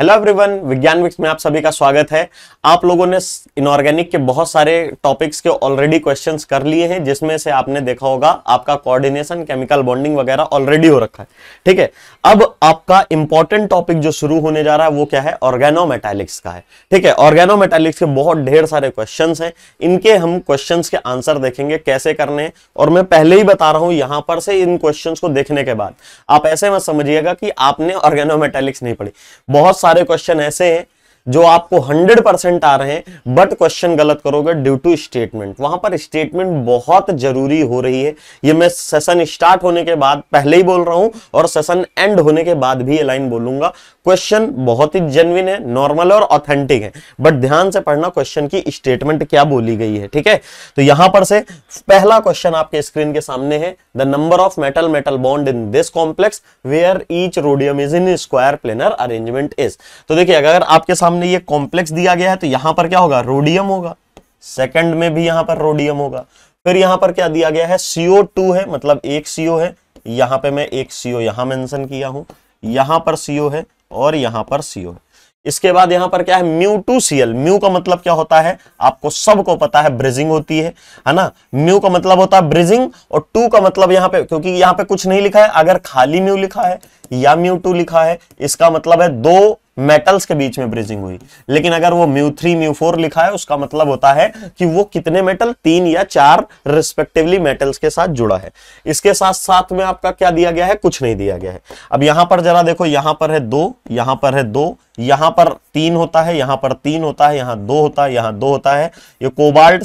Hello everyone विज्ञान Vicks में आप सभी का स्वागत है आप लोगों ने इनऑर्गेनिक के बहुत सारे टॉपिक्स के ऑलरेडी क्वेश्चंस कर लिए हैं जिसमें से आपने देखा होगा आपका कोऑर्डिनेशन केमिकल बॉन्डिंग वगैरह ऑलरेडी हो रखा है ठीक है अब आपका इंपॉर्टेंट टॉपिक जो शुरू होने जा रहा है वो क्या है ऑर्गेनोमेटेलिक्स का है ठीक है ऑर्गेनोमेटेलिक्स के बहुत ढेर सारे क्वेश्चन है इनके हम क्वेश्चन के आंसर देखेंगे कैसे करने और मैं पहले ही बता रहा हूं यहाँ पर से इन क्वेश्चन को देखने के बाद आप ऐसे मत समझिएगा कि आपने ऑर्गेनोमेटेलिक्स नहीं पढ़ी बहुत सारे क्वेश्चन ऐसे हैं जो आपको 100 परसेंट आ रहे हैं बट क्वेश्चन गलत करोगे ड्यू टू स्टेटमेंट वहां पर स्टेटमेंट बहुत जरूरी हो रही है ये मैं सेशन स्टार्ट होने के बाद पहले ही बोल रहा हूं और सेशन एंड होने के बाद भी ये लाइन बोलूंगा क्वेश्चन बहुत ही जेनविन है नॉर्मल और ऑथेंटिक है बट ध्यान से पढ़ना क्वेश्चन की स्टेटमेंट क्या बोली गई है ठीक है तो यहां पर से पहला क्वेश्चन आपके स्क्रीन के सामने है the number of metal metal bond in this complex where each rhodium is in square planar arrangement is तो देखिए अगर आपके सामने ये कॉम्प्लेक्स दिया गया है तो यहां पर क्या होगा रोडियम होगा सेकेंड में भी यहां पर रोडियम होगा फिर यहां पर क्या दिया गया है सीओ है मतलब एक सीओ है यहां पर मैं एक सीओ यहां मैंशन किया हूं यहां पर सीओ है और यहां पर सीओ इसके बाद यहां पर क्या है म्यू टू सीएल म्यू का मतलब क्या होता है आपको सबको पता है ब्रिजिंग होती है है ना म्यू का मतलब होता है ब्रिजिंग और टू का मतलब यहां पे क्योंकि यहां पे कुछ नहीं लिखा है अगर खाली म्यू लिखा है या म्यू टू लिखा है इसका मतलब है दो मेटल्स के बीच में ब्रिजिंग हुई लेकिन अगर वो म्यू थ्री म्यू फोर लिखा है उसका मतलब होता है कि वो कितने मेटल तीन या चार रिस्पेक्टिवली मेटल्स के साथ जुड़ा है इसके साथ साथ में आपका क्या दिया गया है कुछ नहीं दिया गया है अब यहां पर जरा देखो यहां पर है दो यहां पर है दो यहां पर तीन होता है यहां पर तीन होता है यहां दो होता है यहां दो होता है ये कोबाल्ट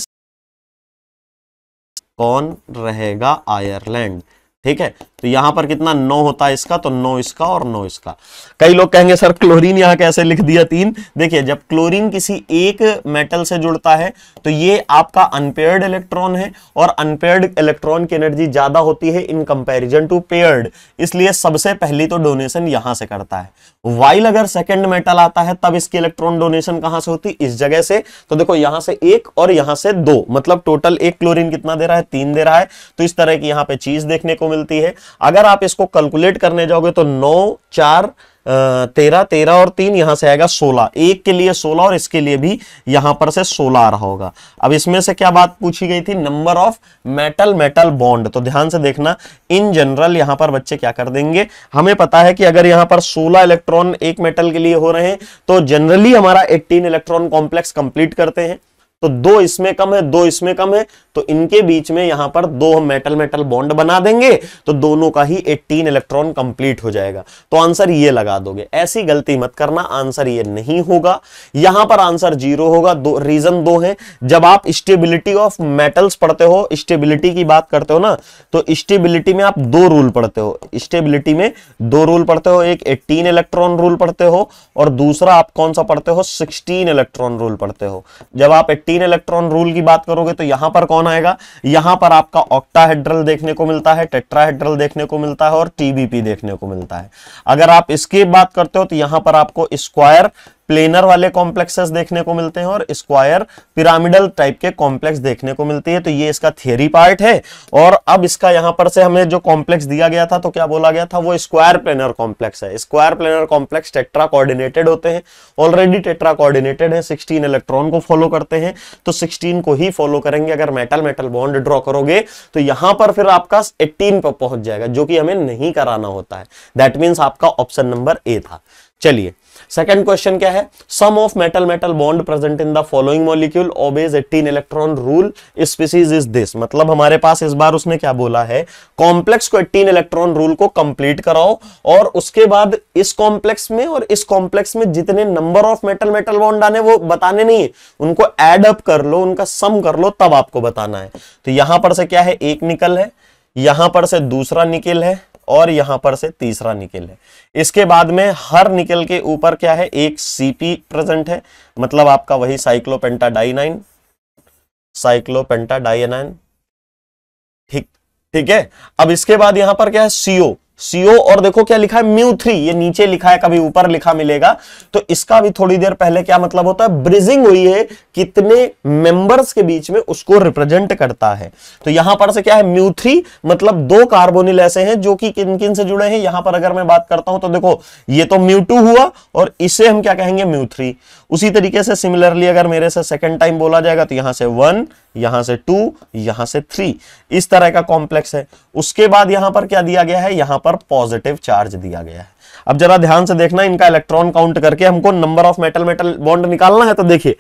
कौन रहेगा आयरलैंड ठीक है तो यहां पर कितना नौ होता है इसका तो नौ इसका और नौ इसका कई लोग कहेंगे सर क्लोरीन यहां कैसे लिख दिया तीन देखिए जब क्लोरीन किसी एक मेटल से जुड़ता है तो ये आपका अनपेयर्ड इलेक्ट्रॉन है और अनपेयर्ड इलेक्ट्रॉन की एनर्जी ज्यादा होती है इन कंपेरिजन टू पेयर्ड इसलिए सबसे पहली तो डोनेशन यहां से करता है वाइल अगर सेकेंड मेटल आता है तब इसकी इलेक्ट्रॉन डोनेशन कहां से होती इस जगह से तो देखो यहां से एक और यहां से दो मतलब टोटल एक क्लोरीन कितना दे रहा है तीन दे रहा है तो इस तरह की यहां पर चीज देखने को मिलती है अगर आप इसको कैलकुलेट करने जाओगे तो नौ चार तेरह तेरह और तीन यहां से आएगा सोलह एक के लिए सोलह और इसके लिए भी यहां पर से सोलह आ रहा होगा अब इसमें से क्या बात पूछी गई थी number of metal metal bond तो ध्यान से देखना इन जनरल यहां पर बच्चे क्या कर देंगे हमें पता है कि अगर यहां पर सोलह इलेक्ट्रॉन एक मेटल के लिए हो रहे हैं तो जनरली हमारा एट्टीन इलेक्ट्रॉन कॉम्प्लेक्स कंप्लीट करते हैं तो दो इसमें कम है दो इसमें कम है तो इनके बीच में यहां पर दो मेटल मेटल बॉन्ड बना देंगे तो दोनों का ही 18 इलेक्ट्रॉन कंप्लीट हो जाएगा तो आंसर ये लगा दोगे ऐसी गलती मत करना आंसर ये नहीं होगा यहां पर आंसर जीरो होगा दो रीजन दो है जब आप स्टेबिलिटी ऑफ मेटल्स पढ़ते हो स्टेबिलिटी की बात करते हो ना तो स्टेबिलिटी में आप दो रूल पढ़ते हो स्टेबिलिटी में दो रूल पढ़ते हो एक एट्टीन इलेक्ट्रॉन रूल पढ़ते हो और दूसरा आप कौन सा पढ़ते हो सिक्सटीन इलेक्ट्रॉन रूल पढ़ते हो जब आप एट्टीन तीन इलेक्ट्रॉन रूल की बात करोगे तो यहां पर कौन आएगा यहां पर आपका ऑक्टाहेड्रल देखने को मिलता है टेट्राहेड्रल देखने को मिलता है और टीबीपी देखने को मिलता है अगर आप इसकी बात करते हो तो यहां पर आपको स्क्वायर प्लेनर वाले कॉम्प्लेक्सेस देखने को मिलते हैं और स्क्वायर पिरामिडल टाइप के कॉम्प्लेक्स देखने को मिलती है तो ये इसका थियरी पार्ट है और अब इसका यहां पर से हमें जो कॉम्प्लेक्स दिया गया था तो क्या बोला गया था वो स्क्वायर प्लेनर कॉम्प्लेक्स है square planar complex tetra coordinated होते हैं ऑलरेडी टेट्रा कोऑर्डिनेटेड है सिक्सटीन इलेक्ट्रॉन को फॉलो करते हैं तो सिक्सटीन को ही फॉलो करेंगे अगर मेटल मेटल बॉन्ड ड्रॉ करोगे तो यहां पर फिर आपका एट्टीन पर पहुंच जाएगा जो कि हमें नहीं कराना होता है दैट मीन्स आपका ऑप्शन नंबर ए था चलिए सेकंड क्वेश्चन क्या है sum of metal metal bond present in the following molecule obeys 18 electron rule species is this मतलब हमारे पास इस बार उसने क्या बोला है कॉम्प्लेक्स को 18 इलेक्ट्रॉन रूल को कंप्लीट कराओ और उसके बाद इस कॉम्प्लेक्स में और इस कॉम्प्लेक्स में जितने number of metal metal bond आने वो बताने नहीं है उनको एडअप कर लो उनका सम कर लो तब आपको बताना है तो यहां पर से क्या है एक निकल है यहां पर से दूसरा निकल है और यहां पर से तीसरा निकल है इसके बाद में हर निकल के ऊपर क्या है एक सीपी प्रेजेंट है मतलब आपका वही साइक्लोपेंटाडाइनाइन साइक्लोपेंटाडाइनाइन ठीक ठीक है अब इसके बाद यहां पर क्या है सीओ सीओ और देखो क्या लिखा है म्यू थ्री ये नीचे लिखा है कभी ऊपर लिखा मिलेगा तो इसका भी थोड़ी देर पहले क्या मतलब होता है ब्रिजिंग हुई है कितने मेंबर्स के बीच में उसको रिप्रेजेंट करता है तो यहां पर से क्या है म्यू थ्री मतलब दो कार्बोनिल ऐसे हैं जो कि किन किन से जुड़े हैं यहां पर अगर मैं बात करता हूं तो देखो ये तो म्यू टू हुआ और इसे हम क्या कहेंगे म्यू थ्री उसी तरीके से सिमिलरली अगर मेरे से सेकेंड टाइम बोला जाएगा तो यहां से वन यहां से टू यहां से थ्री इस तरह का कॉम्प्लेक्स है उसके बाद यहां पर क्या दिया गया है यहां पर पॉजिटिव चार्ज दिया गया है अब जरा ध्यान से देखना इनका इलेक्ट्रॉन काउंट करके हमको number of metal metal bond निकालना है तो देखिए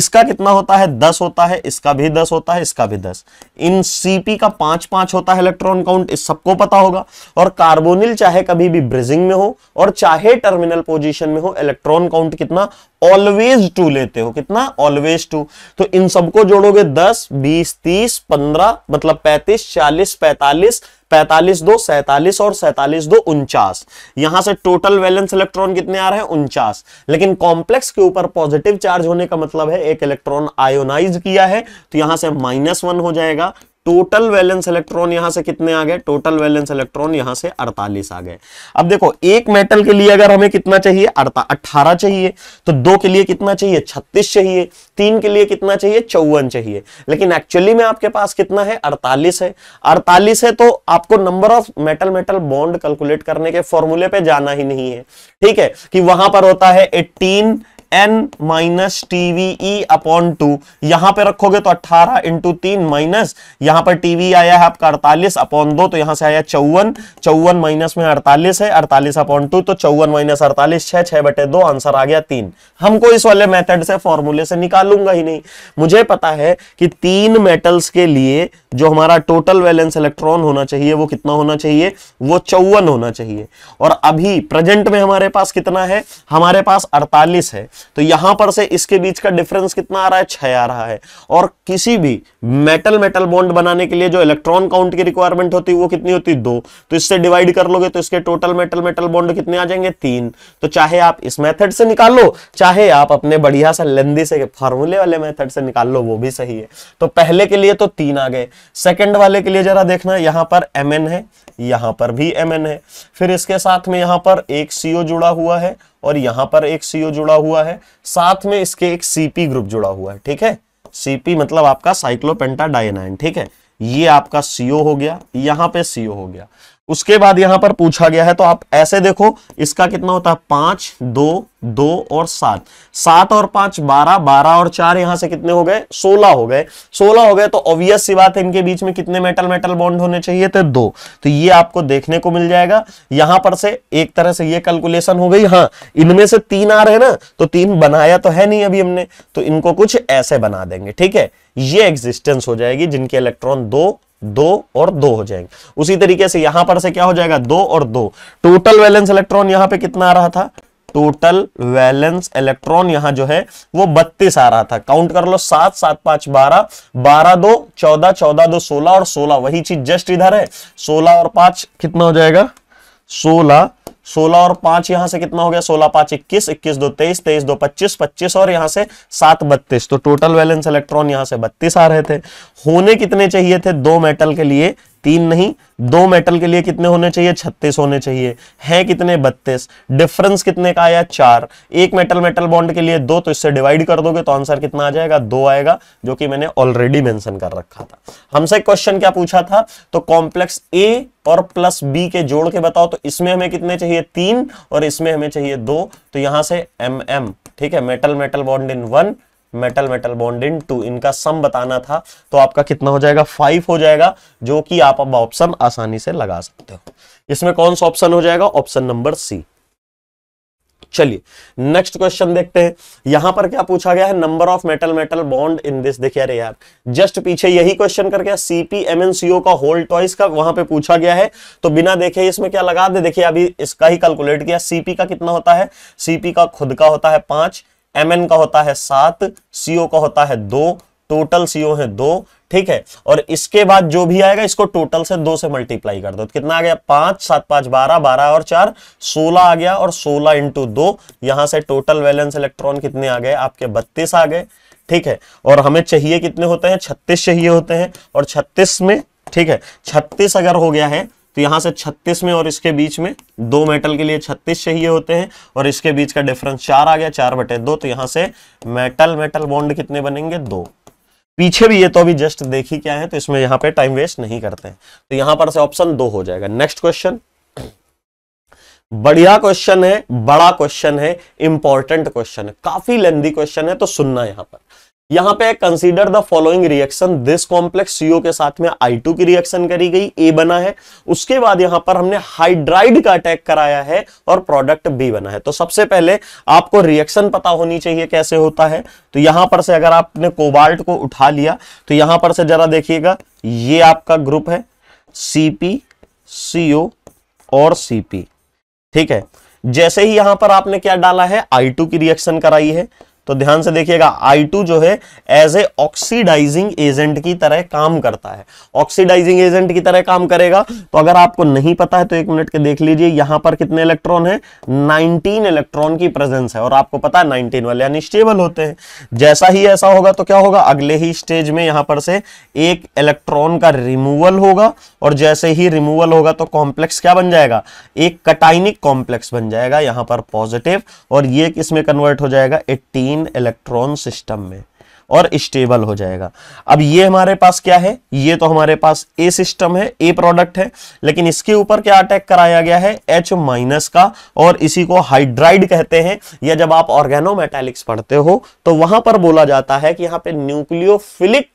इसका कितना होता है दस होता है इसका भी दस होता है इसका भी दस इन सीपी का पांच पांच होता है इलेक्ट्रॉन काउंट इस सबको पता होगा और कार्बोनिल चाहे कभी भी ब्रिजिंग में हो और चाहे टर्मिनल पोजिशन में हो इलेक्ट्रॉन काउंट कितना ऑलवेज टू लेते हो कितना ऑलवेज टू तो इन सबको जोड़ोगे दस बीस तीस पंद्रह मतलब पैंतीस चालीस पैंतालीस पैतालीस दो सैतालीस और सैतालीस दो उनचास यहां से टोटल वैलेंस इलेक्ट्रॉन कितने आ रहे हैं उनचास लेकिन कॉम्प्लेक्स के ऊपर पॉजिटिव चार्ज होने का मतलब है एक इलेक्ट्रॉन आयोनाइज किया है तो यहां से माइनस वन हो जाएगा टोटल वैलेंस इलेक्ट्रॉन यहां से कितने आ गए टोटल वैलेंस इलेक्ट्रॉन यहां से 48 आ गए अब देखो एक मेटल के लिए अगर हमें कितना चाहिए अट्ठारह चाहिए तो दो के लिए कितना चाहिए छत्तीस चाहिए तीन के लिए कितना चाहिए चौवन चाहिए लेकिन एक्चुअली में आपके पास कितना है अड़तालीस है अड़तालीस है तो आपको number of metal metal bond calculate करने के फॉर्मूले पे जाना ही नहीं है ठीक है कि वहां पर होता है eighteen n minus TVE upon two यहां पे रखोगे तो 18 इंटू तीन माइनस यहां पर टीवी e आया है आपका 48 अपॉन दो तो यहां से आया चौवन चौवन माइनस में 48 है 48 अपॉन टू तो चौवन माइनस अड़तालीस छह छह बटे दो आंसर आ गया तीन हमको इस वाले मेथड से फॉर्मूले से निकालूंगा ही नहीं मुझे पता है कि तीन मेटल्स के लिए जो हमारा टोटल वैलेंस इलेक्ट्रॉन होना चाहिए वो कितना होना चाहिए वो चौवन होना चाहिए और अभी प्रेजेंट में हमारे पास कितना है हमारे पास अड़तालीस है तो यहां पर से इसके बीच का डिफरेंस कितना आ रहा है छह आ रहा है और किसी भी मेटल मेटल बॉन्ड बनाने के लिए जो इलेक्ट्रॉन काउंट की रिक्वायरमेंट होती है वो कितनी होती है दो तो इससे डिवाइड कर लोगे तो इसके टोटल मेटल मेटल बॉन्ड कितने आ जाएंगे तीन तो चाहे आप इस मेथड से निकाल लो चाहे आप अपने बढ़िया से लेंदी से फॉर्मूले वाले मेथड से निकाल लो वो भी सही है तो पहले के लिए तो तीन आ गए सेकेंड वाले के लिए जरा देखना यहां पर एम है यहां पर भी एम है फिर इसके साथ में यहां पर एक सीओ जुड़ा हुआ है और यहां पर एक सीओ जुड़ा हुआ है साथ में इसके एक सीपी ग्रुप जुड़ा हुआ है ठीक है सीपी मतलब आपका साइक्लोपेंटा डायनाइन ठीक है ये आपका सीओ हो गया यहां पे सीओ हो गया उसके बाद यहां पर पूछा गया है तो आप ऐसे देखो इसका कितना होता है पांच दो दो और सात सात और पांच बारह बारह और चार यहां से कितने हो गए सोलह हो गए सोलह हो गए तो ऑब्वियस सी बात है इनके बीच में कितने मेटल मेटल बॉन्ड होने चाहिए थे दो तो ये आपको देखने को मिल जाएगा यहां पर से एक तरह से ये कैलकुलेशन हो गई हाँ इनमें से तीन आ रहे ना तो तीन बनाया तो है नहीं अभी हमने तो इनको कुछ ऐसे बना देंगे ठीक है ये एग्जिस्टेंस हो जाएगी जिनके इलेक्ट्रॉन दो दो और दो हो जाएंगे उसी तरीके से यहां पर से क्या हो जाएगा दो और दो टोटल वैलेंस इलेक्ट्रॉन यहां पे कितना आ रहा था टोटल वैलेंस इलेक्ट्रॉन यहां जो है वो बत्तीस आ रहा था काउंट कर लो सात सात पांच बारह बारह दो चौदह चौदह दो सोलह और सोलह वही चीज जस्ट इधर है सोलह और पांच कितना हो जाएगा सोलह सोलह और पांच यहां से कितना हो गया सोलह पांच इक्कीस इक्कीस दो तेईस तेईस दो पच्चीस पच्चीस और यहां से सात बत्तीस तो टोटल वैलेंस इलेक्ट्रॉन यहां से बत्तीस आ रहे थे होने कितने चाहिए थे दो मेटल के लिए तीन नहीं दो मेटल के लिए कितने होने चाहिए छत्तीस होने चाहिए हैं कितने बत्तीस डिफरेंस कितने का आया चार एक मेटल मेटल बॉन्ड के लिए दो तो इससे डिवाइड कर दोगे तो आंसर कितना आ जाएगा दो आएगा जो कि मैंने ऑलरेडी मेंशन कर रखा था हमसे क्वेश्चन क्या पूछा था तो कॉम्प्लेक्स ए और प्लस बी के जोड़ के बताओ तो इसमें हमें कितने चाहिए तीन और इसमें हमें चाहिए दो तो यहां से एम एम ठीक है metal metal bond in one metal metal bonding two इनका सम बताना था तो आपका कितना हो जाएगा फाइव हो जाएगा जो कि आप अब ऑप्शन आसानी से लगा सकते हो इसमें कौन सा ऑप्शन हो जाएगा ऑप्शन नंबर सी चलिए नेक्स्ट क्वेश्चन देखते हैं यहां पर क्या पूछा गया है number of metal metal bond in this देखिए अरे यार जस्ट पीछे यही क्वेश्चन कर गया सीपीएमएनसीओ का होल टॉइस का वहां पे पूछा गया है तो बिना देखे इसमें क्या लगा दे देखिए अभी इसका ही कैलकुलेट किया सीपी का कितना होता है सीपी का खुद का होता है पांच एम का होता है सात सीओ का होता है दो टोटल सीओ है दो ठीक है और इसके बाद जो भी आएगा इसको टोटल से दो से मल्टीप्लाई कर दो तो कितना आ गया पांच सात पांच बारह बारह और चार सोलह आ गया और सोलह इंटू दो यहां से टोटल वैलेंस इलेक्ट्रॉन कितने आ गए आपके बत्तीस आ गए ठीक है और हमें चाहिए कितने होते हैं छत्तीस चाहिए होते हैं और छत्तीस में ठीक है छत्तीस अगर हो गया है तो यहां से 36 में और इसके बीच में दो मेटल के लिए 36 चाहिए होते हैं और इसके बीच का डिफरेंस चार आ गया चार बटे दो तो यहां से मेटल मेटल बॉन्ड कितने बनेंगे दो पीछे भी ये तो अभी जस्ट देखी क्या है तो इसमें यहां पे टाइम वेस्ट नहीं करते हैं तो यहां पर से ऑप्शन दो हो जाएगा नेक्स्ट क्वेश्चन बढ़िया क्वेश्चन है बड़ा क्वेश्चन है इंपॉर्टेंट क्वेश्चन है काफी लेंदी क्वेश्चन है तो सुनना यहां पर यहां पे consider the following reaction this complex CO के साथ में आई टू की रिएक्शन करी गई ए बना है उसके बाद यहां पर हमने हाइड्राइड का अटैक कराया है और प्रोडक्ट बी बना है तो सबसे पहले आपको रिएक्शन पता होनी चाहिए कैसे होता है तो यहां पर से अगर आपने कोबाल्ट को उठा लिया तो यहां पर से जरा देखिएगा ये आपका ग्रुप है सीपी सीओ और सीपी ठीक है जैसे ही यहां पर आपने क्या डाला है आई टू की रिएक्शन कराई है तो ध्यान से देखिएगा I2 जो है एज ए ऑक्सीडाइजिंग एजेंट की तरह काम करता है ऑक्सीडाइजिंग एजेंट की तरह काम करेगा तो अगर आपको नहीं पता है तो एक मिनट के देख लीजिए यहां पर कितने इलेक्ट्रॉन है 19 इलेक्ट्रॉन की प्रेजेंस है और आपको पता है 19 वाले यानी स्टेबल होते हैं जैसा ही ऐसा होगा तो क्या होगा अगले ही स्टेज में यहां पर से एक इलेक्ट्रॉन का रिमूवल होगा और जैसे ही रिमूवल होगा तो कॉम्प्लेक्स क्या बन जाएगा एक कटाइनिक कॉम्प्लेक्स बन जाएगा यहां पर पॉजिटिव और ये किसमें कन्वर्ट हो जाएगा एटीन तीन इलेक्ट्रॉन सिस्टम में और स्टेबल हो जाएगा अब ये हमारे पास क्या है ये तो हमारे पास ए सिस्टम है ए प्रोडक्ट है लेकिन इसके ऊपर क्या अटैक कराया गया है एच माइनस का और इसी को हाइड्राइड कहते हैं या जब आप ऑर्गेनोमेटेलिक्स पढ़ते हो तो वहां पर बोला जाता है कि यहां पे न्यूक्लियोफिलिक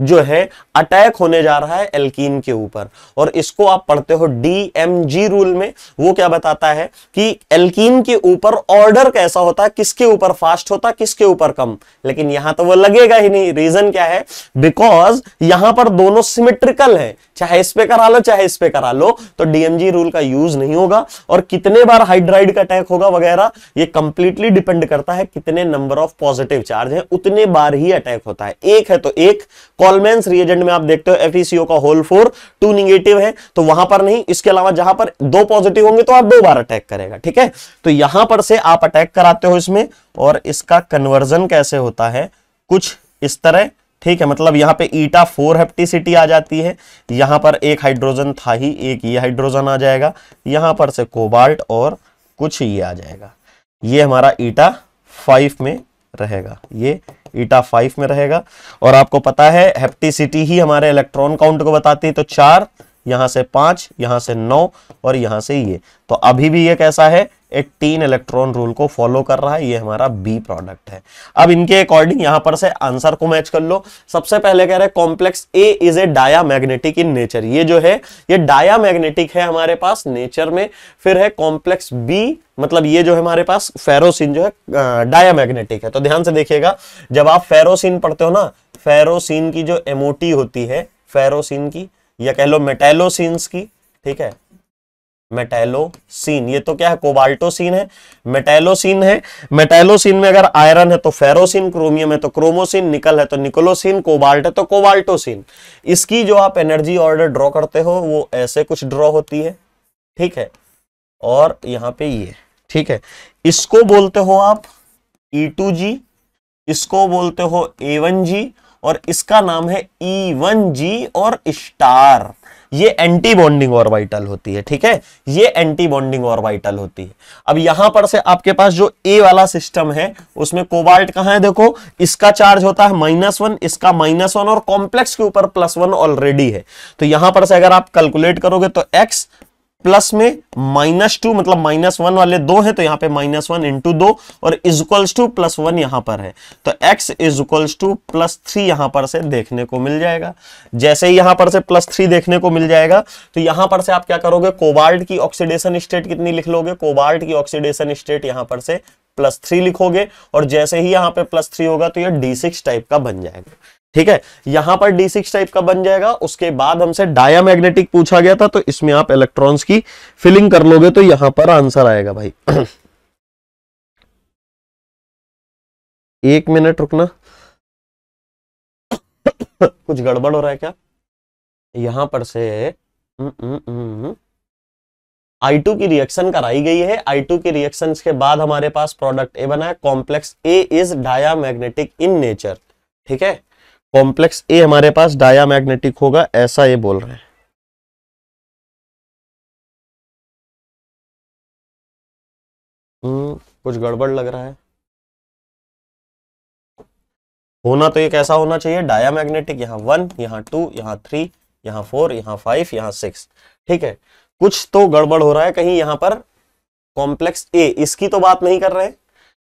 जो है अटैक होने जा रहा है एल्कीन के ऊपर और इसको आप पढ़ते हो डीएमजी रूल में वो क्या बताता है कि एल्कीन के ऊपर ऑर्डर कैसा होता है किसके ऊपर फास्ट होता किसके ऊपर कम लेकिन यहां तो वो लगेगा ही नहीं रीजन क्या है बिकॉज यहां पर दोनों सिमेट्रिकल है चाहे इस पे करा लो चाहे इस पे करा लो तो डीएमजी रूल का यूज नहीं होगा और कितने बार हाइड्राइड का अटैक होगा वगैरह ये कंप्लीटली डिपेंड करता है कितने नंबर ऑफ पॉजिटिव चार्ज है उतने बार ही अटैक होता है एक है तो एक कॉलमेंस रिएजेंट में आप देखते हो एफईसीओ e का होल फोर टू निगेटिव है तो वहां पर नहीं इसके अलावा जहां पर दो पॉजिटिव होंगे तो आप दो बार अटैक करेगा ठीक है तो यहां पर से आप अटैक कराते हो इसमें और इसका कन्वर्जन कैसे होता है कुछ इस तरह ठीक है मतलब यहाँ पे ईटा फोर हेप्टिसिटी आ जाती है यहां पर एक हाइड्रोजन था ही एक ये हाइड्रोजन आ जाएगा यहां पर से कोबाल्ट और कुछ ये आ जाएगा ये हमारा ईटा फाइव में रहेगा ये ईटा फाइव में रहेगा और आपको पता है हेप्टिसिटी ही हमारे इलेक्ट्रॉन काउंट को बताती है तो चार यहां से पांच यहां से नौ और यहां से ये तो अभी भी ये कैसा है एक इलेक्ट्रॉन रूल को फॉलो कर रहा है ये हमारा बी प्रोडक्ट है अब इनके अकॉर्डिंग यहां पर से आंसर को मैच कर लो सबसे पहले कह रहे हैं complex A is a diamagnetic in nature ये जो है ये डाया मैग्नेटिक है हमारे पास नेचर में फिर है कॉम्प्लेक्स बी मतलब ये जो है हमारे पास फेरोसिन जो है डाया मैग्नेटिक है तो ध्यान से देखिएगा जब आप फेरोसिन पढ़ते हो ना फेरोसिन की जो एमओटी होती है फेरोसिन की या कह लो मेटेलोसिन की ठीक है मेटेलोसिन ये तो क्या है कोबाल्टोसिन है मेटेलोसिन है मेटेलोसिन में अगर आयरन है तो फेरोसिन क्रोमियम है तो क्रोमोसिन निकल है तो निकोलोसिन कोबाल्ट है तो कोबाल्टोसिन इसकी जो आप एनर्जी ऑर्डर ड्रॉ करते हो वो ऐसे कुछ ड्रॉ होती है ठीक है और यहां पे ये ठीक है इसको बोलते हो आप ई टू जी इसको बोलते हो ए वन जी और इसका नाम है ई वन जी और स्टार ये एंटी बॉन्डिंग ऑर्बिटल होती है ठीक है ये एंटी बॉन्डिंग ऑर्बिटल होती है अब यहां पर से आपके पास जो ए वाला सिस्टम है उसमें कोबाल्ट कहां है देखो इसका चार्ज होता है माइनस वन इसका माइनस वन और कॉम्प्लेक्स के ऊपर प्लस वन ऑलरेडी है तो यहां पर से अगर आप कैलकुलेट करोगे तो एक्स प्लस में माइनस टू मतलब माइनस वन वाले दो हैं तो यहां पे माइनस वन इंटू दो और is equals to plus one यहां पर है तो X is equals to plus three यहां पर से देखने को मिल जाएगा जैसे ही यहां पर से प्लस थ्री देखने को मिल जाएगा तो यहां पर से आप क्या करोगे कोबाल्ट की ऑक्सीडेशन स्टेट कितनी लिख लोगे कोबाल्ट की ऑक्सीडेशन स्टेट यहां पर से प्लस थ्री लिखोगे और जैसे ही यहां पे प्लस थ्री होगा तो यह डी सिक्स टाइप का बन जाएगा ठीक है यहां पर डी सिक्स टाइप का बन जाएगा उसके बाद हमसे मैग्नेटिक पूछा गया था तो इसमें आप इलेक्ट्रॉन्स की फिलिंग कर लोगे तो यहां पर आंसर आएगा भाई एक मिनट रुकना कुछ गड़बड़ हो रहा है क्या यहां पर से आई हम्म, टू हम्म, हम्म, की रिएक्शन कराई गई है आई टू की रिएक्शन के बाद हमारे पास प्रोडक्ट ए बना है complex A is diamagnetic in nature ठीक है कॉम्प्लेक्स ए हमारे पास मैग्नेटिक होगा ऐसा ये बोल रहे हैं हम्म, कुछ गड़बड़ लग रहा है होना तो ये कैसा होना चाहिए मैग्नेटिक यहां वन यहां टू यहां थ्री यहां फोर यहां फाइव यहां सिक्स ठीक है कुछ तो गड़बड़ हो रहा है कहीं यहां पर कॉम्प्लेक्स ए इसकी तो बात नहीं कर रहे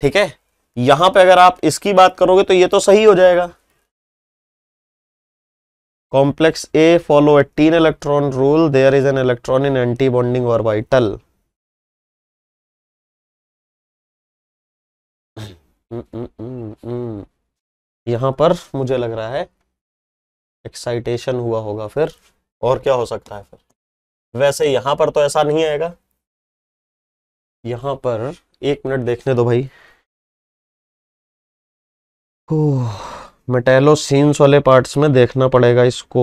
ठीक है यहां पे अगर आप इसकी बात करोगे तो ये तो सही हो जाएगा complex a follow a electron rule there is an electron in anti-bonding orbital यहाँ पर मुझे लग रहा है एक्साइटेशन हुआ होगा फिर और क्या हो सकता है फिर वैसे यहाँ पर तो ऐसा नहीं आएगा यहाँ पर एक मिनट देखने दो भाई ओह मेटेलोसीन्स वाले पार्ट्स में देखना पड़ेगा इसको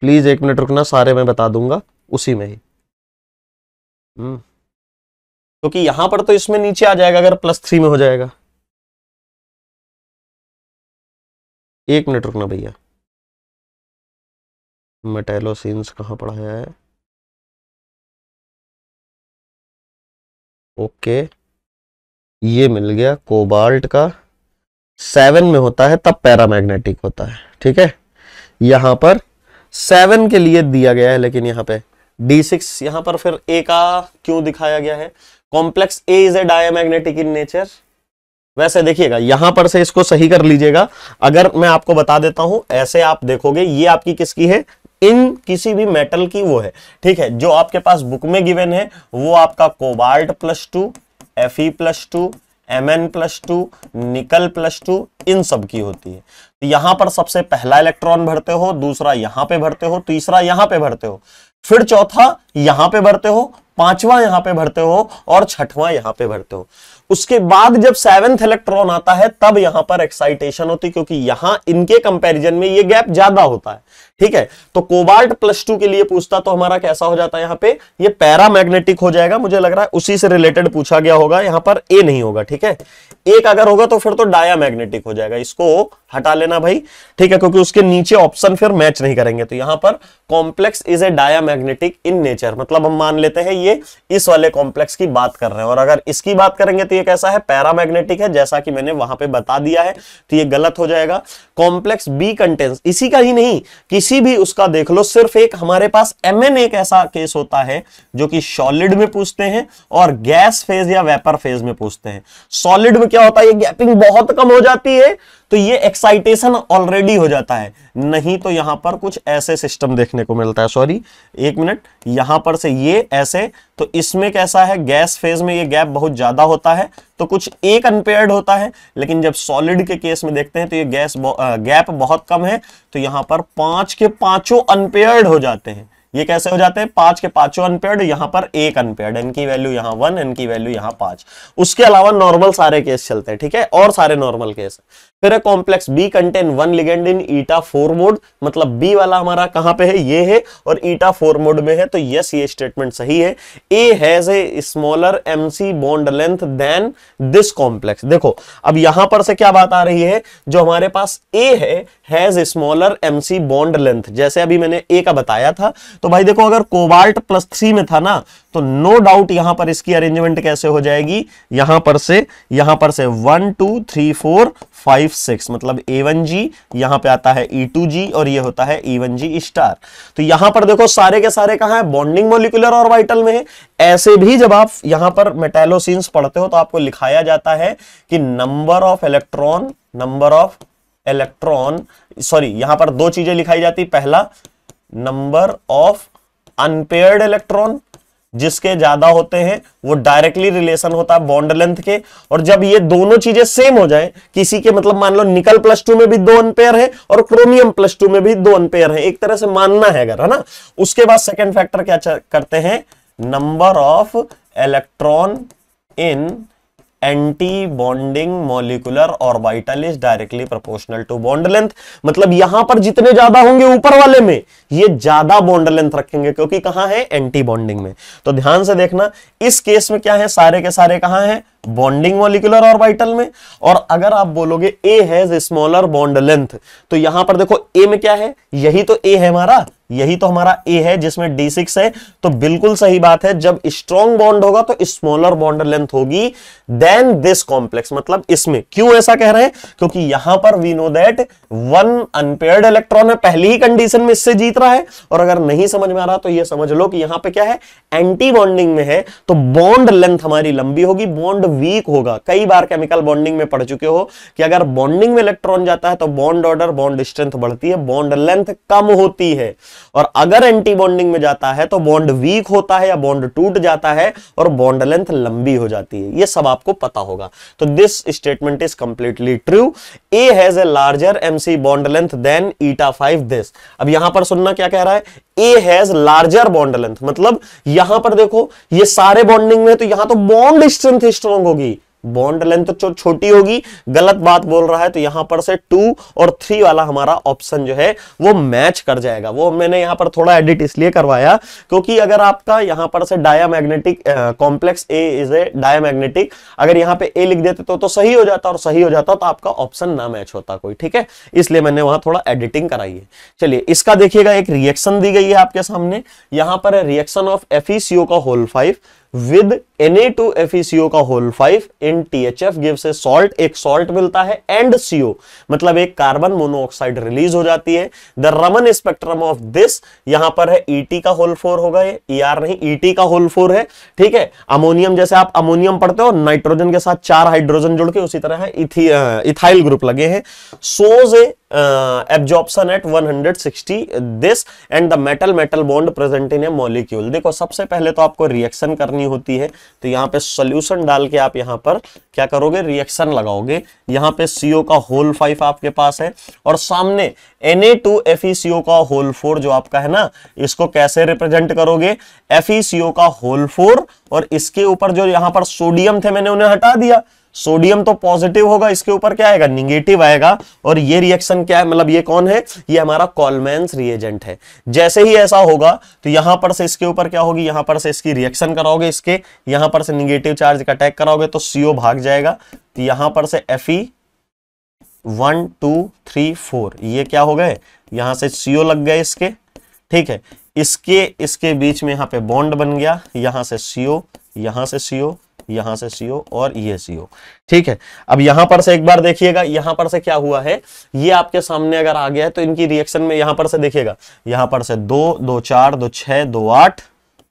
प्लीज एक मिनट रुकना सारे मैं बता दूंगा उसी में ही हम्म। क्योंकि तो यहां पर तो इसमें नीचे आ जाएगा अगर प्लस थ्री में हो जाएगा एक मिनट रुकना भैया सीन्स कहाँ पढ़ाया है ओके ये मिल गया कोबाल्ट का सेवन में होता है तब पैरामैग्नेटिक होता है ठीक है यहां पर सेवन के लिए दिया गया है लेकिन यहां पे डी सिक्स यहां पर फिर ए का क्यों दिखाया गया है complex A is a diamagnetic in nature वैसे देखिएगा यहां पर से इसको सही कर लीजिएगा अगर मैं आपको बता देता हूं ऐसे आप देखोगे ये आपकी किसकी है इन किसी भी मेटल की वो है ठीक है जो आपके पास बुक में गिवन है वो आपका cobalt plus two F plus two M N plus two nickel plus two इन सब की होती है तो यहां पर सबसे पहला इलेक्ट्रॉन भरते हो दूसरा यहां पे भरते हो तीसरा यहां पे भरते हो फिर चौथा यहां पे भरते हो पांचवा यहां पे भरते हो और छठवा यहां पे भरते हो उसके बाद जब सेवेंथ इलेक्ट्रॉन आता है तब यहां पर एक्साइटेशन होती है क्योंकि यहां इनके कंपैरिजन में ये गैप ज्यादा होता है ठीक है तो कोबाल्ट प्लस टू के लिए पूछता तो हमारा कैसा हो जाता है यहां पे ये पैरा मैग्नेटिक हो जाएगा मुझे लग रहा है उसी से रिलेटेड पूछा गया होगा यहां पर ए नहीं होगा ठीक है एक अगर होगा तो फिर तो डाया मैग्नेटिक हो जाएगा इसको हटा लेना भाई ठीक है क्योंकि उसके नीचे ऑप्शन फिर मैच नहीं करेंगे तो यहां पर complex is a diamagnetic in nature मतलब हम मान लेते हैं ये इस वाले कॉम्प्लेक्स की बात कर रहे हैं और अगर इसकी बात करेंगे तो ये कैसा है पैरा मैग्नेटिक है जैसा कि मैंने वहां पे बता दिया है तो ये गलत हो जाएगा कॉम्प्लेक्स बी कंटेंस इसी का ही नहीं किसी भी उसका देख लो सिर्फ एक हमारे पास एम एक ऐसा केस होता है जो कि सॉलिड में पूछते हैं और गैस फेज या वेपर फेज में पूछते हैं सॉलिड में क्या होता है ये गैपिंग बहुत कम हो जाती है तो ये एक्साइटेशन ऑलरेडी हो जाता है नहीं तो यहां पर कुछ ऐसे सिस्टम देखने को मिलता है सॉरी एक मिनट यहां पर से ये ऐसे तो इसमें कैसा है गैस फेज में ये गैप बहुत ज्यादा होता है तो कुछ एक अनपेयर्ड होता है लेकिन जब सॉलिड के केस में देखते हैं तो ये गैस गैप बहुत कम है तो यहां पर पांच के पांचों अनपेयर्ड हो जाते हैं ये कैसे हो जाते हैं पांच के पांचों अनपेड यहां पर एक अनपेयर्ड इनकी वैल्यू यहां वन इनकी वैल्यू यहां पांच उसके अलावा नॉर्मल सारे केस चलते हैं ठीक है और सारे नॉर्मल केस फिर है complex B contain one ligand in eta four mode मतलब बी वाला हमारा कहां पे है ये है और ईटा फोर मोड में है तो यस ये स्टेटमेंट सही है A has a smaller MC bond length than this complex देखो अब यहां पर से क्या बात आ रही है जो हमारे पास ए है has smaller MC bond length जैसे अभी मैंने ए का बताया था तो भाई देखो अगर कोबाल्ट प्लस थ्री में था ना तो नो डाउट यहां पर इसकी अरेंजमेंट कैसे हो जाएगी यहां पर से यहां पर से one two three four five six मतलब ए वन जी यहां पर आता है ई टू जी और ये होता है ई वन जी स्टार तो यहां पर देखो सारे के सारे कहा है बॉन्डिंग मोलिकुलर और वाइटल में ऐसे भी जब आप यहां पर मेटेलोसिन्स पढ़ते हो तो आपको लिखाया जाता है कि number of electron number of electron sorry यहां पर दो चीजें लिखाई जाती पहला नंबर ऑफ अनपेयर्ड इलेक्ट्रॉन जिसके ज्यादा होते हैं वो डायरेक्टली रिलेशन होता है बॉन्ड लेंथ के और जब ये दोनों चीजें सेम हो जाए किसी के मतलब मान लो निकल प्लस टू में भी दो अनपेयर है और क्रोमियम प्लस टू में भी दो अनपेयर है एक तरह से मानना है अगर है ना उसके बाद सेकेंड फैक्टर क्या करते हैं number of electron in anti bonding molecular orbital is directly proportional to bond length मतलब यहां पर जितने ज्यादा होंगे ऊपर वाले में ये ज्यादा बॉन्ड लेंथ रखेंगे क्योंकि कहां है एंटी बॉन्डिंग में तो ध्यान से देखना इस केस में क्या है सारे के सारे कहां है बॉन्डिंग मॉलिकुलर ऑर्बिटल में और अगर आप बोलोगे A has smaller bond length तो यहां पर देखो ए में क्या है यही तो ए है हमारा यही तो हमारा ए है जिसमें डी सिक्स है तो बिल्कुल सही बात है जब स्ट्रॉन्ग बॉन्ड होगा तो स्मॉलर बॉन्ड लेंथ होगी देन दिस कॉम्प्लेक्स मतलब इसमें क्यों ऐसा कह रहे हैं क्योंकि यहां पर we know that one unpaired electron है पहली ही कंडीशन में इससे जीत रहा है और अगर नहीं समझ में आ रहा तो यह समझ लो कि यहां पर क्या है एंटी बॉन्डिंग में है तो बॉन्ड लेंथ हमारी लंबी होगी बॉन्ड वीक होगा कई बार केमिकल बॉन्डिंग में पढ़ चुके हो कि अगर बॉन्डिंग में इलेक्ट्रॉन जाता है तो बॉन्ड ऑर्डर बॉन्ड स्ट्रेंथ बढ़ती है बॉन्ड लेंथ कम होती है और अगर एंटी बॉन्डिंग में जाता है तो बॉन्ड वीक होता है या बॉन्ड टूट जाता है और बॉन्ड लेंथ लंबी हो जाती है यह सब आपको पता होगा तो this statement is completely true A has a larger MC bond length than eta five this अब यहां पर सुनना क्या कह रहा है A has larger bond length मतलब यहां पर देखो ये सारे बॉन्डिंग में तो यहां तो बॉन्ड स्ट्रेंथ स्ट्रॉन्ग लॉन्ग होगी बॉन्ड लेंथ तो छोटी होगी गलत बात बोल रहा है तो यहां पर से टू और थ्री वाला हमारा ऑप्शन जो है वो मैच कर जाएगा वो मैंने यहां पर थोड़ा एडिट इसलिए करवाया क्योंकि अगर आपका यहां पर से diamagnetic complex A is a diamagnetic अगर यहां पे ए लिख देते तो, तो सही हो जाता और सही हो जाता तो आपका ऑप्शन ना मैच होता कोई ठीक है इसलिए मैंने वहां थोड़ा एडिटिंग कराई है चलिए इसका देखिएगा एक रिएक्शन दी गई है आपके सामने यहां पर रिएक्शन ऑफ एफ का whole five with two CO का whole five in F gives a salt एक सॉल्ट मिलता है एंड सीओ मतलब एक कार्बन मोनोऑक्साइड रिलीज हो जाती है the Raman spectrum of this यहां पर है टी e का होल फोर होगा ये आर e नहीं टी e का होल फोर है ठीक है अमोनियम जैसे आप अमोनियम पढ़ते हो नाइट्रोजन के साथ चार हाइड्रोजन जुड़ के उसी तरह इथाइल ग्रुप लगे हैं shows A uh, absorption at 160 this and the metal metal bond present in A molecule देखो सबसे पहले तो आपको रिएक्शन करनी होती है तो यहाँ पे सोल्यूशन डाल के आप यहाँ पर क्या करोगे रिएक्शन लगाओगे यहाँ पे सीओ का होल फाइव आपके पास है और सामने एन Na2FeCO का होल फोर जो आपका है ना इसको कैसे रिप्रेजेंट करोगे FeCO का होल फोर और इसके ऊपर जो यहाँ पर सोडियम थे मैंने उन्हें हटा दिया सोडियम तो पॉजिटिव होगा इसके ऊपर क्या आएगा निगेटिव आएगा और ये रिएक्शन क्या है मतलब ये कौन है ये हमारा कॉलमेंस रिएजेंट है जैसे ही ऐसा होगा तो यहां पर से इसके ऊपर क्या होगी यहां पर से इसकी रिएक्शन कराओगे इसके यहां पर से निगेटिव चार्ज का अटैक कराओगे तो सीओ भाग जाएगा तो यहां पर से F E one two three four ये क्या हो गए यहां से सीओ लग गए इसके ठीक है इसके इसके बीच में यहां पे बॉन्ड बन गया यहां से सीओ यहां से सीओ यहां से सीओ और ये सीओ ठीक है अब यहां पर से एक बार देखिएगा यहां पर से क्या हुआ है ये आपके सामने अगर आ गया है तो इनकी रिएक्शन में यहां पर से देखिएगा यहां पर से दो दो चार दो छह दो आठ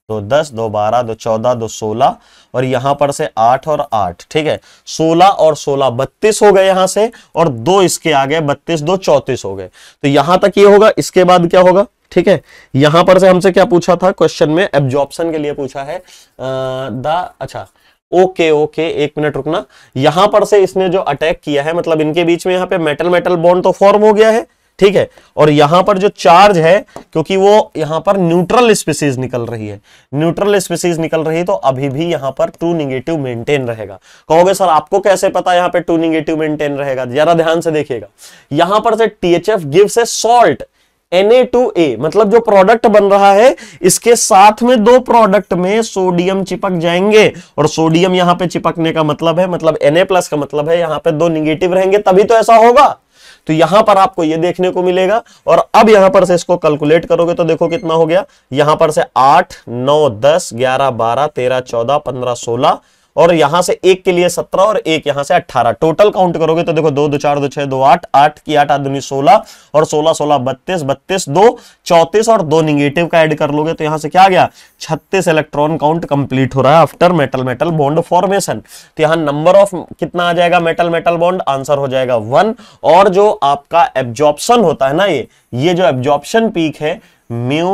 दो दस दो बारह दो चौदह दो सोलह और यहां पर से आठ और आठ ठीक है सोलह और सोलह बत्तीस हो गए यहां से और दो इसके आ गए बत्तीस दो चौतीस हो गए तो यहां तक ये यह होगा इसके बाद क्या होगा ठीक है यहां पर से हमसे क्या पूछा था क्वेश्चन में एब्जॉर्प्शन के लिए पूछा है द अच्छा ओके ओके एक मिनट रुकना यहां पर से इसने जो अटैक किया है मतलब इनके बीच में यहां पे मेटल मेटल बॉन्ड तो फॉर्म हो गया है ठीक है और यहां पर जो चार्ज है क्योंकि वो यहां पर न्यूट्रल स्पीसीज निकल रही है न्यूट्रल स्पीसीज निकल रही है तो अभी भी यहां पर टू निगेटिव मेंटेन रहेगा कहोगे सर आपको कैसे पता यहां पे टू निगेटिव मेंटेन रहेगा जरा ध्यान से देखिएगा यहां पर से THF gives a salt Na2A मतलब जो प्रोडक्ट बन रहा है इसके साथ में दो प्रोडक्ट में सोडियम चिपक जाएंगे और सोडियम यहां पे चिपकने का मतलब है मतलब Na प्लस का मतलब है यहां पे दो निगेटिव रहेंगे तभी तो ऐसा होगा तो यहां पर आपको यह देखने को मिलेगा और अब यहां पर से इसको कैलकुलेट करोगे तो देखो कितना हो गया यहां पर से आठ नौ दस ग्यारह बारह तेरह चौदह पंद्रह सोलह और यहां से एक के लिए सत्रह और एक यहां से अट्ठारह टोटल काउंट करोगे तो देखो दो दो चार दो छह दो आठ आठ की आठ आदमी सोलह और सोलह सोलह बत्तीस बत्तीस दो चौतीस और दो निगेटिव का एड कर लोगे तो यहां से क्या आ गया छत्तीस इलेक्ट्रॉन काउंट कंप्लीट हो रहा है after metal metal bond formation तो यहां नंबर ऑफ कितना आ जाएगा मेटल मेटल बॉन्ड आंसर हो जाएगा वन और जो आपका एब्जॉर्प्शन होता है ना ये ये जो absorption peak mu M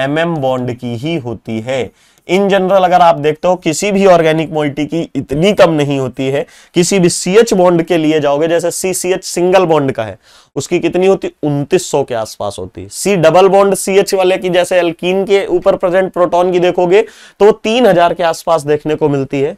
M एम बॉन्ड की ही होती है इन जनरल अगर आप देखते हो किसी भी ऑर्गेनिक मोइटी की इतनी कम नहीं होती है किसी भी सीएच बॉन्ड के लिए जाओगे जैसे C C H single bond का है उसकी कितनी होती उनतीस सौ के आसपास होती C double bond C H वाले की जैसे एल्कीन के ऊपर प्रेजेंट प्रोटॉन की देखोगे तो तीन हजार के आसपास देखने को मिलती है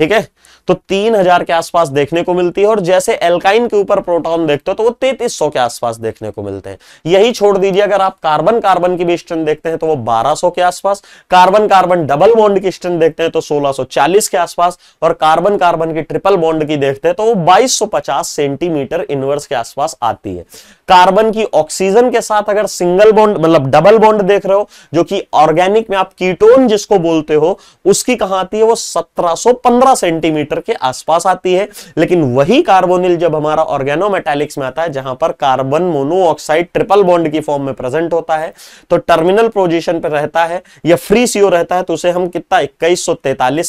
ठीक है तो 3000 के आसपास देखने को मिलती है और जैसे एल्काइन के ऊपर प्रोटॉन देखते हो तो वो तैतीस के आसपास देखने को मिलते हैं यही छोड़ दीजिए अगर आप कार्बन कार्बन की भी स्ट्रेंथ देखते हैं तो वो 1200 के आसपास कार्बन कार्बन डबल बॉन्ड की स्ट्रेंथ देखते हैं तो 1640 के आसपास और कार्बन कार्बन की ट्रिपल बॉन्ड की देखते हैं तो वो पचास सेंटीमीटर इनवर्स के आसपास आती है कार्बन की ऑक्सीजन के साथ अगर सिंगल बॉन्ड मतलब डबल बॉन्ड देख रहे हो जो कि ऑर्गेनिक में आप कीटोन जिसको बोलते हो उसकी कहां आती है वो पंद्रह सेंटीमीटर मीटर के आसपास आती है लेकिन वही कार्बोनिल जब हमारा ऑर्गेनोमेटेलिक्स में आता है जहां पर कार्बन मोनोऑक्साइड ट्रिपल बॉन्ड की फॉर्म में प्रेजेंट होता है तो टर्मिनल पोजिशन पर रहता है या फ्री सीओ रहता है तो उसे हम कितना इक्कीस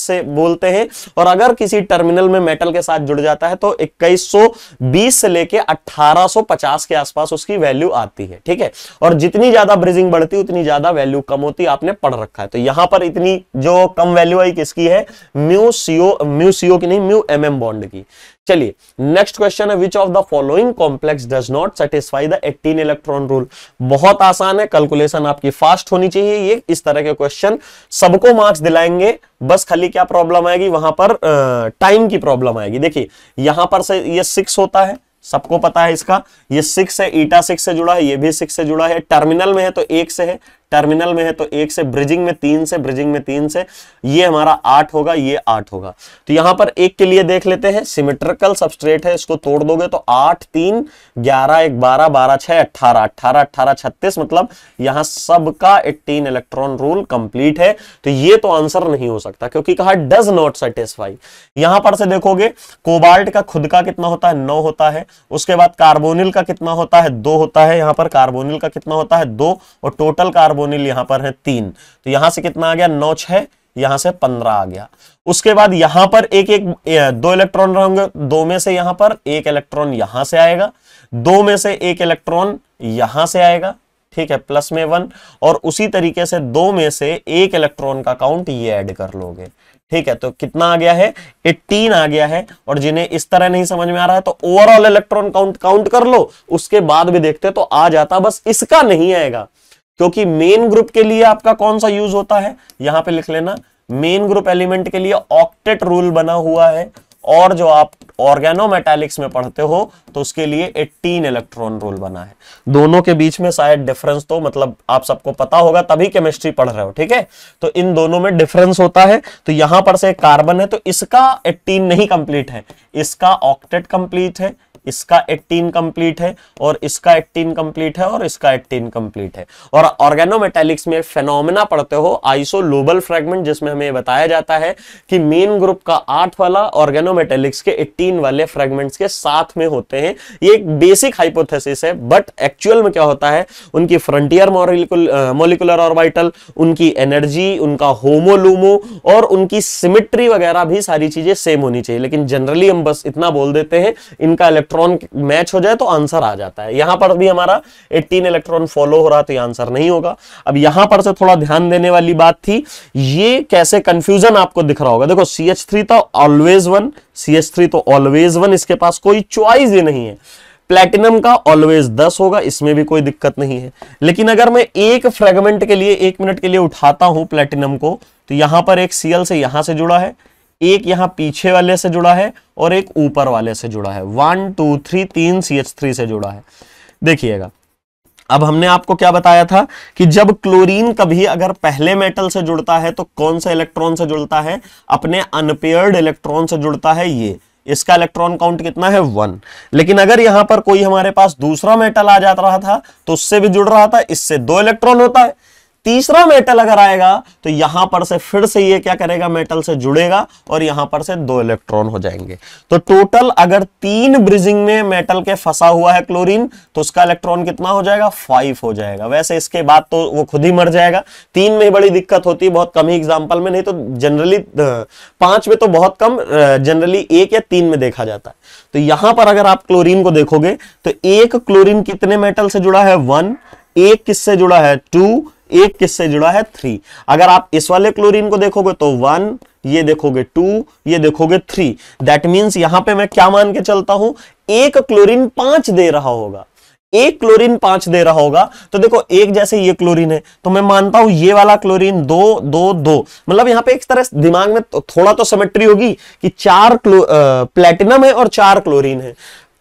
से बोलते हैं और अगर किसी टर्मिनल में मेटल के साथ जुड़ जाता है तो इक्कीस से लेके 1850 के आसपास उसकी वैल्यू आती है ठीक है और जितनी ज्यादा ब्रिजिंग बढ़ती उतनी ज्यादा वैल्यू कम होती आपने पढ़ रखा है तो यहां पर इतनी जो कम वैल्यू आई किसकी है म्यू सीओ म्यू सीओ जो कि नहीं म्यू एम एम बॉन्ड की चलिए नेक्स्ट क्वेश्चन है which of the following complex does not satisfy the 18 electron rule बहुत आसान है कैलकुलेशन आपकी फास्ट होनी चाहिए ये इस तरह के क्वेश्चन सबको मार्क्स दिलाएंगे बस खाली क्या प्रॉब्लम आएगी वहां पर टाइम की प्रॉब्लम आएगी देखिए यहां पर से ये सिक्स होता है सबको पता है इसका ये सिक्स है ईटा सिक्स से जुड़ा है ये भी सिक्स से जुड़ा है टर्मिनल में है तो एक से है टर्मिनल में है तो एक से ब्रिजिंग में तीन से ब्रिजिंग में तीन से ये हमारा आठ होगा ये आठ होगा तो यहां पर एक के लिए देख लेते हैं सिमेट्रिकल सबस्ट्रेट है इसको तोड़ दोगे तो आठ तीन ग्यारह एक बारह बारह छह अट्ठारह अट्ठारह अट्ठारह छत्तीस मतलब यहां सबका एट्टीन इलेक्ट्रॉन रूल कंप्लीट है तो ये तो आंसर नहीं हो सकता क्योंकि कहा डज नॉट सेटिस्फाई यहां पर से देखोगे कोबाल्ट का खुद का कितना होता है नौ होता है उसके बाद कार्बोनिल का कितना होता है दो होता है यहां पर कार्बोनिल का कितना होता है दो और टोटल कार्बोन कार्बोनिल यहां पर है तीन तो यहां से कितना आ गया नौ छह यहां से पंद्रह आ गया उसके बाद यहां पर एक एक दो इलेक्ट्रॉन रहेंगे दो में से यहां पर एक इलेक्ट्रॉन यहां से आएगा दो में से एक इलेक्ट्रॉन यहां से आएगा ठीक है प्लस में वन और उसी तरीके से दो में से एक इलेक्ट्रॉन का काउंट ये ऐड कर लोगे ठीक है तो कितना आ गया है 18 आ गया है और जिन्हें इस तरह नहीं समझ में आ रहा है तो ओवरऑल इलेक्ट्रॉन काउंट काउंट कर लो उसके बाद भी देखते तो आ जाता बस इसका नहीं आएगा क्योंकि मेन ग्रुप के लिए आपका कौन सा यूज होता है यहां पे लिख लेना मेन ग्रुप एलिमेंट के लिए ऑक्टेट रूल बना हुआ है और जो आप ऑर्गेनोमेटेलिक्स में पढ़ते हो तो उसके लिए 18 इलेक्ट्रॉन रूल बना है दोनों के बीच में शायद डिफरेंस तो मतलब आप सबको पता होगा तभी केमिस्ट्री पढ़ रहे हो ठीक है तो इन दोनों में डिफरेंस होता है तो यहां पर से कार्बन है तो इसका 18 नहीं कंप्लीट है इसका ऑक्टेट कंप्लीट है इसका 18 कंप्लीट है और इसका 18 कंप्लीट है और इसका 18 कंप्लीट है और ऑर्गेनोमेटेलिक्स में फेनोमेना पढ़ते हो आइसोलोबल फ्रेगमेंट जिसमें हमें बताया जाता है कि मेन ग्रुप का आठ वाला ऑर्गेनोमेटेलिक्स के 18 वाले फ्रेगमेंट्स के साथ में होते हैं ये एक बेसिक हाइपोथेसिस है बट एक्चुअल में क्या होता है उनकी फ्रंटियर मोलिकुलर और उनकी एनर्जी उनका होमोलूमो और उनकी सिमिट्री वगैरह भी सारी चीजें सेम होनी चाहिए लेकिन जनरली हम बस इतना बोल देते हैं इनका इलेक्ट्रॉन इलेक्ट्रॉन मैच हो जाए तो आंसर आ जाता है यहां पर भी हमारा 18 इलेक्ट्रॉन फॉलो हो रहा तो आंसर नहीं होगा अब यहां पर से थोड़ा ध्यान देने वाली बात थी ये कैसे कंफ्यूजन आपको दिख रहा होगा देखो सी एच थ्री तो always one C H three तो ऑलवेज वन इसके पास कोई च्वाइस ही नहीं है प्लेटिनम का ऑलवेज दस होगा इसमें भी कोई दिक्कत नहीं है लेकिन अगर मैं एक फ्रेगमेंट के लिए एक मिनट के लिए उठाता हूं प्लेटिनम को तो यहां पर एक सीएल से यहां से जुड़ा है एक यहां पीछे वाले से जुड़ा है और एक ऊपर वाले से जुड़ा है वन टू थ्री तीन सी एच थ्री से जुड़ा है देखिएगा अब हमने आपको क्या बताया था कि जब क्लोरीन कभी अगर पहले मेटल से जुड़ता है तो कौन सा इलेक्ट्रॉन से जुड़ता है अपने अनपेयर्ड इलेक्ट्रॉन से जुड़ता है ये इसका इलेक्ट्रॉन काउंट कितना है वन लेकिन अगर यहां पर कोई हमारे पास दूसरा मेटल आ जाता रहा था तो उससे भी जुड़ रहा था इससे दो इलेक्ट्रॉन होता है तीसरा मेटल अगर आएगा तो यहां पर से फिर से ये क्या करेगा मेटल से जुड़ेगा और यहां पर से दो इलेक्ट्रॉन हो जाएंगे तो टोटल अगर तीन ब्रिजिंग में मेटल के फंसा हुआ है क्लोरीन तो उसका इलेक्ट्रॉन कितना हो जाएगा फाइव हो जाएगा वैसे इसके बाद तो वो खुद ही मर जाएगा तीन में ही बड़ी दिक्कत होती है बहुत कम ही एग्जाम्पल में नहीं तो जनरली पांच में तो बहुत कम जनरली एक या तीन में देखा जाता है तो यहां पर अगर आप क्लोरीन को देखोगे तो एक क्लोरीन कितने मेटल से जुड़ा है वन एक किससे जुड़ा है टू एक किससे जुड़ा है थ्री अगर आप इस वाले क्लोरीन को देखोगे तो वन ये देखोगे टू ये देखोगे थ्री दैट मीन्स यहां पे मैं क्या मान के चलता हूं एक क्लोरीन पांच दे रहा होगा एक क्लोरीन पांच दे रहा होगा तो देखो एक जैसे ये क्लोरीन है तो मैं मानता हूं ये वाला क्लोरीन दो दो दो मतलब यहां पे एक तरह दिमाग में तो थोड़ा तो सिमेट्री होगी कि चार प्लेटिनम है और चार क्लोरीन है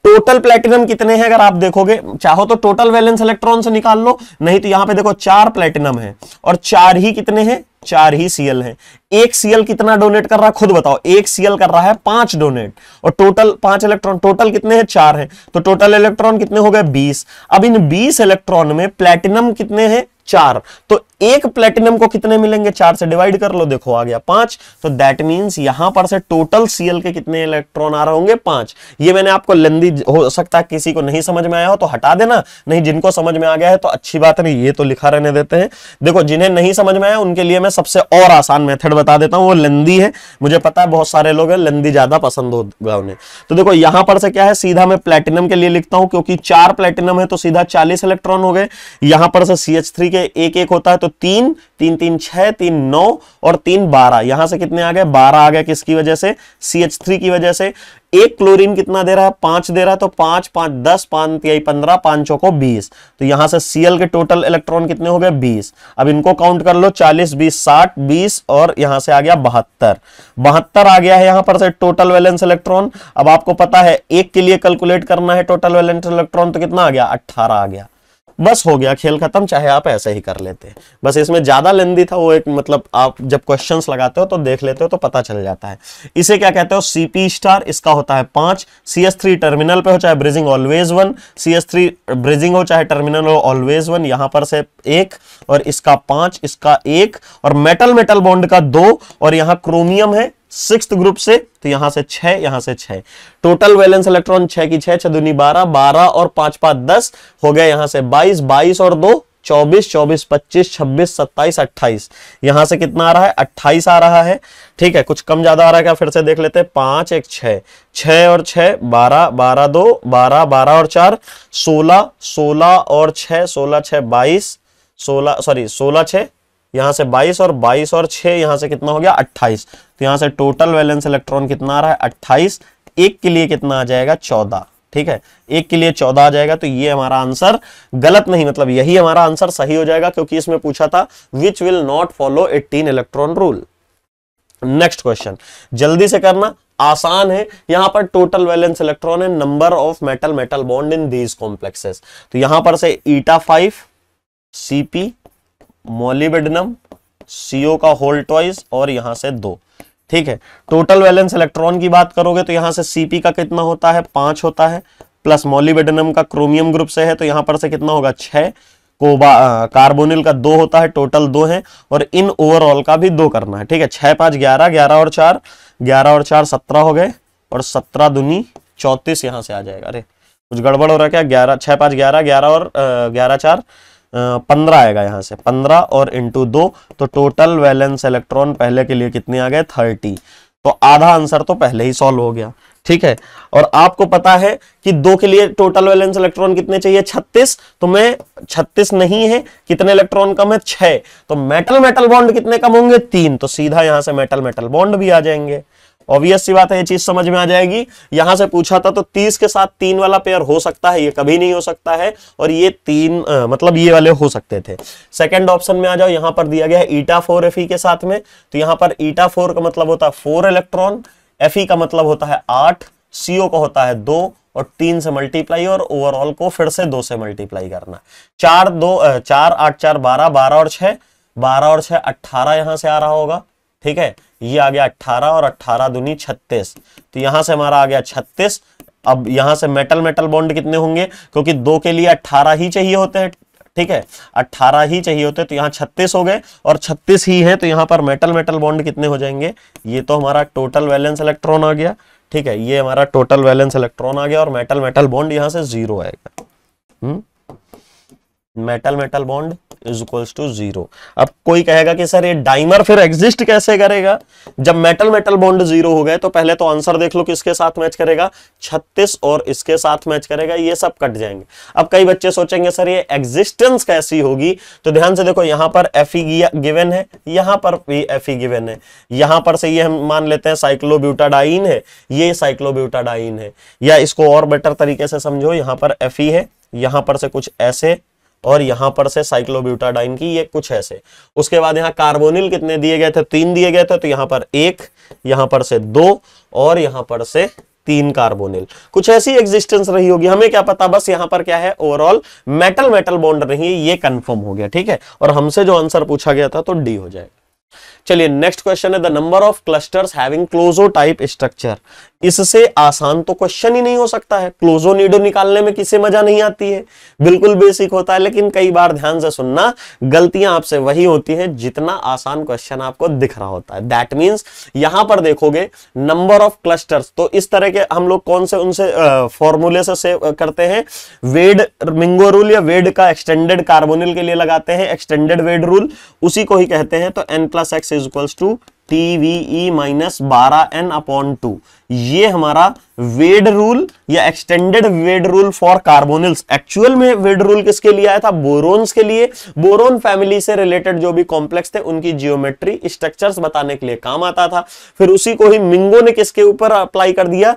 टोटल प्लेटिनम कितने हैं अगर आप देखोगे चाहो तो टोटल वैलेंस इलेक्ट्रॉन से निकाल लो नहीं तो यहां पे देखो चार प्लेटिनम है और चार ही कितने हैं चार ही सीएल है एक सीएल कितना डोनेट कर रहा है खुद बताओ एक सीएल कर रहा है पांच डोनेट और टोटल पांच इलेक्ट्रॉन टोटल कितने हैं चार है तो टोटल इलेक्ट्रॉन कितने हो गए बीस अब इन बीस इलेक्ट्रॉन में प्लेटिनम कितने हैं चार तो एक प्लेटिनम को कितने मिलेंगे चार से डिवाइड कर लो देखो आ गया पांच तो दैट मीन्स यहां पर से टोटल सीएल के कितने इलेक्ट्रॉन आ रहे होंगे पांच ये मैंने आपको लेंदी हो सकता है किसी को नहीं समझ में आया हो तो हटा देना नहीं जिनको समझ में आ गया है तो अच्छी बात नहीं ये तो लिखा रहने देते हैं देखो जिन्हें नहीं समझ में आया उनके लिए मैं सबसे और आसान मेथड बता देता हूं वो लेंदी है मुझे पता है बहुत सारे लोग हैं लेंदी ज्यादा पसंद होगा उन्हें तो देखो यहां पर से क्या है सीधा मैं प्लेटिनम के लिए लिखता हूं क्योंकि चार प्लेटिनम है तो सीधा चालीस इलेक्ट्रॉन हो गए यहां पर से सी के एक एक होता है तो तो तीन तीन तीन छह तीन नौ और तीन बारह यहां से कितने आ गए बारह आ गए किसकी वजह से सी एच थ्री की वजह से एक क्लोरीन कितना दे रहा है पांच दे रहा है तो पांच पांच दस पांच तिहाई पंद्रह पांचों को बीस तो यहां से सीएल के टोटल इलेक्ट्रॉन कितने हो गए बीस अब इनको काउंट कर लो चालीस बीस साठ बीस और यहां से आ गया बहत्तर बहत्तर आ गया है यहां पर से टोटल वैलेंस इलेक्ट्रॉन अब आपको पता है एक के लिए कैलकुलेट करना है टोटल वैलेंस इलेक्ट्रॉन तो कितना आ गया अट्ठारह आ गया बस हो गया खेल खत्म चाहे आप ऐसे ही कर लेते हैं बस इसमें ज़्यादा लेंदी था वो एक मतलब आप जब क्वेश्चन लगाते हो तो देख लेते हो तो पता चल जाता है इसे क्या कहते हो सीपी स्टार इसका होता है पांच सी एस थ्री टर्मिनल पे हो चाहे bridging always one C S three bridging हो चाहे टर्मिनल हो ऑलवेज वन यहां पर से एक और इसका पांच इसका एक और मेटल मेटल बॉन्ड का दो और यहां क्रोमियम है सिक्स ग्रुप से तो यहां से छह यहां से छह टोटल वैलेंस इलेक्ट्रॉन छह की छह छदुनी बारह बारह और पांच पांच दस हो गए यहां से बाईस बाईस और दो चौबीस चौबीस पच्चीस छब्बीस सत्ताईस अट्ठाईस यहां से कितना आ रहा है अट्ठाईस आ रहा है ठीक है कुछ कम ज्यादा आ रहा है क्या फिर से देख लेते हैं पांच एक छह छह और छह बारह बारह दो बारह बारह और चार सोलह सोलह और छह सोलह छह बाईस सोलह सॉरी सोलह छह यहां से 22 और 22 और 6 यहां से कितना हो गया 28 तो यहां से टोटल वैलेंस इलेक्ट्रॉन कितना आ रहा है अट्ठाईस एक के लिए कितना आ जाएगा चौदह ठीक है एक के लिए चौदह आ जाएगा तो ये हमारा आंसर गलत नहीं मतलब यही हमारा आंसर सही हो जाएगा क्योंकि इसमें पूछा था which will not follow eighteen electron rule next question जल्दी से करना आसान है यहां पर टोटल वैलेंस इलेक्ट्रॉन है number of metal metal bond in these complexes तो यहां पर से eta five CP molybdenum CO का टॉइस और यहां से दो ठीक है टोटल वैलेंस इलेक्ट्रॉन की बात करोगे तो यहां से सीपी का कितना होता है पांच होता है प्लस मोलिबेडनम का क्रोमियम ग्रुप से है तो यहां पर से कितना होगा छह कोबा कार्बोनिल का दो होता है टोटल दो है और इन ओवरऑल का भी दो करना है ठीक है छह पांच ग्यारह ग्यारह और चार ग्यारह और चार सत्रह हो गए और सत्रह दुनी चौतीस यहां से आ जाएगा अरे कुछ गड़बड़ हो रहा है क्या ग्यारह छह पांच ग्यारह ग्यारह और ग्यारह चार पंद्रह आएगा यहां से पंद्रह और इंटू दो तो टोटल वैलेंस इलेक्ट्रॉन पहले के लिए कितने आ गए थर्टी तो आधा आंसर तो पहले ही सॉल्व हो गया ठीक है और आपको पता है कि दो के लिए टोटल वैलेंस इलेक्ट्रॉन कितने चाहिए 36 तो मैं 36 नहीं है कितने इलेक्ट्रॉन कम है 6 तो मेटल मेटल बॉन्ड कितने कम होंगे तीन तो सीधा यहां से मेटल मेटल बॉन्ड भी आ जाएंगे ऑब्वियस सी बात है ये चीज समझ में आ जाएगी यहां से पूछा था तो तीस के साथ तीन वाला पेयर हो सकता है ये कभी नहीं हो सकता है और ये तीन आ, मतलब ये वाले हो सकते थे सेकंड ऑप्शन में आ जाओ यहां पर दिया गया है ईटा फोर एफ के साथ में तो यहां पर ईटा फोर का मतलब होता है फोर इलेक्ट्रॉन एफ का मतलब होता है आठ सीओ का होता है दो और तीन से मल्टीप्लाई और ओवरऑल को फिर से दो से मल्टीप्लाई करना चार दो चार आठ चार बारह बारह और छह बारह और छह अट्ठारह यहां से आ रहा होगा ठीक है ये आ गया अट्ठारह और अट्ठारह दुनी छत्तीस तो यहां से हमारा आ गया छत्तीस अब यहां से मेटल मेटल बॉन्ड कितने होंगे क्योंकि दो के लिए अट्ठारह ही चाहिए होते हैं ठीक है अट्ठारह ही चाहिए होते हैं तो यहाँ छत्तीस हो गए और छत्तीस ही है तो यहां पर मेटल मेटल बॉन्ड कितने हो जाएंगे ये तो हमारा टोटल बैलेंस इलेक्ट्रॉन आ गया ठीक है ये हमारा टोटल बैलेंस इलेक्ट्रॉन आ गया और मेटल मेटल बॉन्ड यहां से जीरो आएगा metal metal bond is equals to zero अब कोई कहेगा कि सर ये डाइमर फिर एग्जिस्ट कैसे करेगा जब मेटल मेटल बॉन्ड जीरो हो गए तो पहले तो आंसर देख लो किसके साथ मैच करेगा 36 और इसके साथ मैच करेगा ये सब कट जाएंगे अब कई बच्चे सोचेंगे सर ये एग्जिस्टेंस कैसी होगी तो ध्यान से देखो यहां पर एफ ई गिवेन है यहां पर भी एफ ई गिवेन है यहां पर से ये हम मान लेते हैं साइक्लोब्यूटाडाइन है ये साइक्लोब्यूटाडाइन है या इसको और बेटर तरीके से समझो यहां पर एफ ई e है यहां पर से कुछ ऐसे और यहां पर से साइक्लोब्यूटाडाइन की ये कुछ ऐसे उसके बाद यहां कार्बोनिल कितने दिए गए थे तीन दिए गए थे तो यहां पर एक यहां पर से दो और यहां पर से तीन कार्बोनिल कुछ ऐसी एग्जिस्टेंस रही होगी हमें क्या पता बस यहां पर क्या है ओवरऑल मेटल मेटल बॉन्ड रही है ये कंफर्म हो गया ठीक है और हमसे जो आंसर पूछा गया था तो डी हो जाएगा चलिए नेक्स्ट क्वेश्चन है the number of clusters having closo type structure इससे आसान तो क्वेश्चन ही नहीं हो सकता है क्लोजो नीडो निकालने में किसे मजा नहीं आती है बिल्कुल बेसिक होता है लेकिन कई बार ध्यान से सुनना गलतियां आपसे वही होती है जितना आसान क्वेश्चन आपको दिख रहा होता है दैट मीन्स यहां पर देखोगे नंबर ऑफ क्लस्टर्स तो इस तरह के हम लोग कौन से उनसे फॉर्मूले से, से करते हैं वेड मिंगो रूल या वेड का एक्सटेंडेड कार्बोनिल के लिए लगाते हैं एक्सटेंडेड वेड रूल उसी को ही कहते हैं तो n plus plus X is equals to T V E minus बारह एन अपॉन टू ये हमारा वेड रूल या extended Wade rule for carbonyls actual में वेड रूल किसके लिए आया था बोरोन्स के लिए बोरोन फैमिली से रिलेटेड जो भी कॉम्प्लेक्स थे उनकी जियोमेट्री स्ट्रक्चर्स बताने के लिए काम आता था फिर उसी को ही मिंगो ने किसके ऊपर अप्लाई कर दिया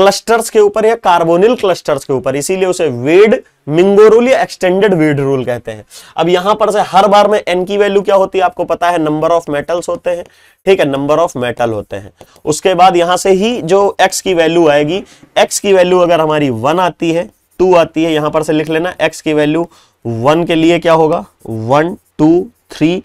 क्लस्टर्स के ऊपर या कार्बोनिल क्लस्टर्स के ऊपर इसीलिए उसे वेड मिंगो रूल या एक्सटेंडेड वेड रूल कहते हैं अब यहां पर से हर बार में एन की वैल्यू क्या होती है आपको पता है नंबर ऑफ मेटल्स होते हैं ठीक है नंबर ऑफ मेटल होते हैं उसके बाद यहां से ही जो एक्स की वैल्यू आएगी एक्स की वैल्यू अगर हमारी वन आती है टू आती है यहां पर से लिख लेना एक्स की वैल्यू वन के लिए क्या होगा one two three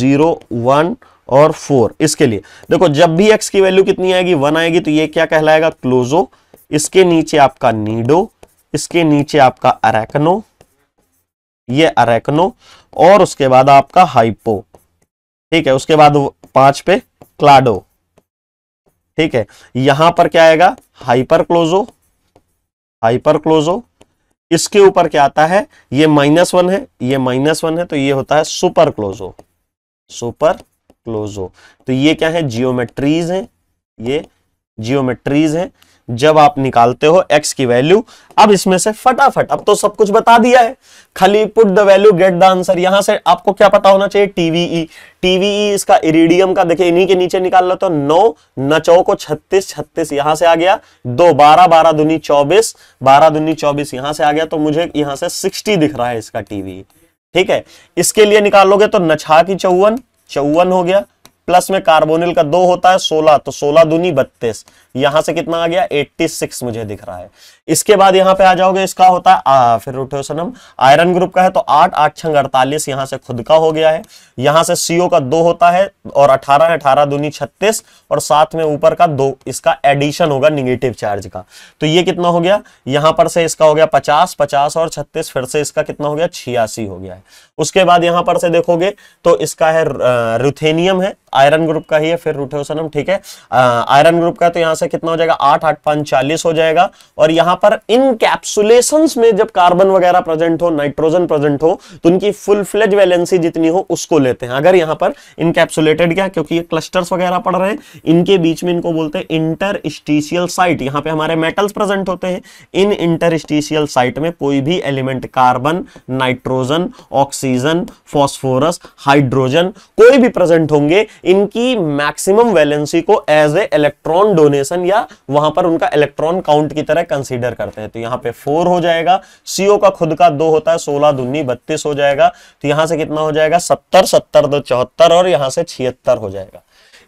zero one और फोर इसके लिए देखो जब भी एक्स की वैल्यू कितनी आएगी वन आएगी तो ये क्या कहलाएगा क्लोजो इसके नीचे आपका नीडो इसके नीचे आपका अरेकनो ये अरेकनो और उसके बाद आपका हाइपो ठीक है उसके बाद पांच पे क्लाडो ठीक है यहां पर क्या आएगा हाइपर क्लोजो हाइपर क्लोजो इसके ऊपर क्या आता है ये माइनस वन है ये माइनस वन है तो ये होता है सुपर क्लोजो सुपर क्लोज हो तो ये क्या है जियोमेट्रीज हैं ये जियोमेट्रीज हैं जब आप निकालते हो x की वैल्यू अब इसमें से फटाफट अब तो सब कुछ बता दिया है खाली put the value get the answer यहां से आपको क्या पता होना चाहिए टीवीई टीवीई e। e इसका इरिडियम का देखिए इन्हीं के नीचे निकाल लो तो नौ नचौ को छत्तीस छत्तीस यहां से आ गया दो बारह बारह दुनी चौबीस बारह दुनी चौबीस यहां से आ गया तो मुझे यहां से सिक्सटी दिख रहा है इसका टीवी e। ठीक है इसके लिए निकालोगे तो नछा की चौवन चौवन हो गया प्लस में कार्बोनिल का दो होता है सोलह तो सोलह दूनी बत्तीस यहां से कितना आ गया एट्टी सिक्स मुझे दिख रहा है इसके बाद यहां पे आ जाओगे इसका होता है आ, फिर रोटेशन सनम आयरन ग्रुप का है तो आठ आठ छंग अड़तालीस यहां से खुद का हो गया है यहां से सीओ का दो होता है और अठारह अठारह दूनी छत्तीस और साथ में ऊपर का दो इसका एडिशन होगा निगेटिव चार्ज का तो ये कितना हो गया यहां पर से इसका हो गया पचास पचास और छत्तीस फिर से इसका कितना हो गया छियासी हो गया है उसके बाद यहां पर से देखोगे तो इसका है रुथेनियम है आयरन ग्रुप का ही है फिर रूठे सनम ठीक है आयरन ग्रुप का तो यहां से कितना हो जाएगा आठ आठ पांच चालीस हो जाएगा और यहां पर इन कैप्सुलेशन में जब कार्बन वगैरह प्रेजेंट हो नाइट्रोजन प्रेजेंट हो तो उनकी फुल फ्लेज वैलेंसी जितनी हो उसको लेते हैं अगर यहां पर इनकेप्सुलेटेड क्या क्योंकि ये क्लस्टर्स वगैरह पड़ रहे हैं इनके बीच में इनको बोलते हैं इंटर स्टीशियल साइट यहां पर हमारे मेटल्स प्रेजेंट होते हैं इन इंटर स्टीशियल साइट में कोई भी element carbon nitrogen oxygen phosphorus hydrogen कोई भी प्रेजेंट होंगे इनकी मैक्सिमम वैलेंसी को एज ए इलेक्ट्रॉन डोनेशन या वहां पर उनका इलेक्ट्रॉन काउंट की तरह कंसीडर करते हैं तो यहां पे फोर हो जाएगा सीओ का खुद का दो होता है सोलह दुन्नी बत्तीस हो जाएगा तो यहां से कितना हो जाएगा सत्तर सत्तर दो चौहत्तर और यहां से छिहत्तर हो जाएगा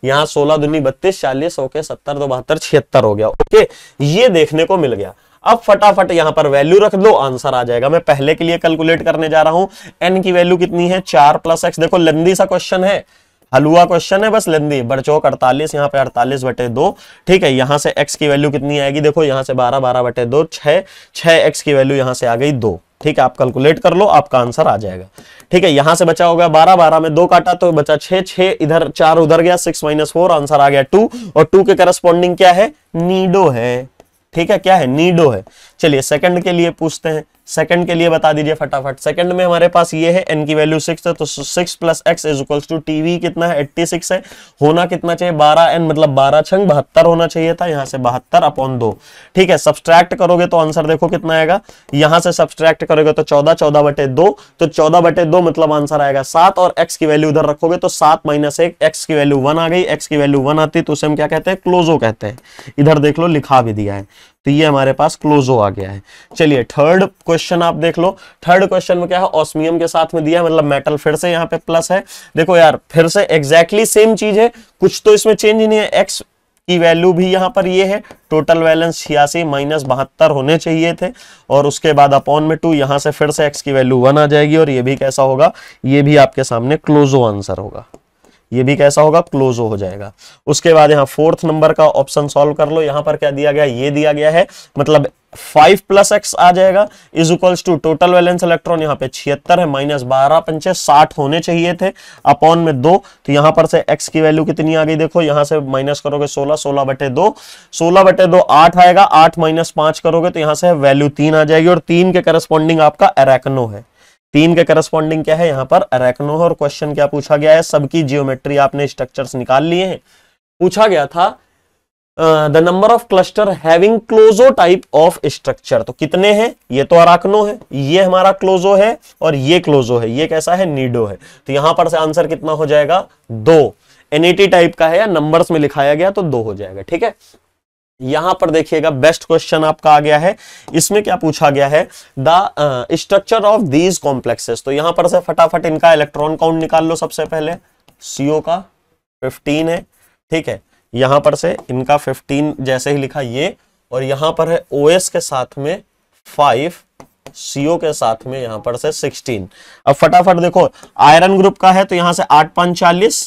यहां सोलह दुनी बत्तीस चालीस ओके सत्तर दो बहत्तर छिहत्तर हो गया ओके ये देखने को मिल गया अब फटाफट यहां पर वैल्यू रख दो आंसर आ जाएगा मैं पहले के लिए कैलकुलेट करने जा रहा हूं एन की वैल्यू कितनी है चार प्लस एक्स देखो लंदी सा क्वेश्चन है हलुआ क्वेश्चन है बस लेंदी बड़चौक चौक अड़तालीस यहाँ पे अड़तालीस बटे दो ठीक है यहाँ से एक्स की वैल्यू कितनी आएगी देखो यहाँ से बारह बारह बटे दो छह छह एक्स की वैल्यू यहाँ से आ गई दो ठीक है आप कैलकुलेट कर लो आपका आंसर आ जाएगा ठीक है यहां से बचा होगा बारह बारह में दो काटा तो बचा छह छह इधर चार उधर गया सिक्स माइनस फोर आंसर आ गया टू और टू के करस्पॉन्डिंग क्या है नीडो है ठीक है क्या है नीडो है चलिए सेकंड के लिए पूछते हैं सेकंड के लिए बता दीजिए फटाफट सेकंड में हमारे पास ये है एन की वैल्यू सिक्स है तो six plus X is equals to TV कितना है एट्टी सिक्स है होना कितना चाहिए बारह एन मतलब बारह छंग बहत्तर होना चाहिए था यहाँ से बहत्तर अपॉन दो ठीक है सब्सट्रैक्ट करोगे तो आंसर देखो कितना आएगा यहाँ से सब्सट्रैक्ट करोगे तो चौदह चौदह बटे दो तो चौदह बटे दो मतलब आंसर आएगा सात और एक्स की वैल्यू उधर रखोगे तो सात माइनस एक एक्स की वैल्यू वन आ गई एक्स की वैल्यू वन आती तो उसे हम क्या कहते हैं क्लोजो कहते हैं इधर देख लो लिखा भी दिया है तो ये हमारे पास क्लोजो आ गया है चलिए थर्ड क्वेश्चन आप देख लो थर्ड क्वेश्चन में क्या है ऑस्मियम के साथ में दिया मतलब मेटल फिर से यहाँ पे प्लस है देखो यार फिर से एग्जैक्टली सेम चीज है कुछ तो इसमें चेंज ही नहीं है एक्स की वैल्यू भी यहाँ पर ये है टोटल बैलेंस छियासी माइनस बहत्तर होने चाहिए थे और उसके बाद अपॉन में टू यहां से फिर से एक्स की वैल्यू वन आ जाएगी और ये भी कैसा होगा ये भी आपके सामने क्लोजो आंसर होगा ये भी कैसा होगा क्लोज हो जाएगा उसके बाद यहाँ फोर्थ नंबर का ऑप्शन सॉल्व कर लो यहाँ पर क्या दिया गया ये दिया गया है मतलब फाइव प्लस एक्स आ जाएगा is equals to total valence electron यहाँ पे छिहत्तर है माइनस बारह पंचे साठ होने चाहिए थे अपॉन में दो तो यहां पर से एक्स की वैल्यू कितनी आ गई देखो यहां से माइनस करोगे सोलह सोलह बटे दो सोलह बटे दो आठ आएगा आठ माइनस पांच करोगे तो यहां से वैल्यू तीन आ जाएगी और तीन के करस्पॉन्डिंग आपका एरेकनो है तीन का करस्पॉन्डिंग क्या है यहां पर अरेक्नो और क्वेश्चन क्या पूछा गया है सबकी जियोमेट्री आपने स्ट्रक्चर्स निकाल लिए हैं पूछा गया था the number of cluster having closo type of structure तो कितने हैं ये तो अराकनो है ये हमारा क्लोजो है और ये क्लोजो है ये कैसा है नीडो है तो यहां पर से आंसर कितना हो जाएगा दो एनएटी टाइप का है या नंबर्स में लिखाया गया तो दो हो जाएगा ठीक है यहां पर देखिएगा बेस्ट क्वेश्चन आपका आ गया है इसमें क्या पूछा गया है the structure of these complexes तो यहां पर से फटाफट इनका इलेक्ट्रॉन काउंट निकाल लो सबसे पहले सीओ का 15 है ठीक है यहां पर से इनका 15 जैसे ही लिखा ये और यहां पर है ओ के साथ में फाइव सीओ के साथ में यहां पर से सिक्सटीन अब फटाफट देखो आयरन ग्रुप का है तो यहां से आठ पांच चालीस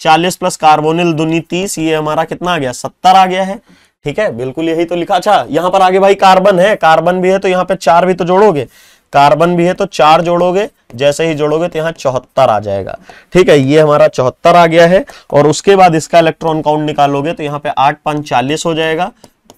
चालीस प्लस कार्बोनिल दुनी तीस ये हमारा कितना आ गया सत्तर आ गया है ठीक है बिल्कुल यही तो लिखा अच्छा यहाँ पर आगे भाई कार्बन है कार्बन भी है तो यहाँ पे चार भी तो जोड़ोगे कार्बन भी है तो चार जोड़ोगे जैसे ही जोड़ोगे तो यहाँ चौहत्तर आ जाएगा ठीक है ये हमारा चौहत्तर आ गया है और उसके बाद इसका इलेक्ट्रॉन काउंट निकालोगे तो यहाँ पे आठ पांच चालीस हो जाएगा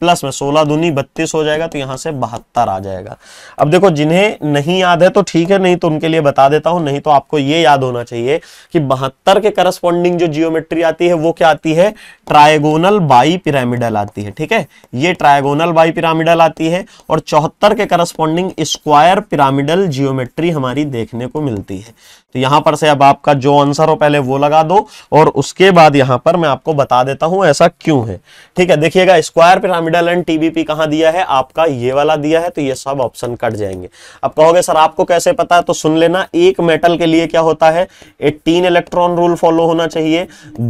प्लस में सोलह दूनी बत्तीस हो जाएगा तो यहां से बहत्तर आ जाएगा अब देखो जिन्हें नहीं याद है तो ठीक है नहीं तो उनके लिए बता देता हूं नहीं तो आपको यह याद होना चाहिए कि बहत्तर के करस्पॉन्डिंग जो जियोमेट्री आती है वो क्या आती है ट्रायगोनल बाई पिरामिडल आती है ठीक है ये ट्रायगोनल बाई पिरामिडल आती है और चौहत्तर के करस्पॉन्डिंग स्क्वायर पिरामिडल जियोमेट्री हमारी देखने को मिलती है तो यहां पर से अब आपका जो आंसर हो पहले वो लगा दो और उसके बाद यहां पर मैं आपको बता देता हूं ऐसा क्यों है ठीक है देखिएगा स्क्वायर पिरामिड एलएन टीबीपी कहाँ दिया है आपका ये वाला दिया है तो ये सब ऑप्शन कट जाएंगे अब कहोगे सर आपको कैसे पता है तो सुन लेना एक मेटल के लिए क्या होता है एट्टीन इलेक्ट्रॉन रूल फॉलो होना चाहिए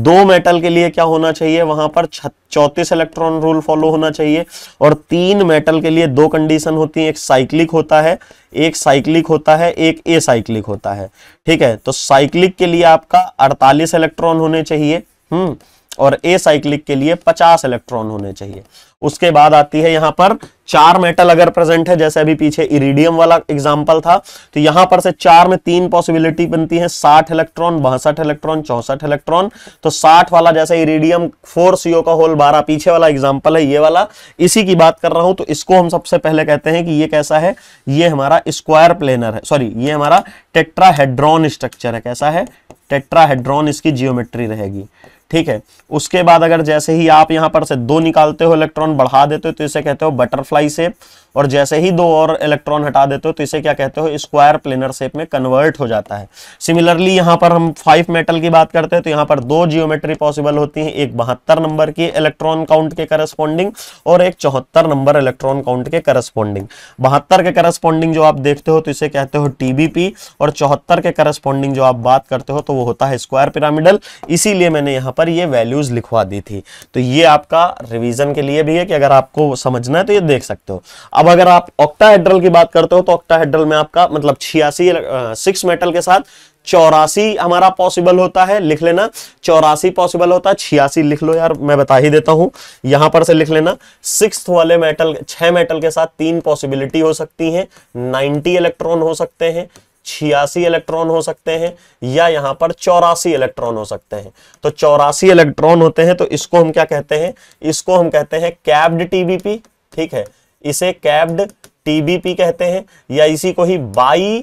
दो मेटल के लिए क्या होना चाहिए वहां पर चौतीस इलेक्ट्रॉन रूल फॉलो होना चाहिए और तीन मेटल के लिए दो कंडीशन होती है एक साइक्लिक होता है एक साइक्लिक होता है एक ए साइक्लिक होता है ठीक है तो साइक्लिक के लिए आपका अड़तालीस इलेक्ट्रॉन होने चाहिए हम्म और ए साइक्लिक के लिए 50 इलेक्ट्रॉन होने चाहिए उसके बाद आती है यहां पर चार मेटल अगर प्रेजेंट है जैसे अभी पीछे इरिडियम वाला एग्जाम्पल था तो यहां पर से चार में तीन पॉसिबिलिटी बनती है साठ इलेक्ट्रॉन बासठ इलेक्ट्रॉन चौसठ इलेक्ट्रॉन तो साठ वाला जैसे इरिडियम फोर सीओ का होल बारह पीछे वाला एग्जाम्पल है ये वाला इसी की बात कर रहा हूं तो इसको हम सबसे पहले कहते हैं कि ये कैसा है ये हमारा स्क्वायर प्लेनर है सॉरी ये हमारा टेक्ट्राहेड्रॉन स्ट्रक्चर है कैसा है टेक्ट्राहेड्रॉन इसकी जियोमेट्री रहेगी ठीक है उसके बाद अगर जैसे ही आप यहां पर से दो निकालते हो इलेक्ट्रॉन बढ़ा देते हो तो इसे कहते हो बटरफ्लाई से और जैसे ही दो और इलेक्ट्रॉन हटा देते हो तो इसे क्या कहते हो स्क्वायर प्लेनर शेप में कन्वर्ट हो जाता है सिमिलरली यहां पर हम फाइव मेटल की बात करते हैं तो यहां पर दो जियोमेट्री पॉसिबल होती है एक बहत्तर नंबर की इलेक्ट्रॉन काउंट के करस्पॉन्डिंग और एक चौहत्तर नंबर इलेक्ट्रॉन काउंट के करस्पॉन्डिंग बहत्तर के करस्पॉन्डिंग जो आप देखते हो तो इसे कहते हो टीबीपी और चौहत्तर के करस्पॉन्डिंग जो आप बात करते हो तो वो होता है स्क्वायर पिरामिडल इसीलिए मैंने यहां पर ये वैल्यूज लिखवा दी थी तो ये आपका रिविजन के लिए भी है कि अगर आपको समझना है तो ये देख सकते हो अब अब अगर आप ऑक्टाहेड्रल की बात करते हो तो ऑक्टाहेड्रल में आपका मतलब छियासी सिक्स मेटल के साथ चौरासी हमारा पॉसिबल होता है लिख लेना चौरासी पॉसिबल होता है छियासी लिख लो यार मैं बता ही देता हूं यहां पर से लिख लेना सिक्स वाले मेटल छह मेटल के साथ तीन पॉसिबिलिटी हो सकती है नाइनटी इलेक्ट्रॉन हो सकते हैं छियासी इलेक्ट्रॉन हो सकते हैं या यहां पर चौरासी इलेक्ट्रॉन हो सकते हैं तो चौरासी इलेक्ट्रॉन होते हैं तो इसको हम क्या कहते हैं इसको हम कहते हैं कैब्ड टीबीपी ठीक है इसे कैब्ड टीबीपी कहते हैं या इसी को ही बाई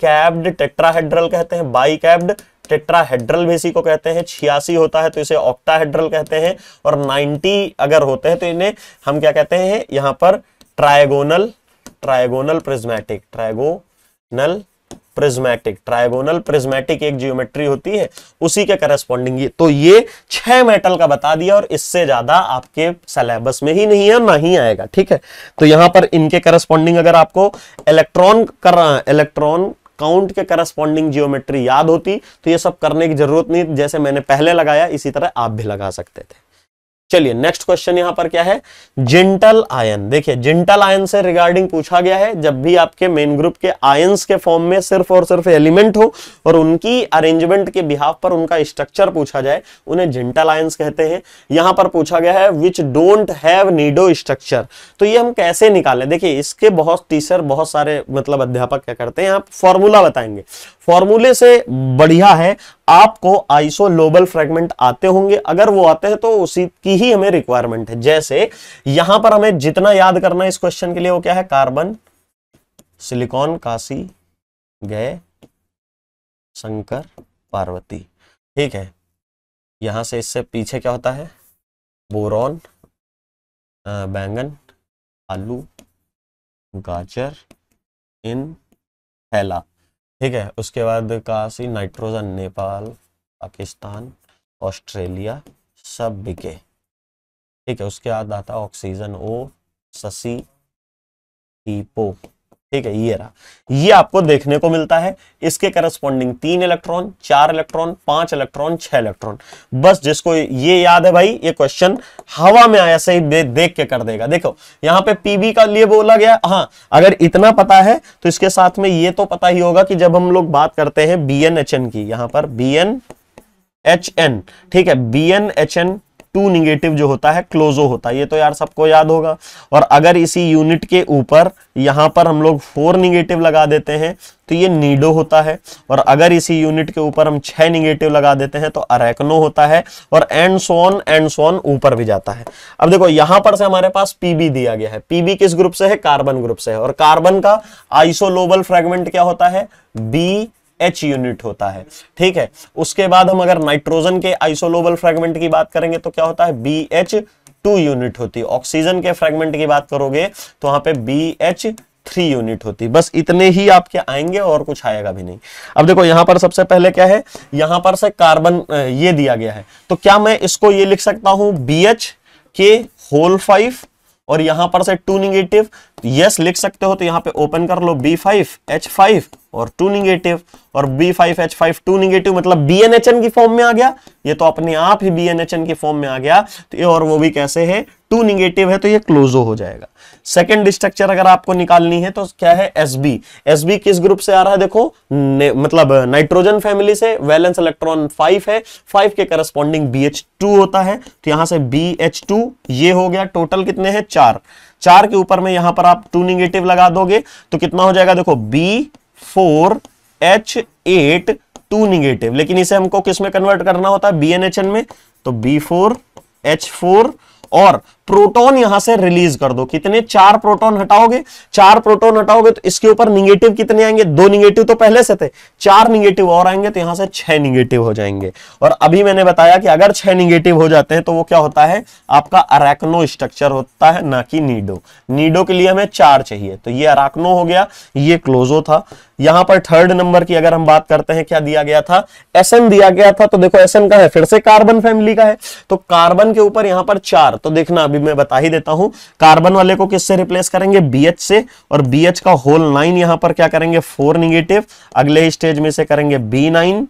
कैब्ड टेट्राहेड्रल कहते हैं बाई कैब्ड टेट्राहेड्रल भी इसी को कहते हैं छियासी होता है तो इसे ऑक्टाहेड्रल कहते हैं और 90 अगर होते हैं तो इन्हें हम क्या कहते हैं यहां पर trigonal trigonal prismatic trigonal prismatic trigonal prismatic एक जियोमेट्री होती है उसी के करेस्पॉन्डिंग तो ये छह मेटल का बता दिया और इससे ज्यादा आपके सिलेबस में ही नहीं है ना ही आएगा ठीक है तो यहां पर इनके करेस्पॉन्डिंग अगर आपको इलेक्ट्रॉन कर रहा है इलेक्ट्रॉन काउंट के करस्पॉन्डिंग जियोमेट्री याद होती तो ये सब करने की जरूरत नहीं जैसे मैंने पहले लगाया इसी तरह आप भी लगा सकते थे चलिए नेक्स्ट क्वेश्चन यहां पर क्या है जिंटल आयन देखिए जिंटल आयन से रिगार्डिंग पूछा गया है जब भी आपके मेन ग्रुप के आयन्स के फॉर्म में सिर्फ और सिर्फ एलिमेंट हो और उनकी अरेंजमेंट के बिहाफ पर उनका स्ट्रक्चर पूछा जाए उन्हें जिंटल आयन्स कहते हैं यहां पर पूछा गया है which don't have nido structure तो ये हम कैसे निकालें देखिए इसके बहुत टीचर बहुत सारे मतलब अध्यापक क्या करते हैं आप फॉर्मूला बताएंगे फॉर्मूले से बढ़िया है आपको आइसोलोबल फ्रेगमेंट आते होंगे अगर वो आते हैं तो उसी की की ही हमें रिक्वायरमेंट है जैसे यहां पर हमें जितना याद करना है इस क्वेश्चन के लिए वो क्या है कार्बन सिलिकॉन काशी गए शंकर पार्वती ठीक है यहां से इससे पीछे क्या होता है बोरॉन बैंगन आलू गाजर इन थैला ठीक है उसके बाद काशी नाइट्रोजन नेपाल पाकिस्तान ऑस्ट्रेलिया सब बिके ठीक है उसके बाद आता ऑक्सीजन ओ ससी पीपो e ठीक है ये रहा ये आपको देखने को मिलता है इसके करस्पॉन्डिंग तीन इलेक्ट्रॉन चार इलेक्ट्रॉन पांच इलेक्ट्रॉन छह इलेक्ट्रॉन बस जिसको ये याद है भाई ये क्वेश्चन हवा में आया सही दे, देख के कर देगा देखो यहां पे पीबी का लिए बोला गया हाँ अगर इतना पता है तो इसके साथ में ये तो पता ही होगा कि जब हम लोग बात करते हैं बी एन एच एन की यहां पर बी एन एच एन ठीक है B N H N two negative जो होता है क्लोजो होता है ये तो यार सबको याद होगा और अगर इसी यूनिट के ऊपर यहां पर हम लोग फोर निगेटिव लगा देते हैं तो ये नीडो होता है और अगर इसी यूनिट के ऊपर हम छह निगेटिव लगा देते हैं तो अरेक्नो होता है और एंड सोन एंड सोन ऊपर भी जाता है अब देखो यहां पर से हमारे पास पीबी दिया गया है पीबी किस ग्रुप से है कार्बन ग्रुप से है और कार्बन का आइसोलोबल फ्रेगमेंट क्या होता है बी एच यूनिट होता है ठीक है उसके बाद हम अगर नाइट्रोजन के आइसोलोबल फ्रेगमेंट की बात करेंगे तो क्या होता है बी एच टू यूनिट होती है ऑक्सीजन के फ्रेगमेंट की बात करोगे तो वहां पे बी एच थ्री यूनिट होती बस इतने ही आपके आएंगे और कुछ आएगा भी नहीं अब देखो यहां पर सबसे पहले क्या है यहां पर से कार्बन ये दिया गया है तो क्या मैं इसको ये लिख सकता हूं बी एच के होल फाइव और यहां पर से टू निगेटिव यस लिख सकते हो तो यहाँ पे ओपन कर लो बी फाइव एच फाइव और टू निगेटिव और B five H five two negative मतलब बी एन एच एन की फॉर्म में आ गया ये तो अपने आप ही बी एन एच एन की फॉर्म में आ गया तो ये और वो भी कैसे है टू निगेटिव है तो ये क्लोजो हो जाएगा सेकेंड स्ट्रक्चर अगर आपको निकालनी है तो क्या है एस बी एस बी किस ग्रुप से आ रहा है देखो मतलब नाइट्रोजन फैमिली से वैलेंस इलेक्ट्रॉन फाइव है फाइव के करस्पॉन्डिंग बी एच टू होता है तो यहां से बी एच टू ये हो गया टोटल कितने हैं चार चार के ऊपर में यहां पर आप टू निगेटिव लगा दोगे तो कितना हो जाएगा देखो B four H eight two negative लेकिन इसे हमको किस में कन्वर्ट करना होता है बी एन एच एन में तो बी फोर एच फोर और प्रोटॉन यहां से रिलीज कर दो कितने चार प्रोटॉन हटाओगे चार प्रोटॉन हटाओगे तो इसके ऊपर निगेटिव कितने आएंगे दो निगेटिव तो पहले से थे चार निगेटिव और आएंगे तो यहां से छह निगेटिव हो जाएंगे और अभी मैंने बताया कि अगर छह निगेटिव हो जाते हैं तो वो क्या होता है आपका अरेक्नो स्ट्रक्चर होता है ना कि नीडो नीडो के लिए हमें चार चाहिए तो ये अराकनो हो गया ये क्लोजो था यहां पर थर्ड नंबर की अगर हम बात करते हैं क्या दिया गया था एस दिया गया था तो देखो एस का है फिर से कार्बन फैमिली का है तो कार्बन के ऊपर यहां पर चार तो देखना अभी अभी मैं बता ही देता हूं कार्बन वाले को किससे रिप्लेस करेंगे बी से और बी का होल नाइन यहां पर क्या करेंगे फोर निगेटिव अगले स्टेज में से करेंगे बी नाइन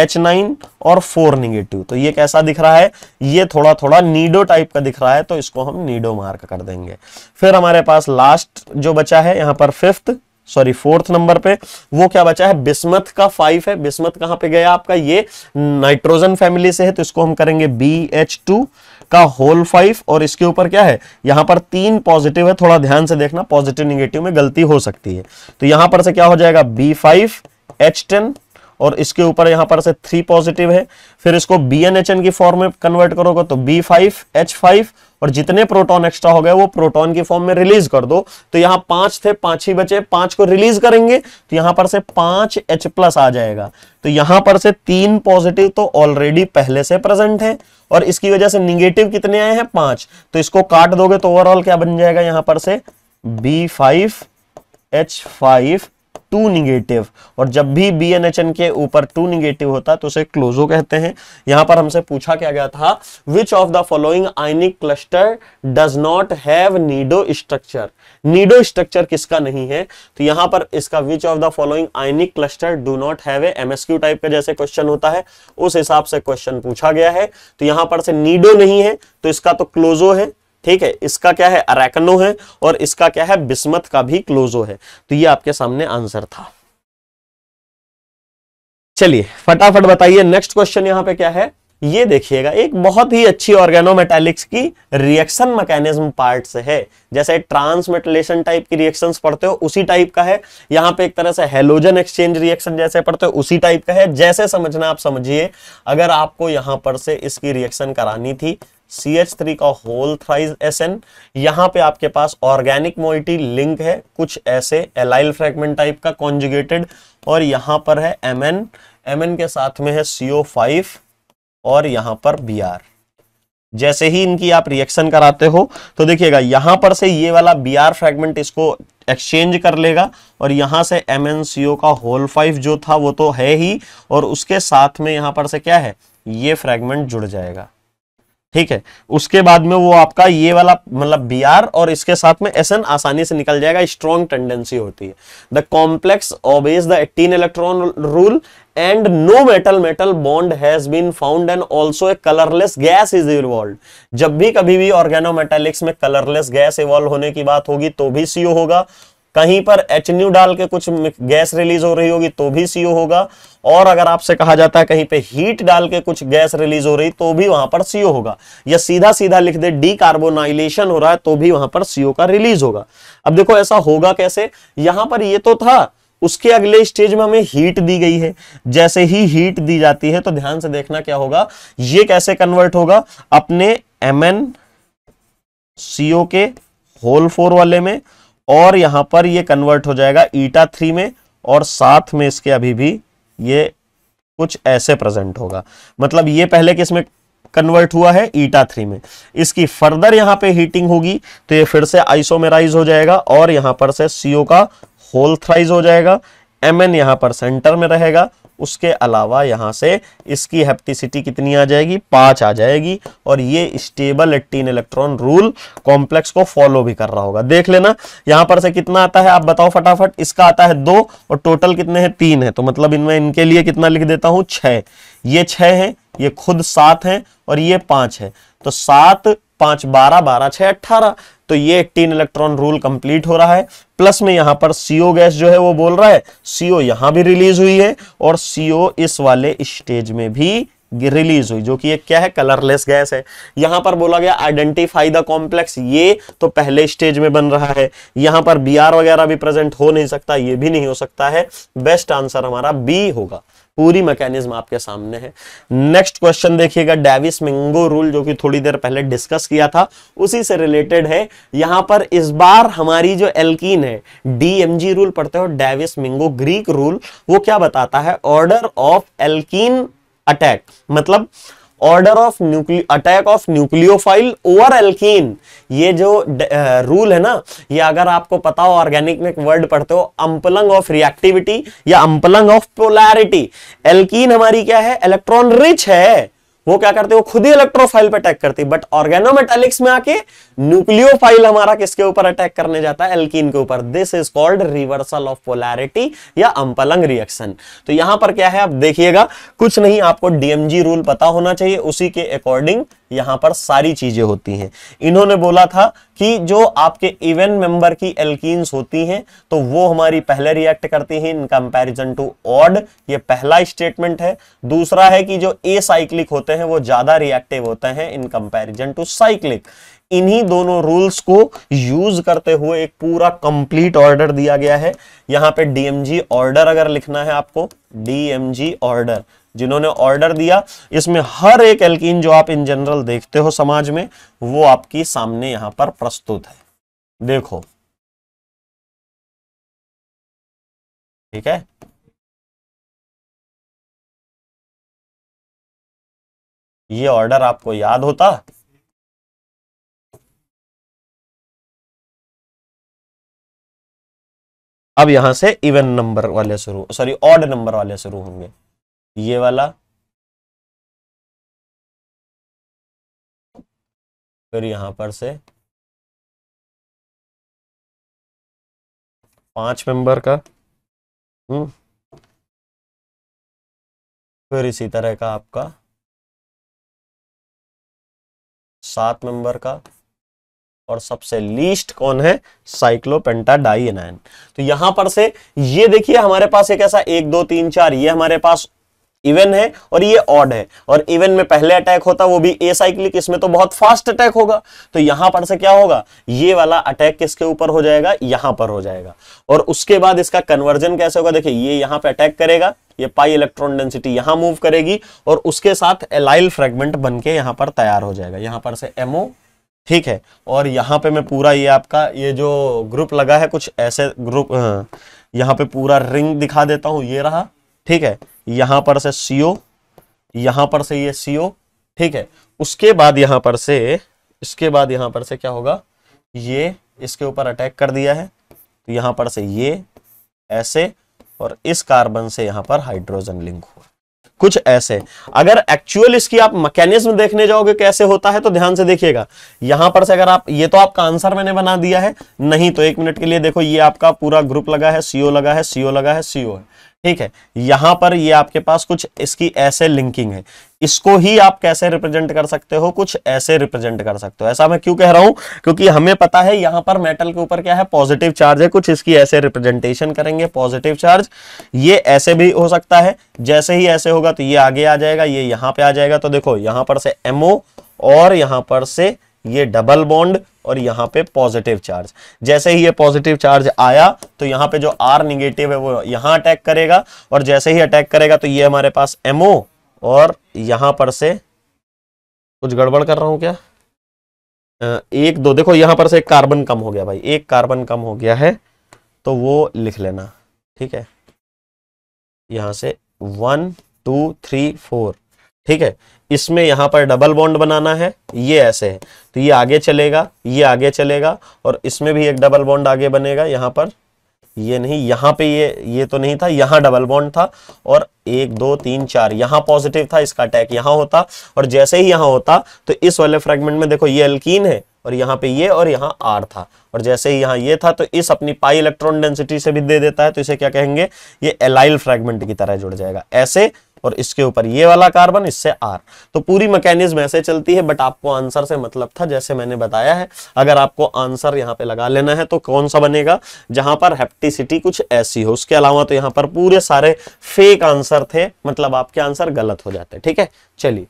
एच नाइन और फोर निगेटिव तो ये कैसा दिख रहा है ये थोड़ा थोड़ा नीडो टाइप का दिख रहा है तो इसको हम नीडो मार्क कर देंगे फिर हमारे पास लास्ट जो बचा है यहां पर फिफ्थ सॉरी फोर्थ नंबर पे वो क्या बचा है बिस्मत का फाइव है बिस्मत कहां पे गया आपका ये नाइट्रोजन फैमिली से है तो इसको हम करेंगे बी एच टू का होल फाइव और इसके ऊपर क्या है यहां पर तीन पॉजिटिव है थोड़ा ध्यान से देखना पॉजिटिव निगेटिव में गलती हो सकती है तो यहां पर से क्या हो जाएगा बी फाइव एच टेन और इसके ऊपर यहां पर से थ्री पॉजिटिव है फिर इसको बी एन एच एन की फॉर्म में कन्वर्ट करोगे तो बी फाइव एच फाइव और जितने प्रोटॉन एक्स्ट्रा हो गए वो प्रोटॉन की फॉर्म में रिलीज कर दो तो यहां पांच थे पांच ही बचे पांच को रिलीज करेंगे तो यहां पर से पांच एच प्लस आ जाएगा तो यहां पर से तीन पॉजिटिव तो ऑलरेडी पहले से प्रेजेंट है और इसकी वजह से निगेटिव कितने आए हैं पांच तो इसको काट दोगे तो ओवरऑल क्या बन जाएगा यहां पर से B five H five two negative और जब भी बी एन एच एन के ऊपर टू निगेटिव होता है तो उसे क्लोजो कहते हैं यहां पर हमसे पूछा क्या गया था which of the following ionic cluster does not have nido structure nido structure किसका नहीं है तो यहां पर इसका which of the following ionic cluster do not have MSQ type का जैसे क्वेश्चन होता है उस हिसाब से क्वेश्चन पूछा गया है तो यहां पर से नीडो नहीं है तो इसका तो क्लोजो है ठीक है इसका क्या है अरेकनो है और इसका क्या है बिस्मत का भी क्लोजो है तो ये आपके सामने आंसर था चलिए फटाफट बताइए नेक्स्ट क्वेश्चन यहां पे क्या है ये देखिएगा एक बहुत ही अच्छी ऑर्गेनोमेटेलिक्स की रिएक्शन मैकेनिज्म पार्ट से है जैसे ट्रांसमेटलेशन टाइप की रिएक्शंस पढ़ते हो उसी टाइप का है यहां पे एक तरह से हेलोजन एक्सचेंज रिएक्शन जैसे पढ़ते हो उसी टाइप का है जैसे समझना आप समझिए अगर आपको यहां पर से इसकी रिएक्शन करानी थी सी एच थ्री का होल थ्राइज एस एन यहां पर आपके पास ऑर्गेनिक मोइटी लिंक है कुछ ऐसे एलाइल फ्रेगमेंट टाइप का कॉन्जुगेटेड और यहां पर है एम एन एम एन के साथ में है सीओ फाइव और यहां पर बी आर जैसे ही इनकी आप रिएक्शन कराते हो तो देखिएगा यहां पर से ये वाला बी आर फ्रेगमेंट इसको एक्सचेंज कर लेगा और यहां से एम एन सी ओ का होल फाइव जो था वो तो है ही और उसके साथ में यहां पर से क्या है ये फ्रेगमेंट जुड़ जाएगा ठीक है उसके बाद में वो आपका ये वाला मतलब बी आर और इसके साथ में एस एन आसानी से निकल जाएगा स्ट्रॉन्ग टेंडेंसी होती है the complex obeys the eighteen electron rule and no metal metal bond has been found and also a colourless gas is evolve जब भी कभी भी ऑर्गेनो में कलरलेस गैस इवॉल्व होने की बात होगी तो भी सीओ होगा कहीं पर एच न्यू डाल के कुछ गैस रिलीज हो रही होगी तो भी सीओ होगा और अगर आपसे कहा जाता है कहीं पे हीट डाल के कुछ गैस रिलीज हो रही तो भी वहां पर सीओ होगा या सीधा सीधा लिख दे डी कार्बोनाइलेशन हो रहा है तो भी वहां पर सीओ का रिलीज होगा अब देखो ऐसा होगा कैसे यहां पर ये तो था उसके अगले स्टेज में हमें हीट दी गई है जैसे ही हीट दी जाती है तो ध्यान से देखना क्या होगा ये कैसे कन्वर्ट होगा अपने एम एन सीओ के होल फोर वाले में और यहां पर ये कन्वर्ट हो जाएगा ईटा थ्री में और साथ में इसके अभी भी ये कुछ ऐसे प्रेजेंट होगा मतलब ये पहले किस में कन्वर्ट हुआ है ईटा थ्री में इसकी फर्दर यहां पे हीटिंग होगी तो ये फिर से आइसोमेराइज हो जाएगा और यहां पर से सीओ का होल थ्राइज हो जाएगा एम एन यहां पर सेंटर में रहेगा उसके अलावा यहाँ से इसकी हेप्टिसिटी कितनी आ जाएगी पाँच आ जाएगी और ये stable eighteen electron rule complex को फॉलो भी कर रहा होगा देख लेना यहाँ पर से कितना आता है आप बताओ फटाफट इसका आता है दो और टोटल कितने हैं तीन है तो मतलब इनमें इनके लिए कितना लिख देता हूँ छः ये छः है ये खुद सात है और ये पाँच है तो सात पांच बारह बारह छह अट्ठारह तो ये एट्टीन इलेक्ट्रॉन रूल कंप्लीट हो रहा है प्लस में यहां पर सीओ गैस जो है वो बोल रहा है सीओ यहां भी रिलीज हुई है और सीओ इस वाले स्टेज में भी रिलीज हुई जो कि ये क्या है कलरलेस गैस है यहां पर बोला गया आइडेंटिफाई द कॉम्प्लेक्स ये तो पहले स्टेज में बन रहा है यहां पर बी वगैरह भी प्रेजेंट हो नहीं सकता ये भी नहीं हो सकता है बेस्ट आंसर हमारा बी होगा पूरी मैकेनिज्म आपके सामने है नेक्स्ट क्वेश्चन देखिएगा डेविस मिंगो रूल जो कि थोड़ी देर पहले डिस्कस किया था उसी से रिलेटेड है यहां पर इस बार हमारी जो एल्कीन है डीएमजी रूल पढ़ते हो डेविस मिंगो ग्रीक रूल वो क्या बताता है ऑर्डर ऑफ एल्कीन अटैक मतलब order of nucleo attack of nucleophile over alkene ये जो रूल है ना ये अगर आपको पता हो ऑर्गेनिक में वर्ड पढ़ते हो अम्पलंग ऑफ रिएक्टिविटी या अम्पलंग ऑफ पोलैरिटी एल्कीन हमारी क्या है इलेक्ट्रॉन रिच है वो क्या करते हैं वो खुद ही इलेक्ट्रोफाइल पे अटैक करती है बट ऑर्गेनोमेटेलिक्स में आके न्यूक्लियोफाइल हमारा किसके ऊपर अटैक करने जाता है एल्कीन के ऊपर this is called reversal of polarity या अंपलंग रिएक्शन तो यहां पर क्या है आप देखिएगा कुछ नहीं आपको डीएमजी रूल पता होना चाहिए उसी के अकॉर्डिंग यहां पर सारी चीजें होती हैं इन्होंने बोला था कि जो आपके इवेंट मेंबर की एल्कीन्स होती हैं तो वो हमारी पहले रिएक्ट करती हैं इन कंपैरिजन टू ऑड ये पहला स्टेटमेंट है दूसरा है कि जो ए साइक्लिक होते हैं वो ज्यादा रिएक्टिव होते हैं इन कंपेरिजन टू साइक्लिक इन्हीं दोनों रूल्स को यूज करते हुए एक पूरा कंप्लीट ऑर्डर दिया गया है यहां पे डीएमजी ऑर्डर अगर लिखना है आपको डीएमजी ऑर्डर जिन्होंने ऑर्डर दिया इसमें हर एक एल्किन जो आप इन जनरल देखते हो समाज में वो आपकी सामने यहां पर प्रस्तुत है देखो ठीक है ये ऑर्डर आपको याद होता अब यहां से इवन नंबर वाले शुरू सॉरी ऑड नंबर वाले शुरू होंगे ये वाला फिर यहां पर से पांच मेंबर का हम्म फिर इसी तरह का आपका सात मेंबर का और सबसे लीस्ट कौन है साइक्लोपेंटा साइक्लोपेंटाडाइनाइन तो यहां पर से ये देखिए हमारे पास एक ऐसा एक दो तीन चार ये हमारे पास इवन है और ये ऑड है और इवन में पहले अटैक होता वो भी ए साइक्लिक इसमें तो बहुत फास्ट अटैक होगा तो यहां पर से क्या होगा ये वाला अटैक किसके ऊपर हो जाएगा यहां पर हो जाएगा और उसके बाद इसका कन्वर्जन कैसे होगा देखिए ये यहां पे अटैक करेगा ये पाई इलेक्ट्रॉन डेंसिटी यहां मूव करेगी और उसके साथ एलाइल फ्रेगमेंट बन के यहां पर तैयार हो जाएगा यहां पर से एमओ ठीक है और यहां पर मैं पूरा ये आपका ये जो ग्रुप लगा है कुछ ऐसे ग्रुप हाँ, यहाँ पे पूरा रिंग दिखा देता हूं ये रहा ठीक है यहां पर से सीओ यहां पर से ये सीओ ठीक है उसके बाद यहां पर से इसके बाद यहां पर से क्या होगा ये इसके ऊपर अटैक कर दिया है तो यहां पर से ये ऐसे और इस कार्बन से यहां पर हाइड्रोजन लिंक हुआ कुछ ऐसे अगर एक्चुअल इसकी आप मैकेनिज्म देखने जाओगे कैसे होता है तो ध्यान से देखिएगा यहां पर से अगर आप ये तो आपका आंसर मैंने बना दिया है नहीं तो एक मिनट के लिए देखो ये आपका पूरा ग्रुप लगा है सीओ लगा है सीओ लगा है सीओ है ठीक है यहां पर ये आपके पास कुछ इसकी ऐसे लिंकिंग है इसको ही आप कैसे रिप्रेजेंट कर सकते हो कुछ ऐसे रिप्रेजेंट कर सकते हो ऐसा मैं क्यों कह रहा हूं क्योंकि हमें पता है यहां पर मेटल के ऊपर क्या है पॉजिटिव चार्ज है कुछ इसकी ऐसे रिप्रेजेंटेशन करेंगे पॉजिटिव चार्ज ये ऐसे भी हो सकता है जैसे ही ऐसे होगा तो ये आगे आ जाएगा ये यहां पर आ जाएगा तो देखो यहां पर से एमओ और यहां पर से ये डबल बॉन्ड और यहाँ पे पॉजिटिव चार्ज जैसे ही ये पॉजिटिव चार्ज आया तो यहाँ पे जो आर निगेटिव है वो यहां अटैक करेगा और जैसे ही अटैक करेगा तो ये हमारे पास एमओ और यहां पर से कुछ गड़बड़ कर रहा हूं क्या एक दो देखो यहां पर से एक कार्बन कम हो गया भाई एक कार्बन कम हो गया है तो वो लिख लेना ठीक है यहां से वन टू थ्री फोर ठीक है इसमें यहाँ पर डबल बॉन्ड बनाना है ये ऐसे है तो ये आगे चलेगा ये आगे चलेगा और इसमें भी एक डबल बॉन्ड आगे बनेगा यहाँ पर ये नहीं यहाँ पे ये ये तो नहीं था यहां डबल बॉन्ड था और एक दो तीन चार यहां पॉजिटिव था इसका अटैक यहां होता और जैसे ही यहां होता तो इस वाले फ्रेगमेंट में देखो ये अल्कीन है और यहाँ पे ये और यहाँ आर था और जैसे ही यहां ये था तो इस अपनी पाई इलेक्ट्रॉन डेंसिटी से भी दे देता है तो इसे क्या कहेंगे ये एलाइल फ्रेगमेंट की तरह जुड़ जाएगा ऐसे और इसके ऊपर ये वाला कार्बन इससे आर तो पूरी मैकेनिज्म ऐसे चलती है बट आपको आंसर से मतलब था जैसे मैंने बताया है अगर आपको आंसर यहाँ पे लगा लेना है तो कौन सा बनेगा जहां पर हेप्टिसिटी कुछ ऐसी हो उसके अलावा तो यहाँ पर पूरे सारे फेक आंसर थे मतलब आपके आंसर गलत हो जाते ठीक है चलिए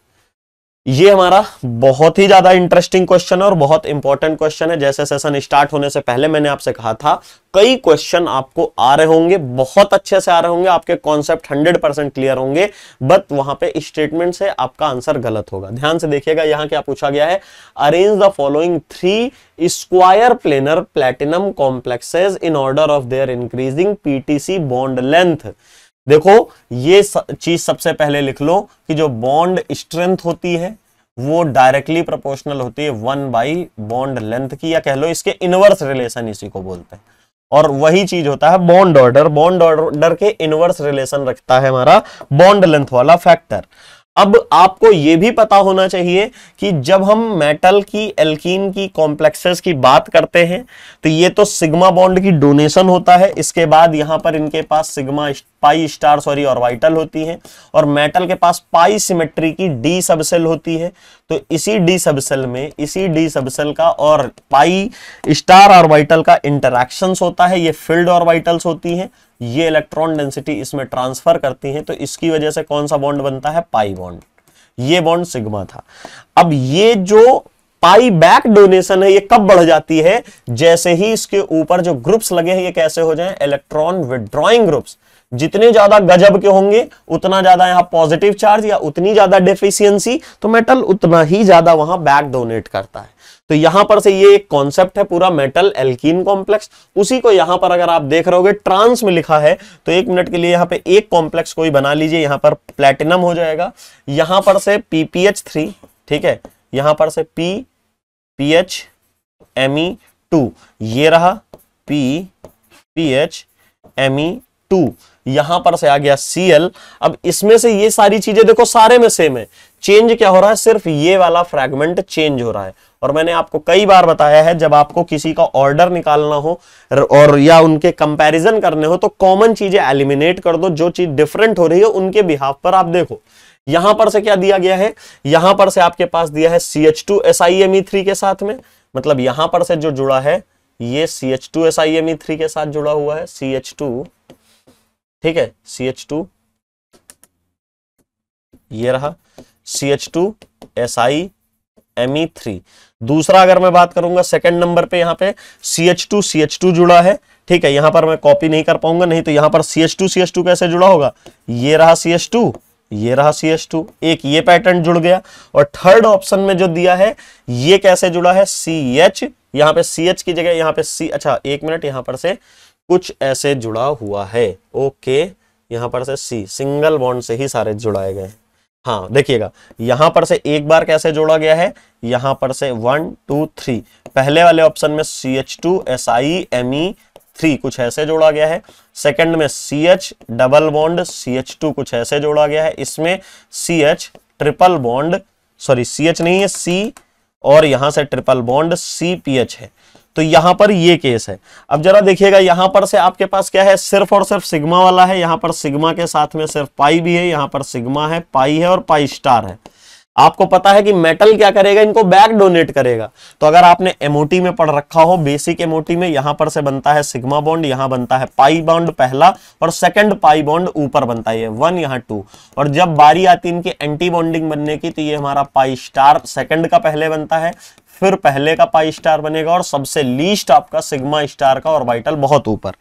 ये हमारा बहुत ही ज्यादा इंटरेस्टिंग क्वेश्चन है और बहुत इंपॉर्टेंट क्वेश्चन है जैसे सेशन स्टार्ट होने से पहले मैंने आपसे कहा था कई क्वेश्चन आपको आ रहे होंगे बहुत अच्छे से आ रहे होंगे आपके कॉन्सेप्ट 100 परसेंट क्लियर होंगे बट वहां पे स्टेटमेंट से आपका आंसर गलत होगा ध्यान से देखिएगा यहाँ क्या पूछा गया है arrange the following three square planar platinum complexes in order of their increasing PTC bond length देखो ये चीज सबसे पहले लिख लो कि जो बॉन्ड स्ट्रेंथ होती है वो डायरेक्टली प्रोपोर्शनल होती है वन बाई बॉन्ड लेंथ की या कह लो इसके इनवर्स रिलेशन इसी को बोलते हैं और वही चीज होता है बॉन्ड ऑर्डर बॉन्ड ऑर्डर के इनवर्स रिलेशन रखता है हमारा बॉन्ड लेंथ वाला फैक्टर अब आपको यह भी पता होना चाहिए कि जब हम मेटल की एल्कीन की कॉम्प्लेक्सेस की बात करते हैं तो ये तो सिग्मा बॉन्ड की डोनेशन होता है इसके बाद यहां पर इनके पास sigma pi star sorry vital होती है और मेटल के पास पाई सिमेट्री की डी सबसेल होती है तो इसी डी सबसेल में इसी डी सबसेल का और पाई स्टार और का इंटरक्शन होता है ये फील्ड ऑर्बिटल्स होती है ये इलेक्ट्रॉन डेंसिटी इसमें ट्रांसफर करती हैं तो इसकी वजह से कौन सा बॉन्ड बनता है पाई बॉन्ड ये बॉन्ड सिग्मा था अब ये जो पाई बैक डोनेशन है ये कब बढ़ जाती है जैसे ही इसके ऊपर जो ग्रुप्स लगे हैं ये कैसे हो जाए इलेक्ट्रॉन विड्रॉइंग ग्रुप्स जितने ज्यादा गजब के होंगे उतना ज्यादा यहां पॉजिटिव चार्ज या उतनी ज्यादा डेफिशियंसी तो मेटल उतना ही ज्यादा वहां बैक डोनेट करता है तो यहां पर से ये एक कॉन्सेप्ट है पूरा मेटल एल्कीन कॉम्प्लेक्स उसी को यहां पर अगर आप देख रहे ट्रांस में लिखा है तो एक मिनट के लिए यहां पे एक कॉम्प्लेक्स कोई बना लीजिए यहां पर प्लेटिनम हो जाएगा यहां पर से पीपीएच थ्री ठीक है यहां पर से P P H M E two ये रहा P P H M E two यहां पर से आ गया सी एल अब इसमें से ये सारी चीजें देखो सारे में सेम है चेंज क्या हो रहा है सिर्फ ये वाला फ्रेगमेंट चेंज हो रहा है और मैंने आपको कई बार बताया है जब आपको किसी का ऑर्डर निकालना हो और या उनके कंपैरिजन करने हो तो कॉमन चीजें एलिमिनेट कर दो जो चीज डिफरेंट हो रही है उनके बिहाफ पर आप देखो यहां पर से क्या दिया गया है यहां पर से आपके पास दिया है C H two S I M E three के साथ में मतलब यहां पर से जो जुड़ा है ये C H two S I M E three के साथ जुड़ा हुआ है सी एच टू ठीक है सी एच टू ये रहा C H two S I M E three दूसरा अगर मैं बात करूंगा सेकंड नंबर पे यहां पे C H two C H two जुड़ा है ठीक है यहां पर मैं कॉपी नहीं कर पाऊंगा नहीं तो यहां पर C H two C H two कैसे जुड़ा होगा ये रहा सी एच टू ये रहा सी एच टू एक ये पैटर्न जुड़ गया और थर्ड ऑप्शन में जो दिया है ये कैसे जुड़ा है सी एच यहाँ पे सी एच की जगह यहां पर सी अच्छा एक मिनट यहां पर से कुछ ऐसे जुड़ा हुआ है ओके यहां पर से सी सिंगल बॉन्ड से ही सारे जुड़ाए गए हाँ देखिएगा यहां पर से एक बार कैसे जोड़ा गया है यहां पर से वन टू थ्री पहले वाले ऑप्शन में C H two S I M E three कुछ ऐसे जोड़ा गया है सेकंड में C H double bond C H two कुछ ऐसे जोड़ा गया है इसमें C H triple bond sorry C H नहीं है सी और यहां से triple bond C P H है तो यहां पर ये केस है अब जरा देखिएगा यहां पर से आपके पास क्या है सिर्फ और सिर्फ सिग्मा वाला है यहां पर सिग्मा के साथ में सिर्फ पाई भी है यहां पर सिग्मा है पाई है और पाई स्टार है आपको पता है कि मेटल क्या करेगा इनको बैक डोनेट करेगा तो अगर आपने एमओटी में पढ़ रखा हो बेसिक एमओटी में यहां पर से बनता है सिग्मा बॉन्ड यहां बनता है पाई बॉन्ड पहला और सेकंड पाई बॉन्ड ऊपर बनता है वन यहां टू और जब बारी आती इनकी एंटी बॉन्डिंग बनने की तो ये हमारा पाई स्टार सेकंड का पहले बनता है फिर पहले का पाई स्टार बनेगा और सबसे लीस्ट आपका सिग्मा स्टार का ऑर्बिटल बहुत ऊपर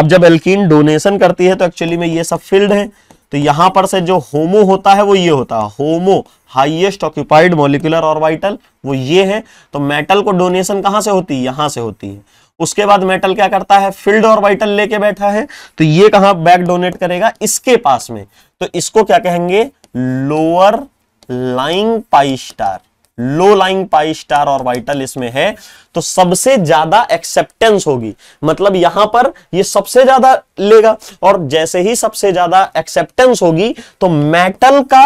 अब जब एल्किन डोनेशन करती है तो एक्चुअली में ये सब फील्ड है तो यहां पर से जो होमो होता है वो ये होता है HOMO highest occupied molecular orbital वो ये है तो मेटल को डोनेशन कहां से होती है यहां से होती है उसके बाद मेटल क्या करता है फील्ड ऑर्बिटल लेके बैठा है तो ये कहां बैक डोनेट करेगा इसके पास में तो इसको क्या कहेंगे lower lying pi star low lying pi star orbital इसमें है तो सबसे ज्यादा एक्सेप्टेंस होगी मतलब यहां पर ये सबसे ज्यादा लेगा और जैसे ही सबसे ज्यादा एक्सेप्टेंस होगी तो मेटल का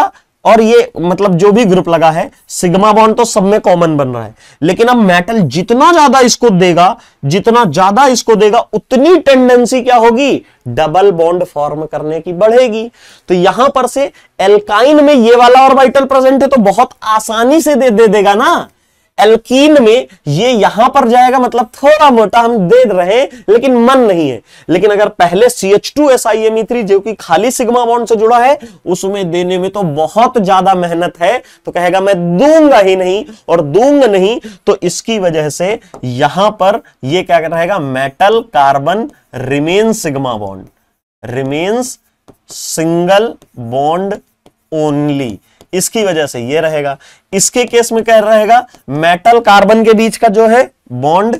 और ये मतलब जो भी ग्रुप लगा है सिग्मा बॉन्ड तो सब में कॉमन बन रहा है लेकिन अब मेटल जितना ज्यादा इसको देगा जितना ज्यादा इसको देगा उतनी टेंडेंसी क्या होगी डबल बॉन्ड फॉर्म करने की बढ़ेगी तो यहां पर से एल्काइन में ये वाला और वाइटल प्रेजेंट है तो बहुत आसानी से दे, दे देगा ना एल्कीन में ये यहां पर जाएगा मतलब थोड़ा मोटा हम दे रहे लेकिन मन नहीं है लेकिन अगर पहले C H two S I M three जो कि खाली सिग्मा बॉन्ड से जुड़ा है उसमें देने में तो बहुत ज्यादा मेहनत है तो कहेगा मैं दूंगा ही नहीं और दूंगा नहीं तो इसकी वजह से यहां पर यह क्या रहेगा metal carbon remain sigma bond remains single bond only इसकी वजह से ये रहेगा इसके केस में क्या रहेगा मेटल कार्बन के बीच का जो है बॉन्ड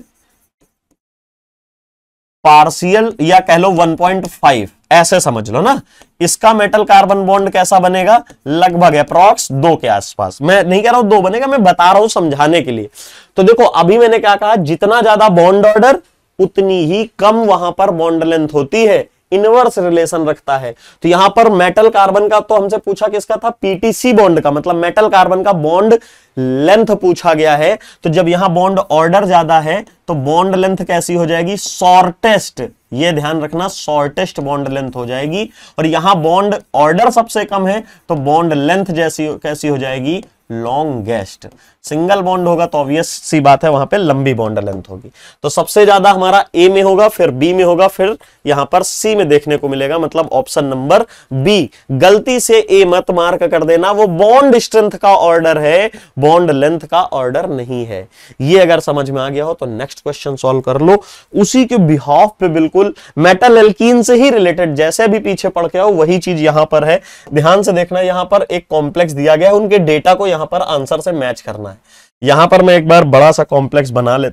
पार्शियल या कह लो 1.5 ऐसे समझ लो ना इसका मेटल कार्बन बॉन्ड कैसा बनेगा लगभग अप्रॉक्स दो के आसपास मैं नहीं कह रहा हूं दो बनेगा मैं बता रहा हूं समझाने के लिए तो देखो अभी मैंने क्या कहा जितना ज्यादा बॉन्ड ऑर्डर उतनी ही कम वहां पर बॉन्ड लेंथ होती है इनवर्स रिलेशन रखता है तो यहां पर मेटल कार्बन का तो हमसे पूछा किसका था पीटीसी बॉन्ड का मतलब मेटल कार्बन का बॉन्ड लेंथ पूछा गया है तो जब यहां बॉन्ड ऑर्डर ज्यादा है तो बॉन्ड लेंथ कैसी हो जाएगी शॉर्टेस्ट ये ध्यान रखना शॉर्टेस्ट बॉन्ड लेंथ हो जाएगी और यहां बॉन्ड ऑर्डर सबसे कम है तो बॉन्ड लेंथ जैसी कैसी हो जाएगी लॉन्गेस्ट सिंगल बॉन्ड होगा तो ऑब्वियस सी बात है वहां पे लंबी बॉन्ड लेंथ होगी तो सबसे ज्यादा हमारा ए में होगा फिर बी में होगा फिर यहां पर सी में देखने को मिलेगा मतलब ऑप्शन नंबर बी गलती से ए मत मार्क कर देना वो बॉन्ड स्ट्रेंथ का ऑर्डर है बॉन्ड लेंथ का ऑर्डर नहीं है ये अगर समझ में आ गया हो तो नेक्स्ट क्वेश्चन सोल्व कर लो उसी के बिहाफ पे बिल्कुल मेटल एल्किन से ही रिलेटेड जैसे भी पीछे पड़ के हो वही चीज यहां पर है ध्यान से देखना यहां पर एक कॉम्प्लेक्स दिया गया है उनके डेटा को यहां पर आंसर से मैच करना है है यहां पर मैं एक बार बड़ा सा कॉम्प्लेक्स बना ले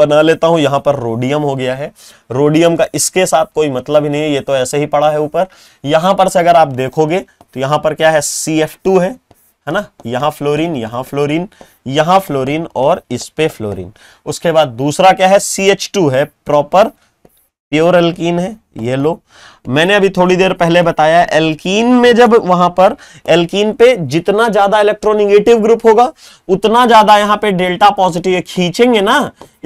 बना लेता हूं यहां पर रोडियम हो गया है रोडियम का इसके साथ कोई मतलब ही नहीं है ये तो ऐसे ही पड़ा है ऊपर यहां पर से अगर आप देखोगे तो यहां पर क्या है सी है है ना यहां फ्लोरीन यहां फ्लोरीन यहां फ्लोरीन और इस पे फ्लोरीन उसके बाद दूसरा क्या है सी है प्रॉपर प्योर एल्कीन है ये लो मैंने अभी थोड़ी देर पहले बताया एल्कीन में जब वहां पर एल्कीन पे जितना ज्यादा इलेक्ट्रोनिगेटिव ग्रुप होगा उतना ज्यादा यहाँ पे डेल्टा पॉजिटिव खींचेंगे ना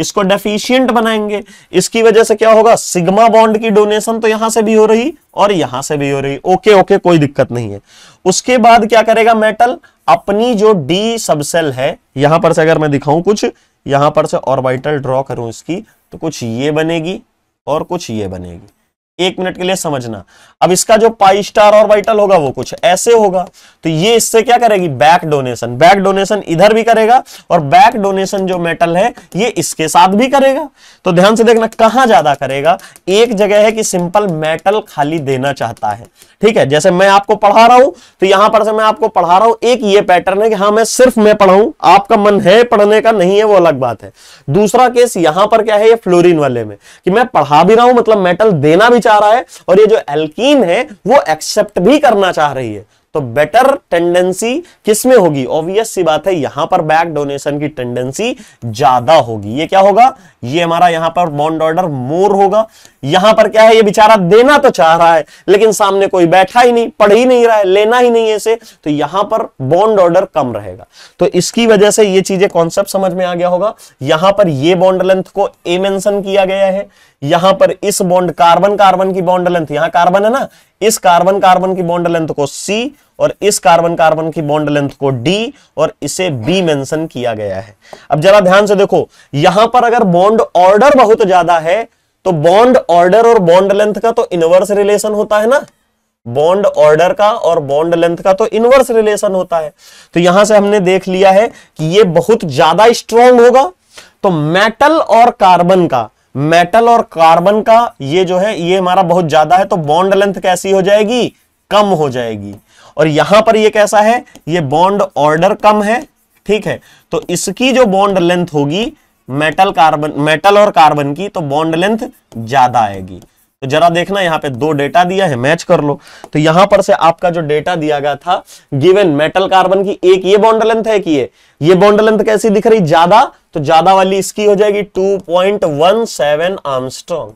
इसको डेफिशियंट बनाएंगे इसकी वजह से क्या होगा सिग्मा बॉन्ड की डोनेशन तो यहां से भी हो रही और यहां से भी हो रही ओके ओके कोई दिक्कत नहीं है उसके बाद क्या करेगा मेटल अपनी जो डी सबसेल है यहां पर से अगर मैं दिखाऊं कुछ यहां पर से ऑर्बिटल ड्रॉ करूं इसकी तो कुछ ये बनेगी और कुछ ये बनेगी एक मिनट के लिए समझना अब इसका जो पाई स्टार और वाइटल होगा वो कुछ ऐसे होगा तो ये इससे क्या करेगी बैक डोनेशन बैक डोनेशन इधर भी करेगा और बैक डोनेशन जो मेटल है ये इसके साथ भी करेगा तो ध्यान से देखना कहां ज्यादा करेगा एक जगह है कि सिंपल मेटल खाली देना चाहता है ठीक है जैसे मैं आपको पढ़ा रहा हूं तो यहां पर से मैं आपको पढ़ा रहा हूं एक ये पैटर्न है कि हाँ मैं सिर्फ मैं पढ़ाऊं आपका मन है पढ़ने का नहीं है वो अलग बात है दूसरा केस यहां पर क्या है ये फ्लोरिन वाले में कि मैं पढ़ा भी रहा हूं मतलब मेटल देना भी चाह रहा है और ये जो एल्कीन है वो एक्सेप्ट भी करना चाह रही है तो बेटर टेंडेंसी किसमें होगी ऑब्वियस सी बात है यहां पर बैक डोनेशन की टेंडेंसी ज्यादा होगी ये क्या होगा ये हमारा यहां पर बॉन्ड ऑर्डर मोर होगा यहां पर क्या है ये बेचारा देना तो चाह रहा है लेकिन सामने कोई बैठा ही नहीं पढ़ ही नहीं रहा है लेना ही नहीं है इसे तो यहां पर बॉन्ड ऑर्डर कम रहेगा तो इसकी वजह से ये चीजें कॉन्सेप्ट समझ में आ गया होगा यहां पर ये बॉन्ड लेंथ को ए मेंशन किया गया है यहां पर इस बॉन्ड कार्बन कार्बन की बॉन्ड लेंथ यहां कार्बन है ना इस कार्बन कार्बन की बॉन्ड लेंथ को C और इस कार्बन कार्बन की बॉन्ड लेंथ को D और इसे B मेंशन किया गया है अब जरा ध्यान से देखो यहां पर अगर बॉन्ड ऑर्डर बहुत ज्यादा है तो बॉन्ड ऑर्डर और बॉन्ड लेंथ का तो इनवर्स रिलेशन होता है ना बॉन्ड ऑर्डर का और बॉन्ड लेंथ का तो इनवर्स रिलेशन होता है तो यहां से हमने देख लिया है कि यह बहुत ज्यादा स्ट्रॉन्ग होगा तो मेटल और कार्बन का मेटल और कार्बन का ये जो है ये हमारा बहुत ज्यादा है तो बॉन्ड लेंथ कैसी हो जाएगी कम हो जाएगी और यहां पर ये कैसा है ये बॉन्ड ऑर्डर कम है ठीक है तो इसकी जो बॉन्ड लेंथ होगी मेटल कार्बन मेटल और कार्बन की तो बॉन्ड लेंथ ज्यादा आएगी तो जरा देखना यहाँ पे दो डेटा दिया है मैच कर लो तो यहां पर से आपका जो डेटा दिया गया था गिवन मेटल कार्बन की एक ये बॉन्ड लेंथ है कि ये ये बॉन्ड लेंथ कैसी दिख रही ज्यादा तो ज्यादा वाली इसकी हो जाएगी two point one seven Armstrong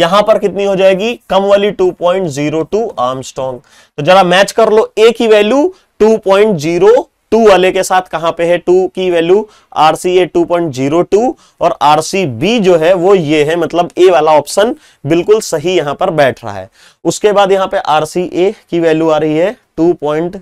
यहां पर कितनी हो जाएगी कम वाली 2.02 आर्मस्ट्रांग तो जरा मैच कर लो ए की वैल्यू जीरो टू वाले के साथ कहां पे है टू की वैल्यू आरसीए टू और बी जो है वो ये है मतलब ए वाला ऑप्शन बिल्कुल सही यहां पर बैठ रहा है उसके बाद यहां पे आरसीए की वैल्यू आ रही है टू पॉइंट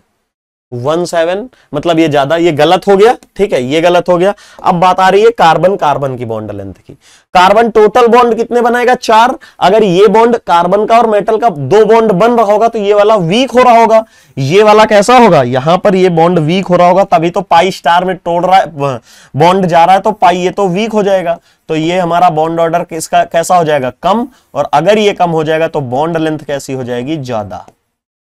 वन सेवन मतलब ये ज्यादा ये गलत हो गया ठीक है ये गलत हो गया अब बात आ रही है कार्बन कार्बन की बॉन्ड लेंथ की कार्बन टोटल बॉन्ड कितने बनाएगा चार अगर ये बॉन्ड कार्बन का और मेटल का दो बॉन्ड बन रहा होगा तो ये वाला वीक हो रहा होगा ये वाला कैसा होगा यहां पर ये बॉन्ड वीक हो रहा होगा तभी तो पाई स्टार में तोड़ रहा है बॉन्ड जा रहा है तो पाई ये तो वीक हो जाएगा तो ये हमारा बॉन्ड ऑर्डर किसका कैसा हो जाएगा कम और अगर ये कम हो जाएगा तो बॉन्ड लेंथ कैसी हो जाएगी ज्यादा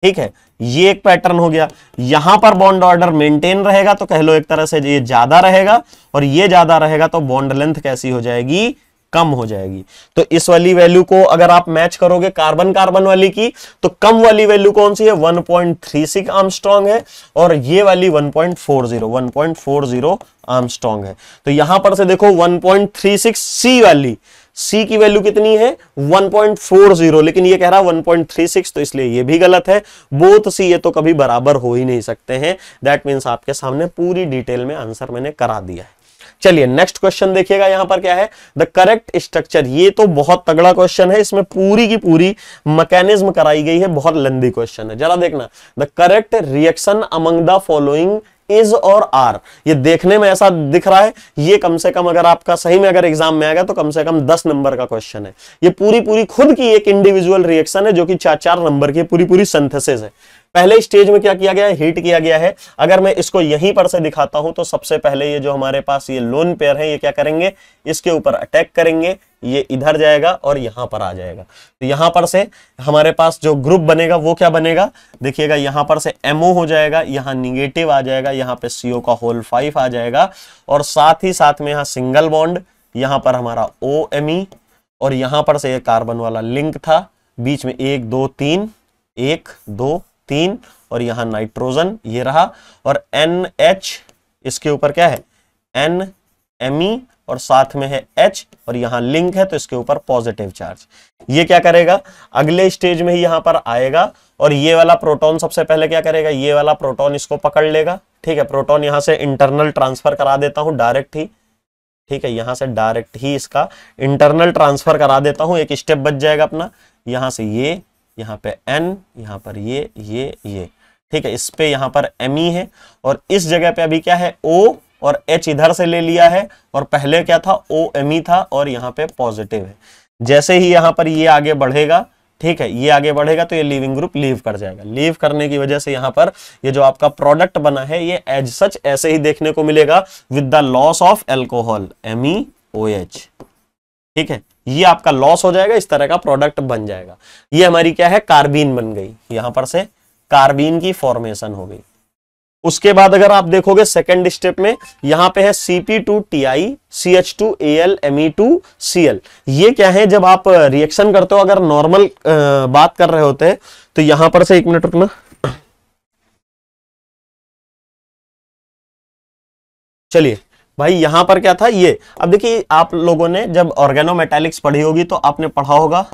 ठीक है ये एक पैटर्न हो गया यहां पर बॉन्ड ऑर्डर मेंटेन रहेगा तो कह लो एक तरह से ये ज्यादा रहेगा और ये ज्यादा रहेगा तो बॉन्ड लेंथ कैसी हो जाएगी कम हो जाएगी तो इस वाली वैल्यू को अगर आप मैच करोगे कार्बन कार्बन वाली की तो कम वाली वैल्यू कौन सी है 1.36 पॉइंट आर्मस्ट्रॉन्ग है और ये वाली 1.40 1.40 आर्मस्ट्रॉन्ग है तो यहां पर से देखो 1.36 सी वाली सी की वैल्यू कितनी है 1.40 लेकिन ये कह रहा 1.36 तो इसलिए ये भी गलत है बोथ सी ये तो कभी बराबर हो ही नहीं सकते हैं दैट मीन्स आपके सामने पूरी डिटेल में आंसर मैंने करा दिया है चलिए नेक्स्ट क्वेश्चन देखिएगा यहां पर क्या है द करेक्ट स्ट्रक्चर ये तो बहुत तगड़ा क्वेश्चन है इसमें पूरी की पूरी मैकेनिज्म कराई गई है बहुत लंबी क्वेश्चन है जरा देखना the correct reaction among the following is और आर ये देखने में ऐसा दिख रहा है ये कम से कम अगर आपका सही में अगर एग्जाम में आएगा तो कम से कम दस नंबर का क्वेश्चन है ये पूरी पूरी खुद की एक इंडिविजुअल रिएक्शन है जो कि चार चार नंबर की पूरी पूरी सेंथेसिस है पहले स्टेज में क्या किया गया है हीट किया गया है अगर मैं इसको यहीं पर से दिखाता हूं तो सबसे पहले ये जो हमारे पास ये लोन पेयर है ये क्या करेंगे इसके ऊपर अटैक करेंगे ये इधर जाएगा और यहां पर आ जाएगा तो यहां पर से हमारे पास जो ग्रुप बनेगा वो क्या बनेगा देखिएगा यहां पर से एमओ हो जाएगा यहां निगेटिव आ जाएगा यहां पर सीओ का होल फाइव आ जाएगा और साथ ही साथ में यहां सिंगल बॉन्ड यहां पर हमारा ओ e, और यहां पर से ये कार्बन वाला लिंक था बीच में एक दो तीन एक दो तीन और यहाँ नाइट्रोजन ये रहा और एन एच इसके ऊपर क्या है एन एम ई और साथ में है एच और यहाँ लिंक है तो इसके ऊपर पॉजिटिव चार्ज ये क्या करेगा अगले स्टेज में ही यहाँ पर आएगा और ये वाला प्रोटॉन सबसे पहले क्या करेगा ये वाला प्रोटॉन इसको पकड़ लेगा ठीक है प्रोटॉन यहाँ से इंटरनल ट्रांसफर करा देता हूँ डायरेक्ट ही ठीक है यहां से डायरेक्ट ही इसका इंटरनल ट्रांसफर करा देता हूँ एक स्टेप बच जाएगा अपना यहां से ये यहाँ पे एन यहाँ पर ये ये ये ठीक है इस पे यहाँ पर एम ई e है और इस जगह पे अभी क्या है ओ और एच इधर से ले लिया है और पहले क्या था ओ एम ई था और यहाँ पे पॉजिटिव है जैसे ही यहाँ पर ये आगे बढ़ेगा ठीक है ये आगे बढ़ेगा तो ये लिविंग ग्रुप लीव कर जाएगा लीव करने की वजह से यहाँ पर ये जो आपका प्रोडक्ट बना है ये एज सच ऐसे ही देखने को मिलेगा with the loss of alcohol M E O H ठीक है ये आपका लॉस हो जाएगा इस तरह का प्रोडक्ट बन जाएगा ये हमारी क्या है कार्बीन बन गई यहां पर से कार्बीन की फॉर्मेशन हो गई उसके बाद अगर आप देखोगे सेकेंड स्टेप में यहां पे है CP two T I C H two A L M E two C L ये क्या है जब आप रिएक्शन करते हो अगर नॉर्मल बात कर रहे होते हैं तो यहां पर से एक मिनट रुकना चलिए भाई यहां पर क्या था ये अब देखिए आप लोगों ने जब ऑर्गेनोमेटेलिक्स पढ़ी होगी तो आपने पढ़ा होगा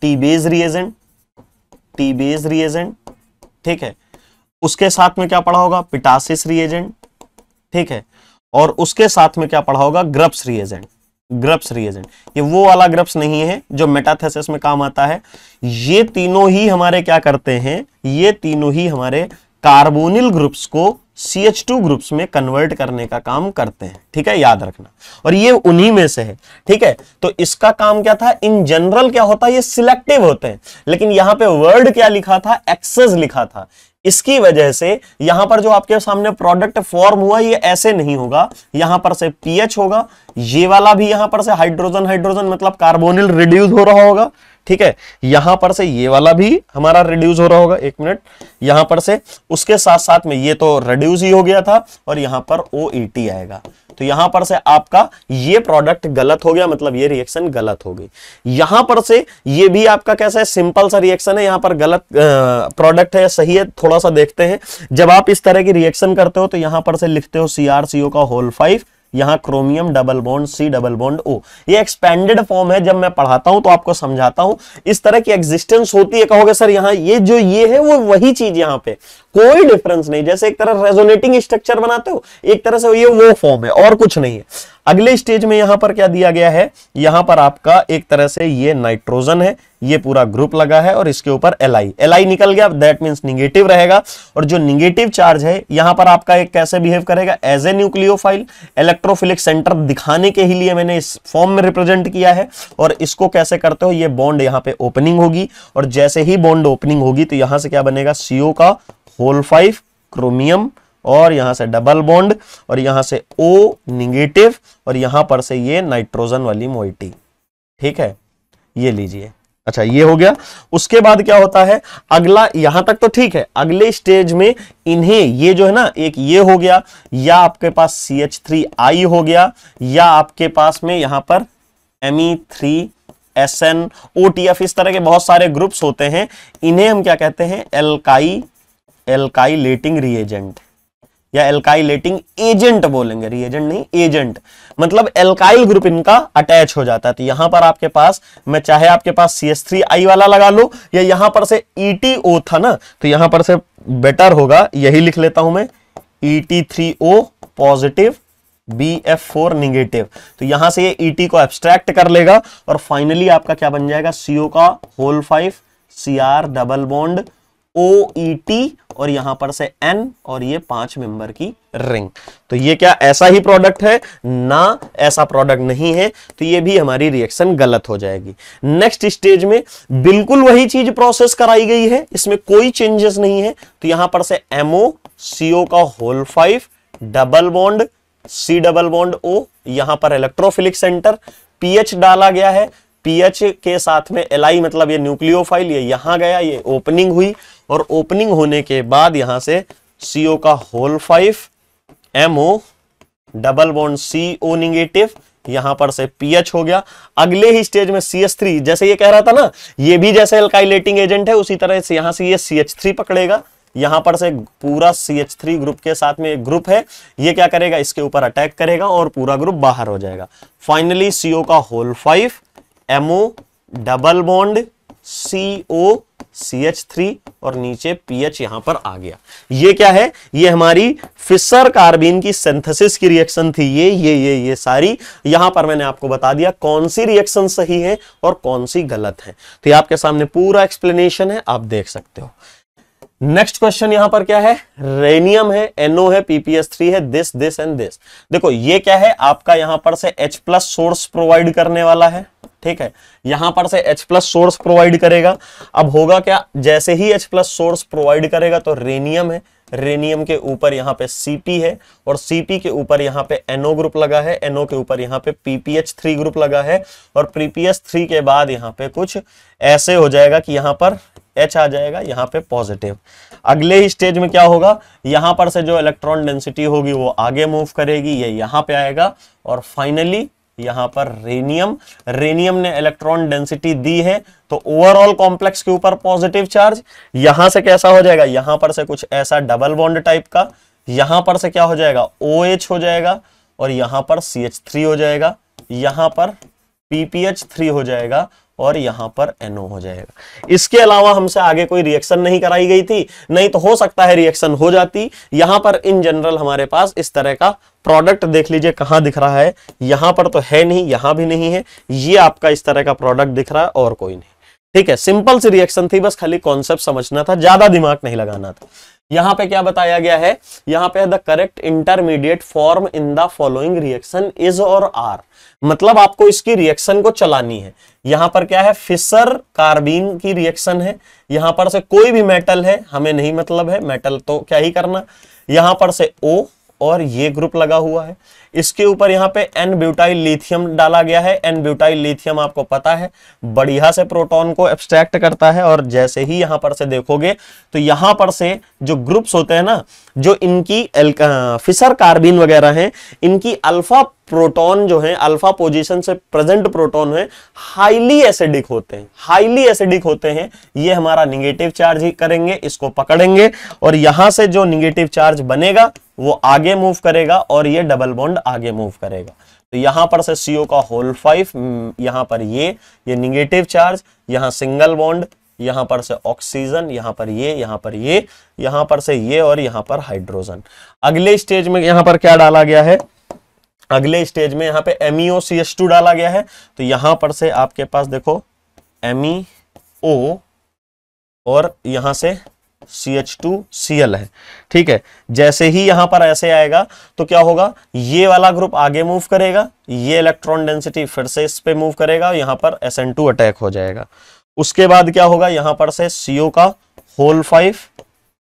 Tebbe reagent Tebbe reagent ठीक है उसके साथ में क्या पढ़ा होगा पिटासिस रिएजेंट ठीक है और उसके साथ में क्या पढ़ा होगा ग्रप्स रिएजेंट ग्रप्स रिएजेंट ये वो वाला ग्रप्स नहीं है जो मेटाथेसिस में काम आता है ये तीनों ही हमारे क्या करते हैं ये तीनों ही हमारे कार्बोनिल ग्रुप्स को सी एच टू ग्रुप्स में कन्वर्ट करने का काम करते हैं ठीक है याद रखना और ये उन्हीं में से है ठीक है तो इसका काम क्या था इन जनरल क्या होता है ये सिलेक्टिव होते हैं लेकिन यहां पे वर्ड क्या लिखा था एक्सेस लिखा था इसकी वजह से यहां पर जो आपके सामने प्रोडक्ट फॉर्म हुआ ये ऐसे नहीं होगा यहां पर से पीएच होगा ये वाला भी यहां पर से हाइड्रोजन हाइड्रोजन मतलब कार्बोनिल रिड्यूस हो रहा होगा ठीक है यहां पर से ये वाला भी हमारा रिड्यूस हो रहा होगा एक मिनट यहां पर से उसके साथ साथ में ये तो रिड्यूस ही हो गया था और यहां पर ओ e आएगा तो यहां पर से आपका ये प्रोडक्ट गलत हो गया मतलब ये रिएक्शन गलत हो गई यहां पर से ये भी आपका कैसा है सिंपल सा रिएक्शन है यहां पर गलत प्रोडक्ट है सही है थोड़ा सा देखते हैं जब आप इस तरह की रिएक्शन करते हो तो यहां पर से लिखते हो सीआरसीओ का होल फाइव यहां chromium double bond C double bond O ये एक्सपेंडेड फॉर्म है जब मैं पढ़ाता हूं तो आपको समझाता हूं इस तरह की एग्जिस्टेंस होती है कहोगे सर यहां ये जो ये है वो वही चीज यहां पे कोई डिफरेंस नहीं जैसे एक तरह रेजोनेटिंग स्ट्रक्चर बनाते हो एक तरह से ये वो फॉर्म है और कुछ नहीं है अगले स्टेज में यहां पर क्या दिया गया है यहां पर आपका एक तरह से ये नाइट्रोजन है ये पूरा ग्रुप लगा है और इसके ऊपर एलआई एलआई निकल गया दैट मींस निगेटिव रहेगा और जो निगेटिव चार्ज है यहां पर आपका एक कैसे बिहेव करेगा as a nucleophile electrophilic centre दिखाने के ही लिए मैंने इस फॉर्म में रिप्रेजेंट किया है और इसको कैसे करते हो ये बॉन्ड यहां पे ओपनिंग होगी और जैसे ही बॉन्ड ओपनिंग होगी तो यहां से क्या बनेगा सीओ का होल फाइव क्रोमियम और यहां से डबल बॉन्ड और यहां से ओ निगेटिव और यहां पर से ये नाइट्रोजन वाली मोइटी ठीक है ये लीजिए अच्छा ये हो गया उसके बाद क्या होता है अगला यहां तक तो ठीक है अगले स्टेज में इन्हें ये जो है ना एक ये हो गया या आपके पास सी एच थ्री आई हो गया या आपके पास में यहां पर M E three S N O T F इस तरह के बहुत सारे ग्रुप्स होते हैं इन्हें हम क्या कहते हैं एलकाई एल्काइलेटिंग रिएजेंट या एल्काइलेटिंग एजेंट बोलेंगे रिएजेंट नहीं एजेंट मतलब एल्काइल ग्रुप इनका अटैच हो जाता है तो यहां पर आपके पास मैं चाहे आपके पास सी एस थ्री आई वाला लगा लो या यहां पर से ईटीओ e था ना तो यहां पर से बेटर होगा यही लिख लेता हूं मैं E three O positive B F four negative तो यहां से ये ईटी e को एब्स्ट्रैक्ट कर लेगा और फाइनली आपका क्या बन जाएगा सीओ का whole five C R double bond O E T और यहां पर से एन और ये पांच मेंबर की रिंग तो ये क्या ऐसा ही प्रोडक्ट है ना ऐसा प्रोडक्ट नहीं है तो ये भी हमारी रिएक्शन गलत हो जाएगी नेक्स्ट स्टेज में बिल्कुल वही चीज प्रोसेस कराई गई है इसमें कोई चेंजेस नहीं है तो यहां पर से एमओ सीओ का whole five double bond C double bond O यहां पर इलेक्ट्रोफिलिक सेंटर पीएच डाला गया है पीएच के साथ में एल मतलब ये न्यूक्लियोफाइल ये यहां गया ये ओपनिंग हुई और ओपनिंग होने के बाद यहां से सीओ का whole five MO double bond C O negative यहां पर से पीएच हो गया अगले ही स्टेज में सी थ्री जैसे ये कह रहा था ना ये भी जैसे एल्काइलेटिंग एजेंट है उसी तरह से यहां से ये सी एच थ्री पकड़ेगा यहां पर से पूरा सी एच थ्री ग्रुप के साथ में एक ग्रुप है ये क्या करेगा इसके ऊपर अटैक करेगा और पूरा ग्रुप बाहर हो जाएगा फाइनली सीओ का whole five MO double bond C O C H three और नीचे पीएच यहां पर आ गया ये क्या है ये हमारी फिशर कार्बिन की सिंथेसिस की रिएक्शन थी ये ये ये ये सारी यहां पर मैंने आपको बता दिया कौन सी रिएक्शन सही है और कौन सी गलत है तो ये आपके सामने पूरा एक्सप्लेनेशन है आप देख सकते हो नेक्स्ट क्वेश्चन यहां पर क्या है रेनियम है एनओ है पीपीएस थ्री है दिस दिस एंड दिस देखो ये क्या है आपका यहां पर से एच प्लस सोर्स प्रोवाइड करने वाला है ठीक है यहां पर से H प्लस सोर्स प्रोवाइड करेगा अब होगा क्या जैसे ही H प्लस सोर्स प्रोवाइड करेगा तो रेनियम है रेनियम के ऊपर यहाँ पे CP है और सीपी के ऊपर यहाँ पे एनओ ग्रुप लगा है NO के ऊपर यहाँ पे PPH3 थ्री ग्रुप लगा है और पीपीएच थ्री के बाद यहाँ पे कुछ ऐसे हो जाएगा कि यहाँ पर एच आ जाएगा यहाँ पे पॉजिटिव अगले ही स्टेज में क्या होगा यहाँ पर से जो इलेक्ट्रॉन डेंसिटी होगी वो आगे मूव करेगी ये यह यहाँ पे आएगा और फाइनली यहां पर रेनियम रेनियम ने इलेक्ट्रॉन डेंसिटी दी है तो ओवरऑल कॉम्प्लेक्स के ऊपर पॉजिटिव चार्ज यहां से कैसा हो जाएगा यहां पर से कुछ ऐसा डबल बॉन्ड टाइप का यहां पर से क्या हो जाएगा ओ OH हो जाएगा और यहां पर सी एच थ्री हो जाएगा यहां पर पीपीएच थ्री हो जाएगा और यहां पर एनओ हो जाएगा इसके अलावा हमसे आगे कोई रिएक्शन नहीं कराई गई थी नहीं तो हो सकता है रिएक्शन हो जाती यहां पर इन जनरल हमारे पास इस तरह का प्रोडक्ट देख लीजिए कहां दिख रहा है यहां पर तो है नहीं यहां भी नहीं है ये आपका इस तरह का प्रोडक्ट दिख रहा है और कोई नहीं ठीक है सिंपल सी रिएक्शन थी बस खाली कॉन्सेप्ट समझना था ज्यादा दिमाग नहीं लगाना था यहां पे क्या बताया गया है यहां पे the correct intermediate form in the following reaction is और आर मतलब आपको इसकी रिएक्शन को चलानी है यहां पर क्या है फिसर कार्बीन की रिएक्शन है यहां पर से कोई भी मेटल है हमें नहीं मतलब है मेटल तो क्या ही करना यहां पर से ओ और ये ग्रुप लगा हुआ है इसके ऊपर यहाँ पे एन ब्यूटाइल लिथियम डाला गया है एन ब्यूटाइल लिथियम आपको पता है बढ़िया से प्रोटॉन को एब्स्ट्रैक्ट करता है और जैसे ही यहाँ पर से देखोगे तो यहाँ पर से जो ग्रुप्स होते हैं ना जो इनकी फिसर कार्बिन वगैरह हैं इनकी अल्फा प्रोटॉन जो है अल्फा पोजीशन से प्रेजेंट प्रोटॉन है हाईली एसिडिक होते हैं हाईली एसिडिक होते हैं ये हमारा निगेटिव चार्ज ही करेंगे इसको पकड़ेंगे और यहां से जो निगेटिव चार्ज बनेगा वो आगे मूव करेगा और ये डबल बॉन्ड आगे मूव करेगा तो यहां पर से सीओ का होल फाइव यहां पर ये ये निगेटिव चार्ज यहां सिंगल बॉन्ड यहां पर से ऑक्सीजन यहां पर ये यहां पर ये यहां पर से ये और यहां पर हाइड्रोजन अगले स्टेज में यहां पर क्या डाला गया है अगले स्टेज में यहां पे एमईओ सी एस टू डाला गया है तो यहां पर से आपके पास देखो एमईओ e और यहां से C H two C L है ठीक है जैसे ही यहां पर ऐसे आएगा तो क्या होगा ये वाला ग्रुप आगे मूव करेगा ये इलेक्ट्रॉन डेंसिटी फिर से इस पे मूव करेगा यहां पर एस एन टू अटैक हो जाएगा उसके बाद क्या होगा यहां पर से सीओ का whole five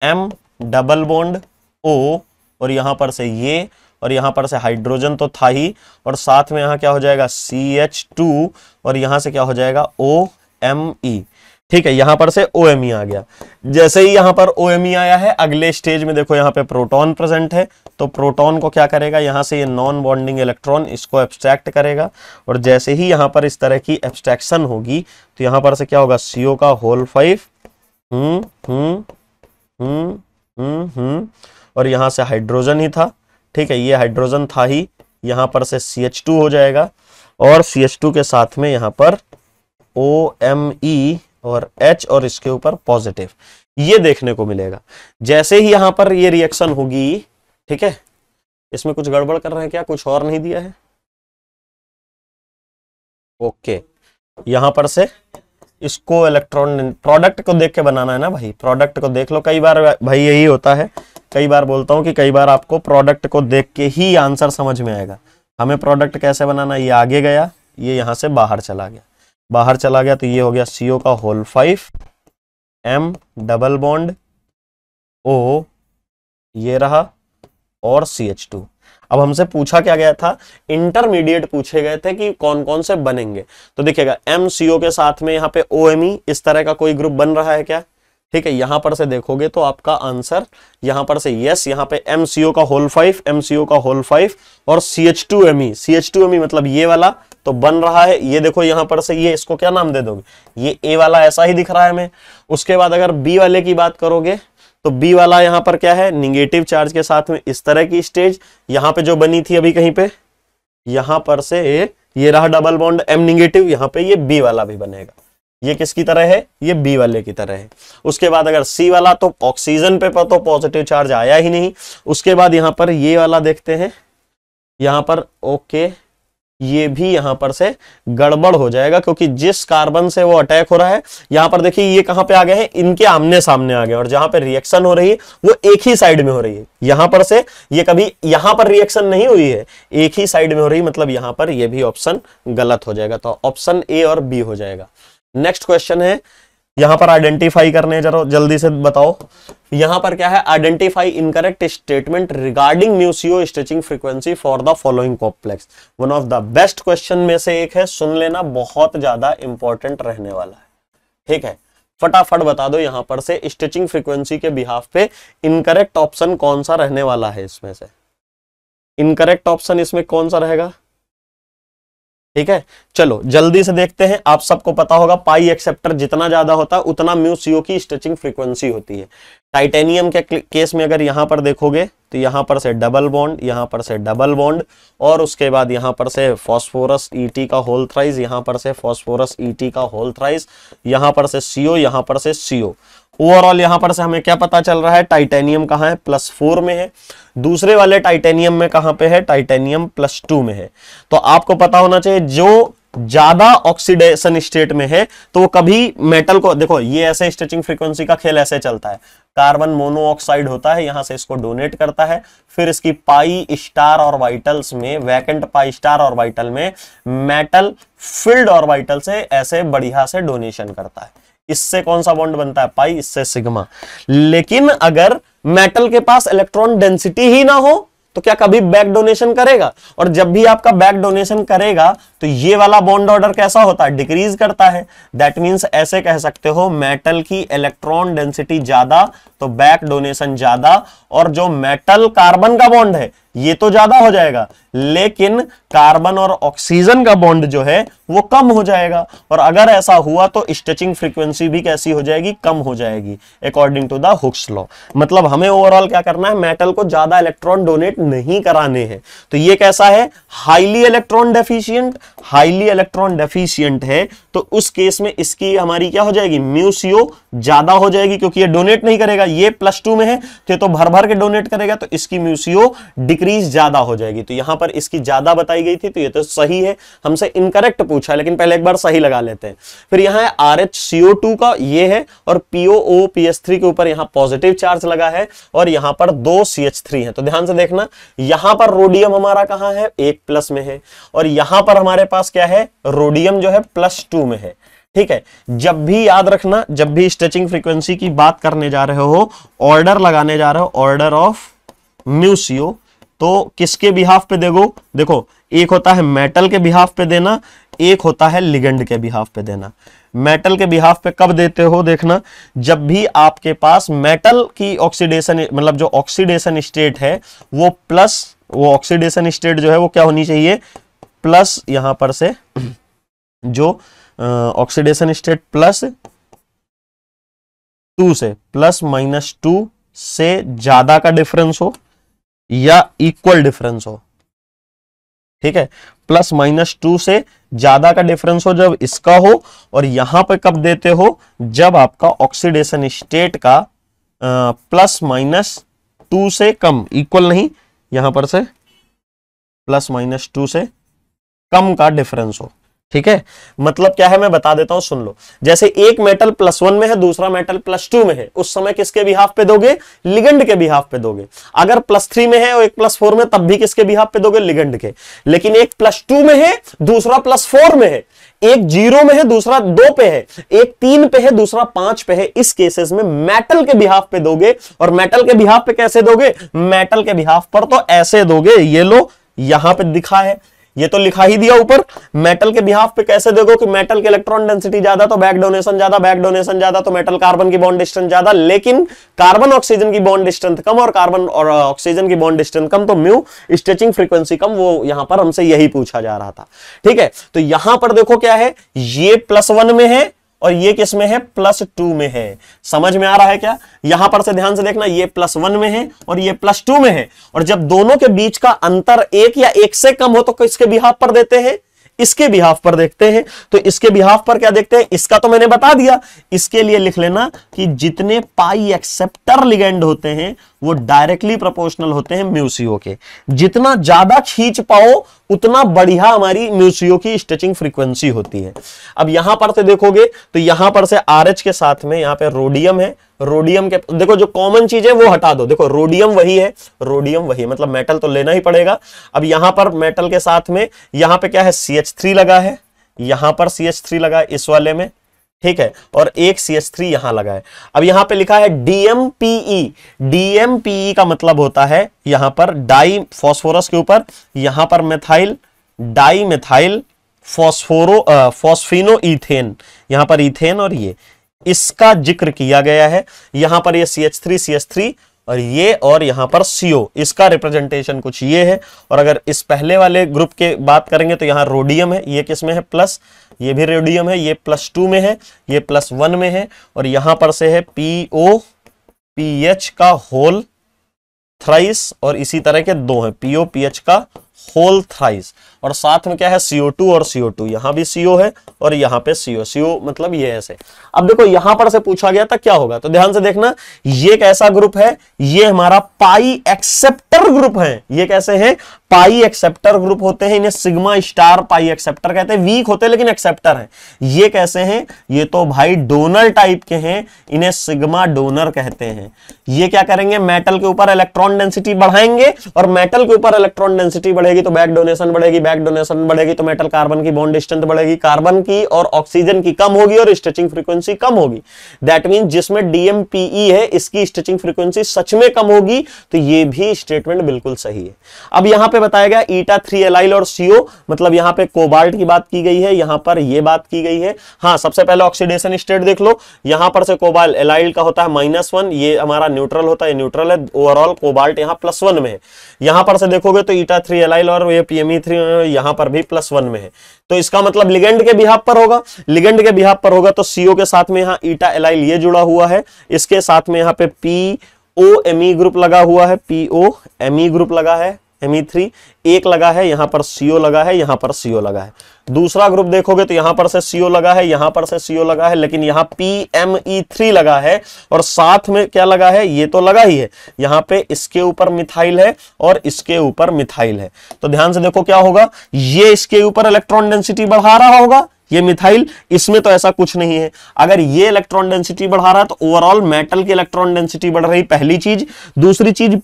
M double bond O और यहां पर से ये और यहां पर से हाइड्रोजन तो था ही और साथ में यहां क्या हो जाएगा सी एच टू और यहां से क्या हो जाएगा ओ एम ई ठीक है यहां पर से ओ e आ गया जैसे ही यहां पर ओ e आया है अगले स्टेज में देखो यहां पे प्रोटॉन प्रेजेंट है तो प्रोटॉन को क्या करेगा यहां से ये नॉन बॉन्डिंग इलेक्ट्रॉन इसको एब्स्ट्रैक्ट करेगा और जैसे ही यहां पर इस तरह की एब्स्ट्रैक्शन होगी तो यहां पर से क्या होगा सीओ का होल फाइव हम्म हम्म हम्म हम्म हम्म और यहां से हाइड्रोजन ही था ठीक है ये हाइड्रोजन था ही यहां पर से सी हो जाएगा और सी के साथ में यहां पर ओ एम ई और H और इसके ऊपर पॉजिटिव ये देखने को मिलेगा जैसे ही यहां पर ये रिएक्शन होगी ठीक है इसमें कुछ गड़बड़ कर रहे हैं क्या कुछ और नहीं दिया है ओके यहां पर से इसको इलेक्ट्रॉन प्रोडक्ट को देख के बनाना है ना भाई प्रोडक्ट को देख लो कई बार भाई यही होता है कई बार बोलता हूं कि कई बार आपको प्रोडक्ट को देख के ही आंसर समझ में आएगा हमें प्रोडक्ट कैसे बनाना ये आगे गया ये यहां से बाहर चला गया बाहर चला गया तो ये हो गया सीओ का whole five M double bond O ये रहा और सी एच टू अब हमसे पूछा क्या गया था इंटरमीडिएट पूछे गए थे कि कौन कौन से बनेंगे तो देखिएगा एम सीओ के साथ में यहां पे ओ एम ई इस तरह का कोई ग्रुप बन रहा है क्या ठीक है यहां पर से देखोगे तो आपका आंसर यहां पर से यस यहां पे एमसीओ का होल फाइव एमसीओ का होल फाइव और C H two M E C H two M E मतलब ये वाला तो बन रहा है ये देखो यहां पर से ये इसको क्या नाम दे दोगे ये ए वाला ऐसा ही दिख रहा है हमें उसके बाद अगर बी वाले की बात करोगे तो बी वाला यहां पर क्या है निगेटिव चार्ज के साथ में इस तरह की स्टेज यहां पर जो बनी थी अभी कहीं पे यहां पर से ये रहा डबल बॉन्ड एम निगेटिव यहां पे ये बी वाला भी बनेगा ये किसकी तरह है ये बी वाले की तरह है उसके बाद अगर सी वाला तो ऑक्सीजन पे तो पॉजिटिव चार्ज आया ही नहीं उसके बाद यहां पर ये वाला देखते हैं यहां पर ओके ये भी यहां पर से गड़बड़ हो जाएगा क्योंकि जिस कार्बन से वो अटैक हो रहा है यहां पर देखिए ये कहां पे आ गए हैं इनके आमने सामने आ गए और जहां पर रिएक्शन हो रही है वो एक ही साइड में हो रही है यहां पर से ये कभी यहां पर रिएक्शन नहीं हुई है एक ही साइड में हो रही मतलब यहां पर ये भी ऑप्शन गलत हो जाएगा तो ऑप्शन ए और बी हो जाएगा नेक्स्ट क्वेश्चन है यहां पर आइडेंटिफाई करने जरा जल्दी से बताओ यहां पर क्या है identify incorrect statement regarding mu CO stretching frequency for the following complex one of the best question में से एक है सुन लेना बहुत ज्यादा इंपॉर्टेंट रहने वाला है ठीक है फटाफट बता दो यहां पर से स्ट्रेचिंग फ्रीक्वेंसी के बिहाफ पे इनकरेक्ट ऑप्शन कौन सा रहने वाला है इसमें से इनकरेक्ट ऑप्शन इसमें कौन सा रहेगा ठीक है चलो जल्दी से देखते हैं आप सबको पता होगा पाई एक्सेप्टर जितना ज्यादा होता है उतना म्यू सीओ की स्ट्रेचिंग फ्रीक्वेंसी होती है टाइटेनियम के केस में अगर यहां पर देखोगे तो यहां पर से डबल बॉन्ड यहां पर से डबल बॉन्ड और उसके बाद यहां पर से फास्फोरस ईटी e का होल थ्राइज यहां पर से फास्फोरस ईटी e का होल थ्राइज यहां पर से सीओ यहां पर से सीओ ओवरऑल यहां पर से हमें क्या पता चल रहा है टाइटेनियम कहा है प्लस फोर में है दूसरे वाले टाइटेनियम में कहां पे है टाइटेनियम प्लस टू में है तो आपको पता होना चाहिए जो ज्यादा ऑक्सीडेशन स्टेट में है तो वो कभी मेटल को देखो ये ऐसे स्ट्रेचिंग फ्रीक्वेंसी का खेल ऐसे चलता है कार्बन मोनोऑक्साइड होता है यहां से इसको डोनेट करता है फिर इसकी पाई स्टार और वाइटल्स में vacant pi star orbital में मेटल फील्ड और वाइटल से ऐसे बढ़िया से डोनेशन करता है इससे कौन सा बॉन्ड बनता है पाई इससे सिग्मा लेकिन अगर मेटल के पास इलेक्ट्रॉन डेंसिटी ही ना हो तो क्या कभी बैक डोनेशन करेगा और जब भी आपका बैक डोनेशन करेगा तो ये वाला बॉन्ड ऑर्डर कैसा होता है डिक्रीज करता है दैट मीन्स ऐसे कह सकते हो मेटल की इलेक्ट्रॉन डेंसिटी ज्यादा तो बैक डोनेशन ज्यादा और जो मेटल कार्बन का बॉन्ड है ये तो ज्यादा हो जाएगा लेकिन कार्बन और ऑक्सीजन का बॉन्ड जो है वो कम हो जाएगा और अगर ऐसा हुआ तो स्ट्रेचिंग फ्रीक्वेंसी भी कैसी हो जाएगी कम हो जाएगी according to the Hooke's law मतलब हमें ओवरऑल क्या करना है मेटल को ज्यादा इलेक्ट्रॉन डोनेट नहीं कराने हैं तो ये कैसा है highly electron deficient highly electron deficient है तो उस केस में इसकी हमारी क्या हो जाएगी म्यूसीओ ज्यादा हो जाएगी क्योंकि ये डोनेट नहीं करेगा ये प्लस टू में है तो ये तो भर भर के डोनेट करेगा तो इसकी म्यूसीओ डिक्री इंक्रीज ज्यादा हो जाएगी तो यहां पर इसकी ज्यादा बताई गई थी तो ये तो सही है हमसे इनकरेक्ट पूछा है लेकिन पहले एक बार सही लगा लेते हैं फिर यहां है आर एच सीओ टू का ये है और पीओओ पी एस थ्री के ऊपर यहां पॉजिटिव चार्ज लगा है और यहां पर दो सी एच थ्री है तो ध्यान से देखना यहां पर रोडियम हमारा कहां है एक प्लस में है और यहां पर हमारे पास क्या है रोडियम जो है प्लस टू में है ठीक है जब भी याद रखना जब भी स्ट्रेचिंग फ्रीक्वेंसी की बात करने जा रहे हो ऑर्डर लगाने जा रहे हो ऑर्डर ऑफ म्यूसियो तो किसके बिहाफ पे देगो देखो एक होता है मेटल के बिहाफ पे देना एक होता है लिगेंड के बिहाफ पे देना मेटल के बिहाफ पे कब देते हो देखना जब भी आपके पास मेटल की ऑक्सीडेशन मतलब जो ऑक्सीडेशन स्टेट है वो प्लस वो ऑक्सीडेशन स्टेट जो है वो क्या होनी चाहिए प्लस यहां पर से जो ऑक्सीडेशन स्टेट प्लस टू से प्लस माइनस टू से ज्यादा का डिफरेंस हो या इक्वल डिफरेंस हो ठीक है प्लस माइनस टू से ज्यादा का डिफरेंस हो जब इसका हो और यहां पर कब देते हो जब आपका ऑक्सीडेशन स्टेट का आ, प्लस माइनस टू से कम इक्वल नहीं यहां पर से प्लस माइनस टू से कम का डिफरेंस हो ठीक है मतलब क्या है मैं बता देता हूं सुन लो जैसे एक मेटल प्लस वन में है दूसरा मेटल प्लस टू में है उस समय किसके बिहाफ हाफ पे दोगे लिगंड के बिहाफ पे दोगे अगर प्लस थ्री में है और एक प्लस फोर में तब भी किसके बिहाफ पे दोगे लिगंड के लेकिन एक प्लस टू में है दूसरा प्लस फोर में है एक जीरो में है दूसरा दो पे है एक तीन पे है दूसरा पांच पे है इस केसेस में मेटल के बिहाफ पे दोगे और मेटल के बिहाफ पे कैसे दोगे मेटल के बिहाफ पर तो ऐसे दोगे ये लो यहां पे दिखा है ये तो लिखा ही दिया ऊपर मेटल के बिहाफ पे कैसे देखो कि मेटल के इलेक्ट्रॉन डेंसिटी ज्यादा तो बैक डोनेशन ज्यादा बैक डोनेशन ज्यादा तो मेटल कार्बन की बॉन्ड डिस्टेंस ज्यादा लेकिन कार्बन ऑक्सीजन की बॉन्ड डिस्टेंस कम और कार्बन और ऑक्सीजन की बॉन्ड डिस्टेंस कम तो म्यू स्ट्रेचिंग फ्रीक्वेंसी कम वो यहां पर हमसे यही पूछा जा रहा था ठीक है तो यहां पर देखो क्या है ये प्लस वन में है और ये किस में है प्लस टू में है समझ में आ रहा है क्या यहां पर से ध्यान से देखना ये प्लस वन में है और ये प्लस टू में है और जब दोनों के बीच का अंतर एक या एक से कम हो तो किसके बिहाफ पर देते हैं इसके बिहाफ पर देखते हैं तो इसके बिहाफ पर क्या देखते हैं इसका तो मैंने बता दिया इसके लिए लिख लेना कि जितने पाई एक्सेप्टर लिगेंड होते हैं वो डायरेक्टली प्रोपोर्शनल होते हैं म्यूसियो के जितना ज्यादा खींच पाओ उतना बढ़िया हमारी म्यूसियो की स्ट्रेचिंग फ्रीक्वेंसी होती है अब यहां पर से देखोगे तो यहां पर से आर के साथ में यहां पे रोडियम है रोडियम के देखो जो कॉमन चीज है वो हटा दो देखो रोडियम वही है रोडियम वही है मतलब मेटल तो लेना ही पड़ेगा अब यहां पर मेटल के साथ में यहां पर क्या है सी लगा है यहां पर सी लगा इस वाले में ठीक है और एक सी एस थ्री यहां लगा है अब यहां पे लिखा है डीएमपीई डीएमपीई e। e का मतलब होता है यहां पर डाई फॉस्फोरस के ऊपर यहां पर methyl di methyl phosphoro phosphino ethane यहां पर इथेन और ये इसका जिक्र किया गया है यहां पर ये C H three C S three और ये और यहां पर सीओ इसका रिप्रेजेंटेशन कुछ ये है और अगर इस पहले वाले ग्रुप के बात करेंगे तो यहां रोडियम है ये किसमें है प्लस ये भी रेडियम है ये प्लस टू में है ये प्लस वन में है और यहां पर से है पी ओ पी एच का होल थ्राइस और इसी तरह के दो हैं पीओ पीएच का होल थ्राइस और साथ में क्या है सीओ टू और सीओ टू यहां भी सीओ है और यहां पे सीओ सीओ मतलब ये ऐसे अब देखो यहां पर से पूछा गया था क्या होगा तो ध्यान से देखना ये एक ऐसा ग्रुप है ये हमारा पाई एक्सेप्ट एक्सेप्टर ग्रुप है ये कैसे हैं पाई एक्सेप्टर ग्रुप होते हैं इन्हें सिग्मा स्टार पाई एक्सेप्टर कहते हैं वीक होते हैं लेकिन एक्सेप्टर हैं ये कैसे हैं ये तो भाई डोनर टाइप के हैं इन्हें सिग्मा डोनर कहते हैं ये क्या करेंगे मेटल के ऊपर इलेक्ट्रॉन डेंसिटी बढ़ाएंगे और मेटल के ऊपर इलेक्ट्रॉन डेंसिटी बढ़ेगी तो बैक डोनेशन बढ़ेगी बैक डोनेशन बढ़ेगी तो मेटल कार्बन की बॉन्ड स्ट्रेंथ बढ़ेगी कार्बन की और ऑक्सीजन की कम होगी और स्ट्रेचिंग फ्रीक्वेंसी कम होगी दैट मीन जिसमें डीएमपीई e है इसकी स्ट्रेचिंग फ्रीक्वेंसी सच में कम होगी तो ये भी स्टेटमेंट स्टेटमेंट बिल्कुल सही है अब यहां पे बताया गया ईटा थ्री एलाइल और सीओ मतलब यहां पे कोबाल्ट की बात की गई है यहां पर यह बात की गई है हाँ सबसे पहले ऑक्सीडेशन स्टेट देख लो यहां पर से कोबाल एलाइल का होता है माइनस वन ये हमारा न्यूट्रल होता है न्यूट्रल है ओवरऑल कोबाल्ट यहां प्लस वन में है यहां पर से देखोगे तो ईटा थ्री एलाइल और ये पीएमई थ्री यहां पर भी प्लस वन में है तो इसका मतलब लिगेंड के बिहाब पर होगा लिगेंड के बिहाब पर होगा तो सीओ के साथ में यहां ईटा एलाइल ये जुड़ा हुआ है इसके साथ में यहां पे P O M E group लगा हुआ है P O M E group लगा है एम ई थ्री एक लगा है यहां पर सीओ लगा है यहां पर सीओ लगा है दूसरा ग्रुप देखोगे तो यहां पर से सीओ लगा है यहां पर से सीओ लगा है लेकिन यहां पी एम ई थ्री लगा है और साथ में क्या लगा है ये तो लगा ही है यहां पे इसके ऊपर मिथाइल है और इसके ऊपर मिथाइल है तो ध्यान से देखो क्या होगा ये इसके ऊपर इलेक्ट्रॉन डेंसिटी बढ़ा रहा होगा ये मिथाइल इसमें तो ऐसा कुछ नहीं है अगर ये इलेक्ट्रॉन डेंसिटी बढ़ा रहा है तो ओवरऑल मेटल की इलेक्ट्रॉन डेंसिटी बढ़ रही पहली चीज दूसरी चीज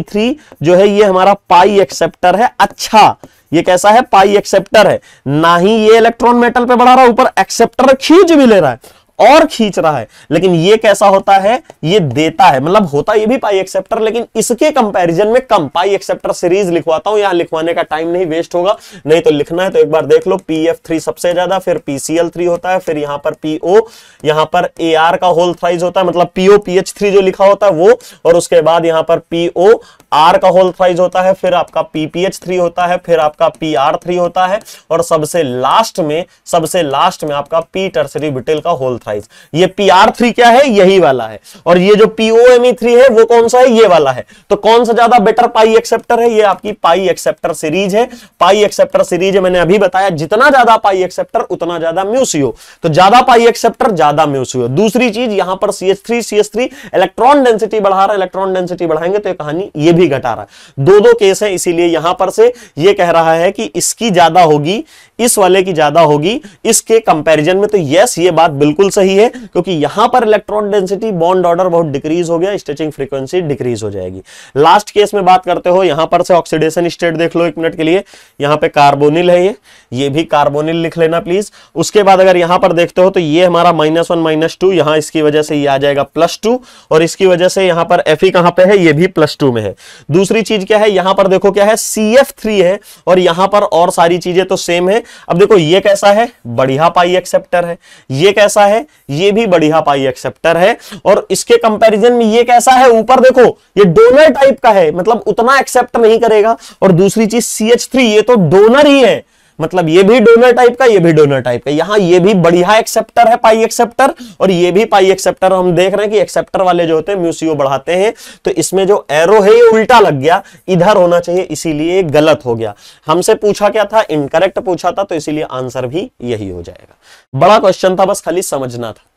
ई थ्री e जो है ये हमारा पाई एक्सेप्टर है अच्छा ये कैसा है पाई एक्सेप्टर है ना ही ये इलेक्ट्रॉन मेटल पे बढ़ा रहा है ऊपर एक्सेप्टर खींच भी ले रहा है और खींच रहा है लेकिन ये कैसा होता है ये देता है मतलब होता ये भी पाई एक्सेप्टर लेकिन इसके कंपैरिजन में कम पाई एक्सेप्टर सीरीज लिखवाता हूं यहां लिखवाने का टाइम नहीं वेस्ट होगा नहीं तो लिखना है तो एक बार देख लो पी सबसे ज्यादा फिर पीसीएल होता है फिर यहां पर पीओ यहां पर ए का होल थ्राइज होता है मतलब पीओ पीएच जो लिखा होता है वो और उसके बाद यहां पर पीओ आर का होल थ्राइज होता है फिर आपका पीपीएच थ्री होता है फिर आपका पी आर थ्री होता है और सबसे लास्ट में सबसे लास्ट में आपका पी टर्सरी बिटेल का होल थ्राइज फाइव ये पी आर थ्री क्या है यही वाला है और ये जो पीओएमई थ्री e है वो कौन सा है ये वाला है तो कौन सा ज्यादा बेटर पाई एक्सेप्टर है ये आपकी पाई एक्सेप्टर सीरीज है पाई एक्सेप्टर सीरीज मैंने अभी बताया जितना ज्यादा पाई एक्सेप्टर उतना ज्यादा म्यूसियो तो ज्यादा पाई एक्सेप्टर ज्यादा म्यूसियो दूसरी चीज यहां पर C S three C S three electron density बढ़ा रहा है इलेक्ट्रॉन डेंसिटी बढ़ाएंगे तो ये कहानी ये भी घटा रहा है दो दो केस है इसीलिए यहां पर से ये कह रहा है कि इसकी ज्यादा होगी इस वाले की ज्यादा होगी इसके कंपैरिजन में तो यस ये बात बिल्कुल सही है क्योंकि यहां पर इलेक्ट्रॉन डेंसिटी बॉन्ड ऑर्डर बहुत डिक्रीज हो गया स्ट्रेचिंग फ्रीक्वेंसी डिक्रीज हो जाएगी लास्ट केस में बात करते हो यहां पर से ऑक्सीडेशन स्टेट देख लो एक मिनट के लिए यहां पर कार्बोनिल है ये ये भी कार्बोनिल लिख लेना प्लीज उसके बाद अगर यहां पर देखते हो तो ये हमारा माइनस वन माइनस टू यहां इसकी वजह से ये आ जाएगा प्लस टू और इसकी वजह से यहां पर एफ ई कहां पर है ये भी प्लस टू में है दूसरी चीज क्या है यहां पर देखो क्या है सी एफ थ्री है और यहां पर और सारी चीजें तो सेम है अब देखो ये कैसा है बढ़िया पाई एक्सेप्टर है ये कैसा है ये भी बढ़िया पाई एक्सेप्टर है और इसके कंपैरिजन में ये कैसा है ऊपर देखो ये डोनर टाइप का है मतलब उतना एक्सेप्ट नहीं करेगा और दूसरी चीज सी ये तो डोनर ही है मतलब ये भी डोनर टाइप का ये भी डोनर टाइप का यहाँ ये भी बढ़िया एक्सेप्टर है पाई एक्सेप्टर और ये भी पाई एक्सेप्टर हम देख रहे हैं कि एक्सेप्टर वाले जो होते हैं म्यूसीओ बढ़ाते हैं तो इसमें जो एरो है ये उल्टा लग गया इधर होना चाहिए इसीलिए गलत हो गया हमसे पूछा क्या था इनकरेक्ट पूछा था तो इसीलिए आंसर भी यही हो जाएगा बड़ा क्वेश्चन था बस खाली समझना था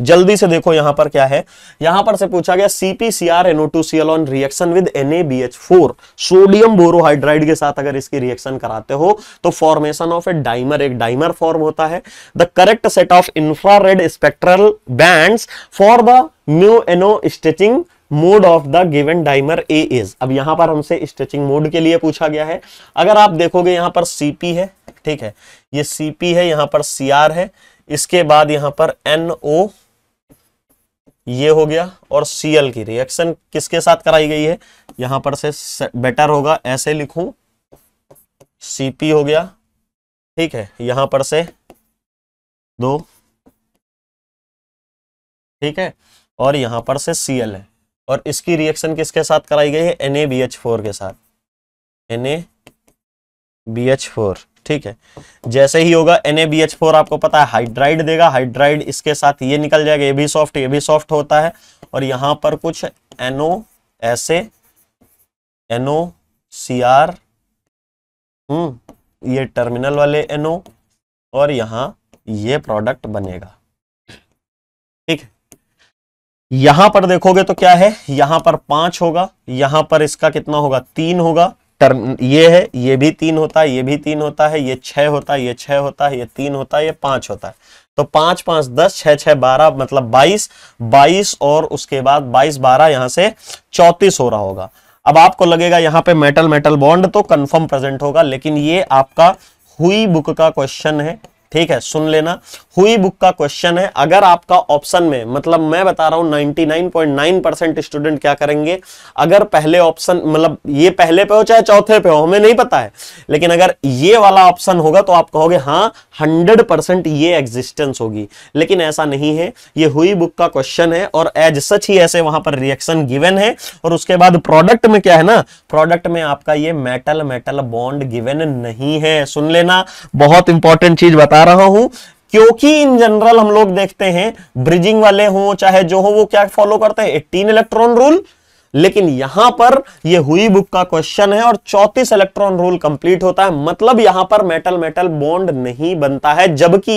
जल्दी से देखो यहां पर क्या है यहां पर से पूछा गया CPCR NO two on reaction with four sodium borohydride के साथ अगर इसकी रिएक्शन कराते हो तो फॉर्मेशन ऑफ ए डाइमर एक डाइमर फॉर्म होता है the correct set of infrared spectral bands for the mu NO stretching mode of the given dimer A is अब यहां पर हमसे स्ट्रेचिंग मोड के लिए पूछा गया है अगर आप देखोगे यहां पर सीपी है ठीक है ये सीपी है यहां पर सीआर है इसके बाद यहां पर एनओ NO, ये हो गया और सीएल की रिएक्शन किसके साथ कराई गई है यहां पर से बेटर होगा ऐसे लिखूं सीपी हो गया ठीक है यहां पर से दो ठीक है और यहां पर से सीएल है और इसकी रिएक्शन किसके साथ कराई गई है एन के साथ एन फोर ठीक है जैसे ही होगा NaBH4 आपको पता है हाइड्राइड देगा हाइड्राइड इसके साथ ये निकल जाएगा ये भी सॉफ्ट ये भी सॉफ्ट होता है और यहां पर कुछ एनओ ऐसे सी आर हम्म ये टर्मिनल वाले एनओ और यहां ये प्रोडक्ट बनेगा ठीक है यहां पर देखोगे तो क्या है यहां पर पांच होगा यहां पर इसका कितना होगा तीन होगा टर्म ये है ये भी तीन होता है ये भी तीन होता है ये छह होता है ये छह होता है ये तीन होता है ये पांच होता है तो पांच पांच दस छह छह बारह मतलब बाईस बाईस और उसके बाद बाईस बारह यहां से चौतीस हो रहा होगा अब आपको लगेगा यहां पे मेटल मेटल बॉन्ड तो कंफर्म प्रेजेंट होगा लेकिन ये आपका हुई बुक का क्वेश्चन है ठीक है सुन लेना हुई बुक का क्वेश्चन है अगर आपका ऑप्शन में मतलब मैं बता रहा हूं 99.9 परसेंट स्टूडेंट क्या करेंगे अगर पहले ऑप्शन मतलब ये पहले पे हो चाहे चौथे पे हो हमें नहीं पता है लेकिन अगर ये वाला ऑप्शन होगा तो आप कहोगे हाँ हंड्रेड परसेंट ये एग्जिस्टेंस होगी लेकिन ऐसा नहीं है ये हुई बुक का क्वेश्चन है और एज सच ही ऐसे वहां पर रिएक्शन गिवेन है और उसके बाद प्रोडक्ट में क्या है ना प्रोडक्ट में आपका ये मेटल मेटल बॉन्ड गिवन नहीं है सुन लेना बहुत इंपॉर्टेंट चीज बता बता रहा हूं क्योंकि इन जनरल हम लोग देखते हैं ब्रिजिंग वाले हो चाहे जो हो वो क्या फॉलो करते हैं 18 इलेक्ट्रॉन रूल लेकिन यहां पर ये हुई बुक का क्वेश्चन है और चौतीस इलेक्ट्रॉन रूल कंप्लीट होता है मतलब यहां पर मेटल मेटल बॉन्ड नहीं बनता है जबकि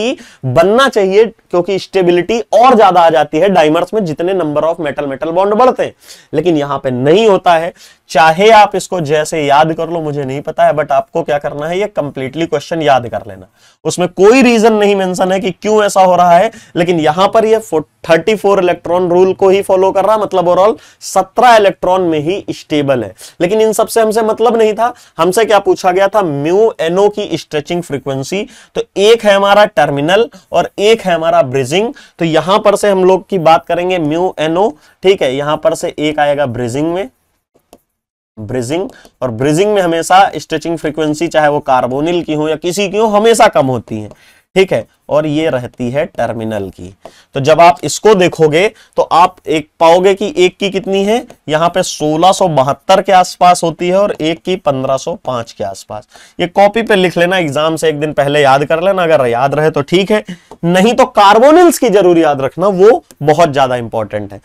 बनना चाहिए क्योंकि स्टेबिलिटी और ज्यादा आ जाती है डायमर्स में जितने number of metal metal bond बढ़ते हैं लेकिन यहां पे नहीं होता है चाहे आप इसको जैसे याद कर लो मुझे नहीं पता है बट आपको क्या करना है ये कंप्लीटली क्वेश्चन याद कर लेना उसमें कोई रीजन नहीं मेंशन है कि क्यों ऐसा हो रहा है लेकिन यहां पर ये 34 इलेक्ट्रॉन रूल को ही फॉलो कर रहा मतलब ओवरऑल 17 इलेक्ट्रॉन में ही स्टेबल है लेकिन इन सबसे हमसे मतलब नहीं था हमसे क्या पूछा गया था म्यू एनओ की स्ट्रेचिंग फ्रीक्वेंसी तो एक है हमारा टर्मिनल और एक है हमारा ब्रिजिंग तो यहां पर से हम लोग की बात करेंगे म्यू एनओ ठीक है यहां पर से एक आएगा ब्रिजिंग में ब्रिजिंग और ब्रिजिंग में हमेशा स्ट्रेचिंग फ्रीक्वेंसी चाहे वो कार्बोनिल की हो या किसी की हो हमेशा कम होती है ठीक है और ये रहती है टर्मिनल की तो जब आप इसको देखोगे तो आप एक पाओगे कि एक की कितनी है यहां पे सोलह के आसपास होती है और एक की 1505 के आसपास ये कॉपी पे लिख लेना एग्जाम से एक दिन पहले याद कर लेना अगर याद रहे तो ठीक है नहीं तो कार्बोनिल्स की जरूर याद रखना वो बहुत ज्यादा इंपॉर्टेंट है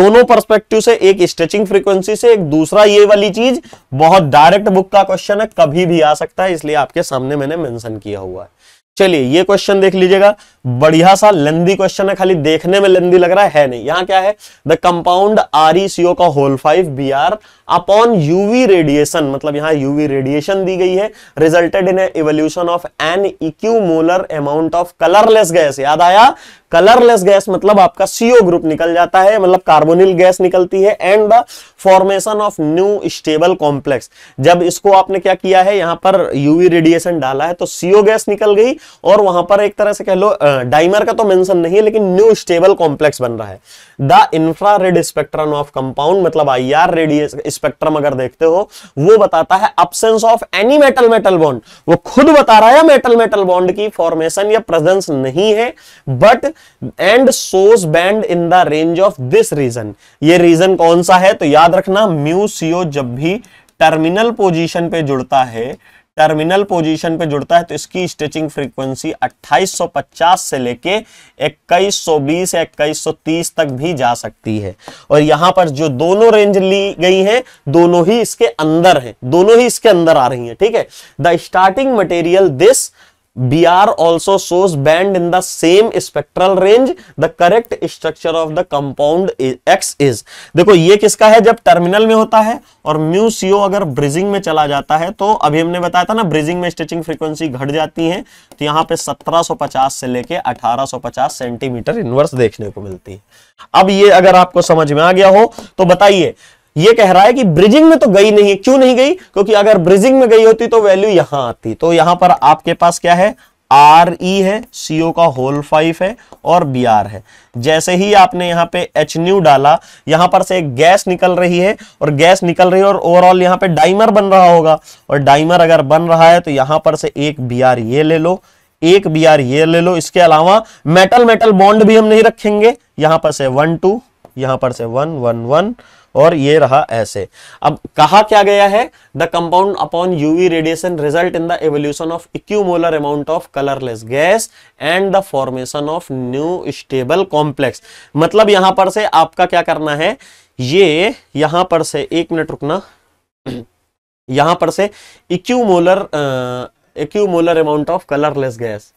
दोनों परस्पेक्टिव से एक स्ट्रेचिंग फ्रीक्वेंसी से एक दूसरा ये वाली चीज बहुत डायरेक्ट बुक का क्वेश्चन है कभी भी आ सकता है इसलिए आपके सामने मैंने मैंशन किया हुआ है चलिए ये क्वेश्चन देख लीजिएगा बढ़िया सा लेंदी क्वेश्चन है खाली देखने में लेंदी लग रहा है, है नहीं यहां क्या है the compound R E CO का whole five B R upon UV radiation मतलब यहां यूवी रेडिएशन दी गई है resulted in evolution of an equimolar amount of colourless gas याद आया कलरलेस गैस मतलब आपका सीओ ग्रुप निकल जाता है मतलब कार्बोनिल गैस निकलती है and the formation of new stable complex जब इसको आपने क्या किया है यहां पर यूवी रेडिएशन डाला है तो सीओ गैस निकल गई और वहां पर एक तरह से कह लो डाइमर का तो मेंशन नहीं है लेकिन न्यू स्टेबल कॉम्प्लेक्स बन रहा है the infrared spectrum of compound मतलब आई आर रेडिएशन स्पेक्ट्रम अगर देखते हो वो बताता है absence of any metal metal bond वो खुद बता रहा है मेटल मेटल बॉन्ड की फॉर्मेशन या प्रेजेंस नहीं है बट एंड सोस band in the range of this region ये रीजन कौन सा है तो याद रखना म्यू सीओ जब भी टर्मिनल पोजीशन पे जुड़ता है टर्मिनल पोजीशन पे जुड़ता है तो इसकी स्ट्रेचिंग फ्रीक्वेंसी 2850 से लेके 2120 या 2130 तक भी जा सकती है और यहां पर जो दोनों रेंज ली गई है दोनों ही इसके अंदर है दोनों ही इसके अंदर आ रही है ठीक है the starting material this BR also shows band in the same spectral range. The correct structure of the compound X is. देखो ये किसका है जब टर्मिनल में होता है और म्यू सीओ अगर ब्रिजिंग में चला जाता है तो अभी हमने बताया था ना ब्रिजिंग में स्ट्रेचिंग फ्रीक्वेंसी घट जाती है तो यहाँ पे 1750 से लेके 1850 सेंटीमीटर इनवर्स देखने को मिलती है अब ये अगर आपको समझ में आ गया हो तो बताइए ये कह रहा है कि ब्रिजिंग में तो गई नहीं है क्यों नहीं गई क्योंकि अगर ब्रिजिंग में गई होती तो वैल्यू यहां आती तो यहां पर आपके पास क्या है आर ई e है सीओ का होल फाइव है और बी आर है जैसे ही आपने यहां पे एच न्यू डाला यहां पर से गैस निकल रही है और गैस निकल रही है और ओवरऑल यहां पे डाइमर बन रहा होगा और डाइमर अगर बन रहा है तो यहां पर से एक बी आर ये ले लो एक बी आर ये ले लो इसके अलावा मेटल मेटल बॉन्ड भी हम नहीं रखेंगे यहां पर से वन टू यहां पर से वन वन वन और ये रहा ऐसे अब कहा क्या गया है the compound upon UV radiation result in the evolution of equimolar amount of colourless gas and the formation of new stable complex मतलब यहां पर से आपका क्या करना है ये यहां पर से एक मिनट रुकना यहां पर से equimolar equimolar amount of colourless gas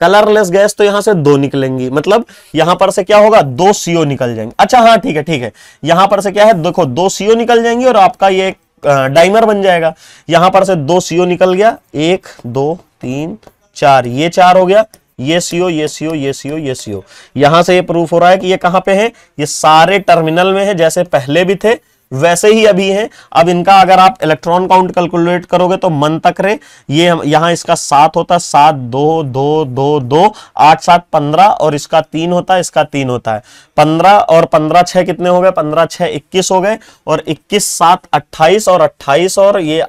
colourless gas तो यहां से दो निकलेंगी मतलब यहां पर से क्या होगा दो सीओ निकल जाएंगे अच्छा हाँ ठीक है ठीक है यहां पर से क्या है देखो दो सीओ निकल जाएंगी और आपका ये डाइमर बन जाएगा यहां पर से दो सीओ निकल गया एक दो तीन चार ये चार हो गया ये सीओ ये सीओ ये सीओ ये सीओ यहां से ये प्रूफ हो रहा है कि ये कहां पे है ये सारे टर्मिनल में है जैसे पहले भी थे वैसे ही अभी है अब इनका अगर आप इलेक्ट्रॉन काउंट कैलकुलेट करोगे तो मन तक रे ये यहां इसका सात होता सात दो दो दो दो आठ सात पंद्रह और इसका तीन होता है इसका तीन होता है पंद्रह और पंद्रह छह कितने हो गए पंद्रह छह इक्कीस हो गए और इक्कीस सात अट्ठाईस और अट्ठाईस और ये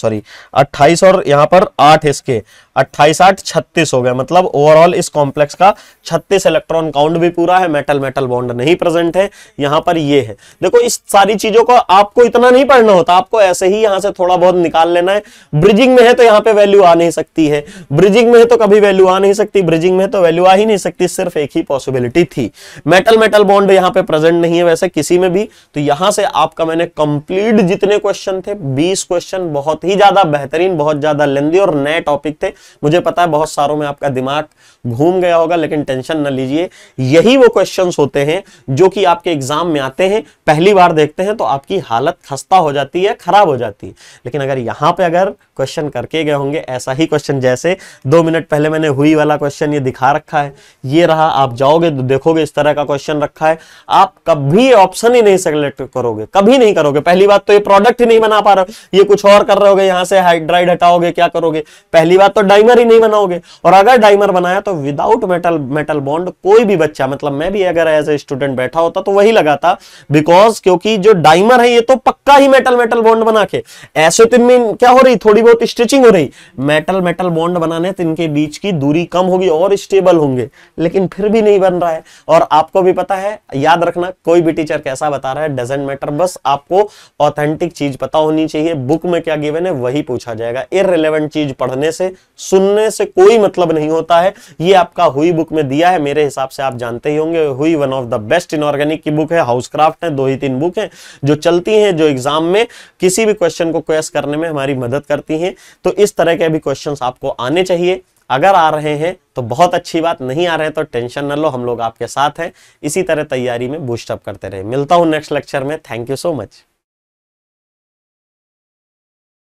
सॉरी अट्ठाईस और यहाँ पर आठ इसके अट्ठाईस आठ छत्तीस हो गया मतलब ओवरऑल इस कॉम्प्लेक्स का छत्तीस इलेक्ट्रॉन काउंट भी पूरा है मेटल मेटल बॉन्ड नहीं प्रेजेंट है यहां पर ये है देखो इस सारी चीजों को आपको इतना नहीं पढ़ना होता आपको ऐसे ही यहां से थोड़ा बहुत निकाल लेना है ब्रिजिंग में है तो यहाँ पे वैल्यू आ नहीं सकती है ब्रिजिंग में है तो कभी वैल्यू आ नहीं सकती ब्रिजिंग में तो वैल्यू आ ही नहीं सकती सिर्फ एक ही पॉसिबिलिटी थी मेटल मेटल बॉन्ड यहां पर प्रेजेंट नहीं है वैसे किसी में भी तो यहां से आपका मैंने कंप्लीट जितने क्वेश्चन थे बीस क्वेश्चन बहुत ही ज्यादा बेहतरीन बहुत ज्यादा लेंदी और नए टॉपिक थे मुझे पता है बहुत सारों में आपका दिमाग घूम गया होगा लेकिन टेंशन ना लीजिए यही वो क्वेश्चन होते हैं जो कि आपके एग्जाम में आते हैं पहली बार देखते हैं तो आपकी हालत खस्ता हो जाती है खराब हो जाती है लेकिन अगर यहाँ पे अगर क्वेश्चन करके गए होंगे ऐसा ही क्वेश्चन जैसे दो मिनट पहले मैंने हुई वाला क्वेश्चन ये दिखा रखा है ये रहा आप जाओगे तो देखोगे इस तरह का क्वेश्चन रखा है आप कभी ऑप्शन ही नहीं सेलेक्ट करोगे कभी नहीं करोगे पहली बात तो ये प्रोडक्ट ही नहीं बना पा रहे हो ये कुछ और कर रहे हो यहाँ से हाइड्राइड हटाओगे क्या करोगे पहली बात तो डाइमर ही नहीं बनाओगे और अगर डाइमर बनाया तो विदाउट मेटल मेटल बॉन्ड कोई भी बच्चा मतलब मैं भी अगर एज ए स्टूडेंट बैठा होता तो वही लगाता बिकॉज क्योंकि जो डाइमर है ये तो पक्का ही मेटल मेटल बॉन्ड बना के ऐसे तो क्या हो रही थोड़ी बहुत स्ट्रेचिंग हो रही मेटल मेटल बॉन्ड बनाने तो इनके बीच की दूरी कम होगी और स्टेबल होंगे लेकिन फिर भी नहीं बन रहा है और आपको भी पता है याद रखना कोई भी टीचर कैसा बता रहा है डजेंट मैटर बस आपको ऑथेंटिक चीज पता होनी चाहिए बुक में क्या गिवन है वही पूछा जाएगा इरेलीवेंट चीज पढ़ने से सुनने से कोई मतलब नहीं होता है ये आपका हुई बुक में दिया है मेरे हिसाब से आप जानते ही होंगे हुई one of the best inorganic की बुक है हाउसक्राफ्ट है दो ही तीन बुक है जो चलती है जो एग्जाम में किसी भी क्वेश्चन को क्वेश्चन करने में हमारी मदद करती है सकती हैं तो इस तरह के भी क्वेश्चन आपको आने चाहिए अगर आ रहे हैं तो बहुत अच्छी बात नहीं आ रहे तो टेंशन न लो हम लोग आपके साथ हैं इसी तरह तैयारी में बूस्टअप करते रहे मिलता हूँ नेक्स्ट लेक्चर में थैंक यू सो मच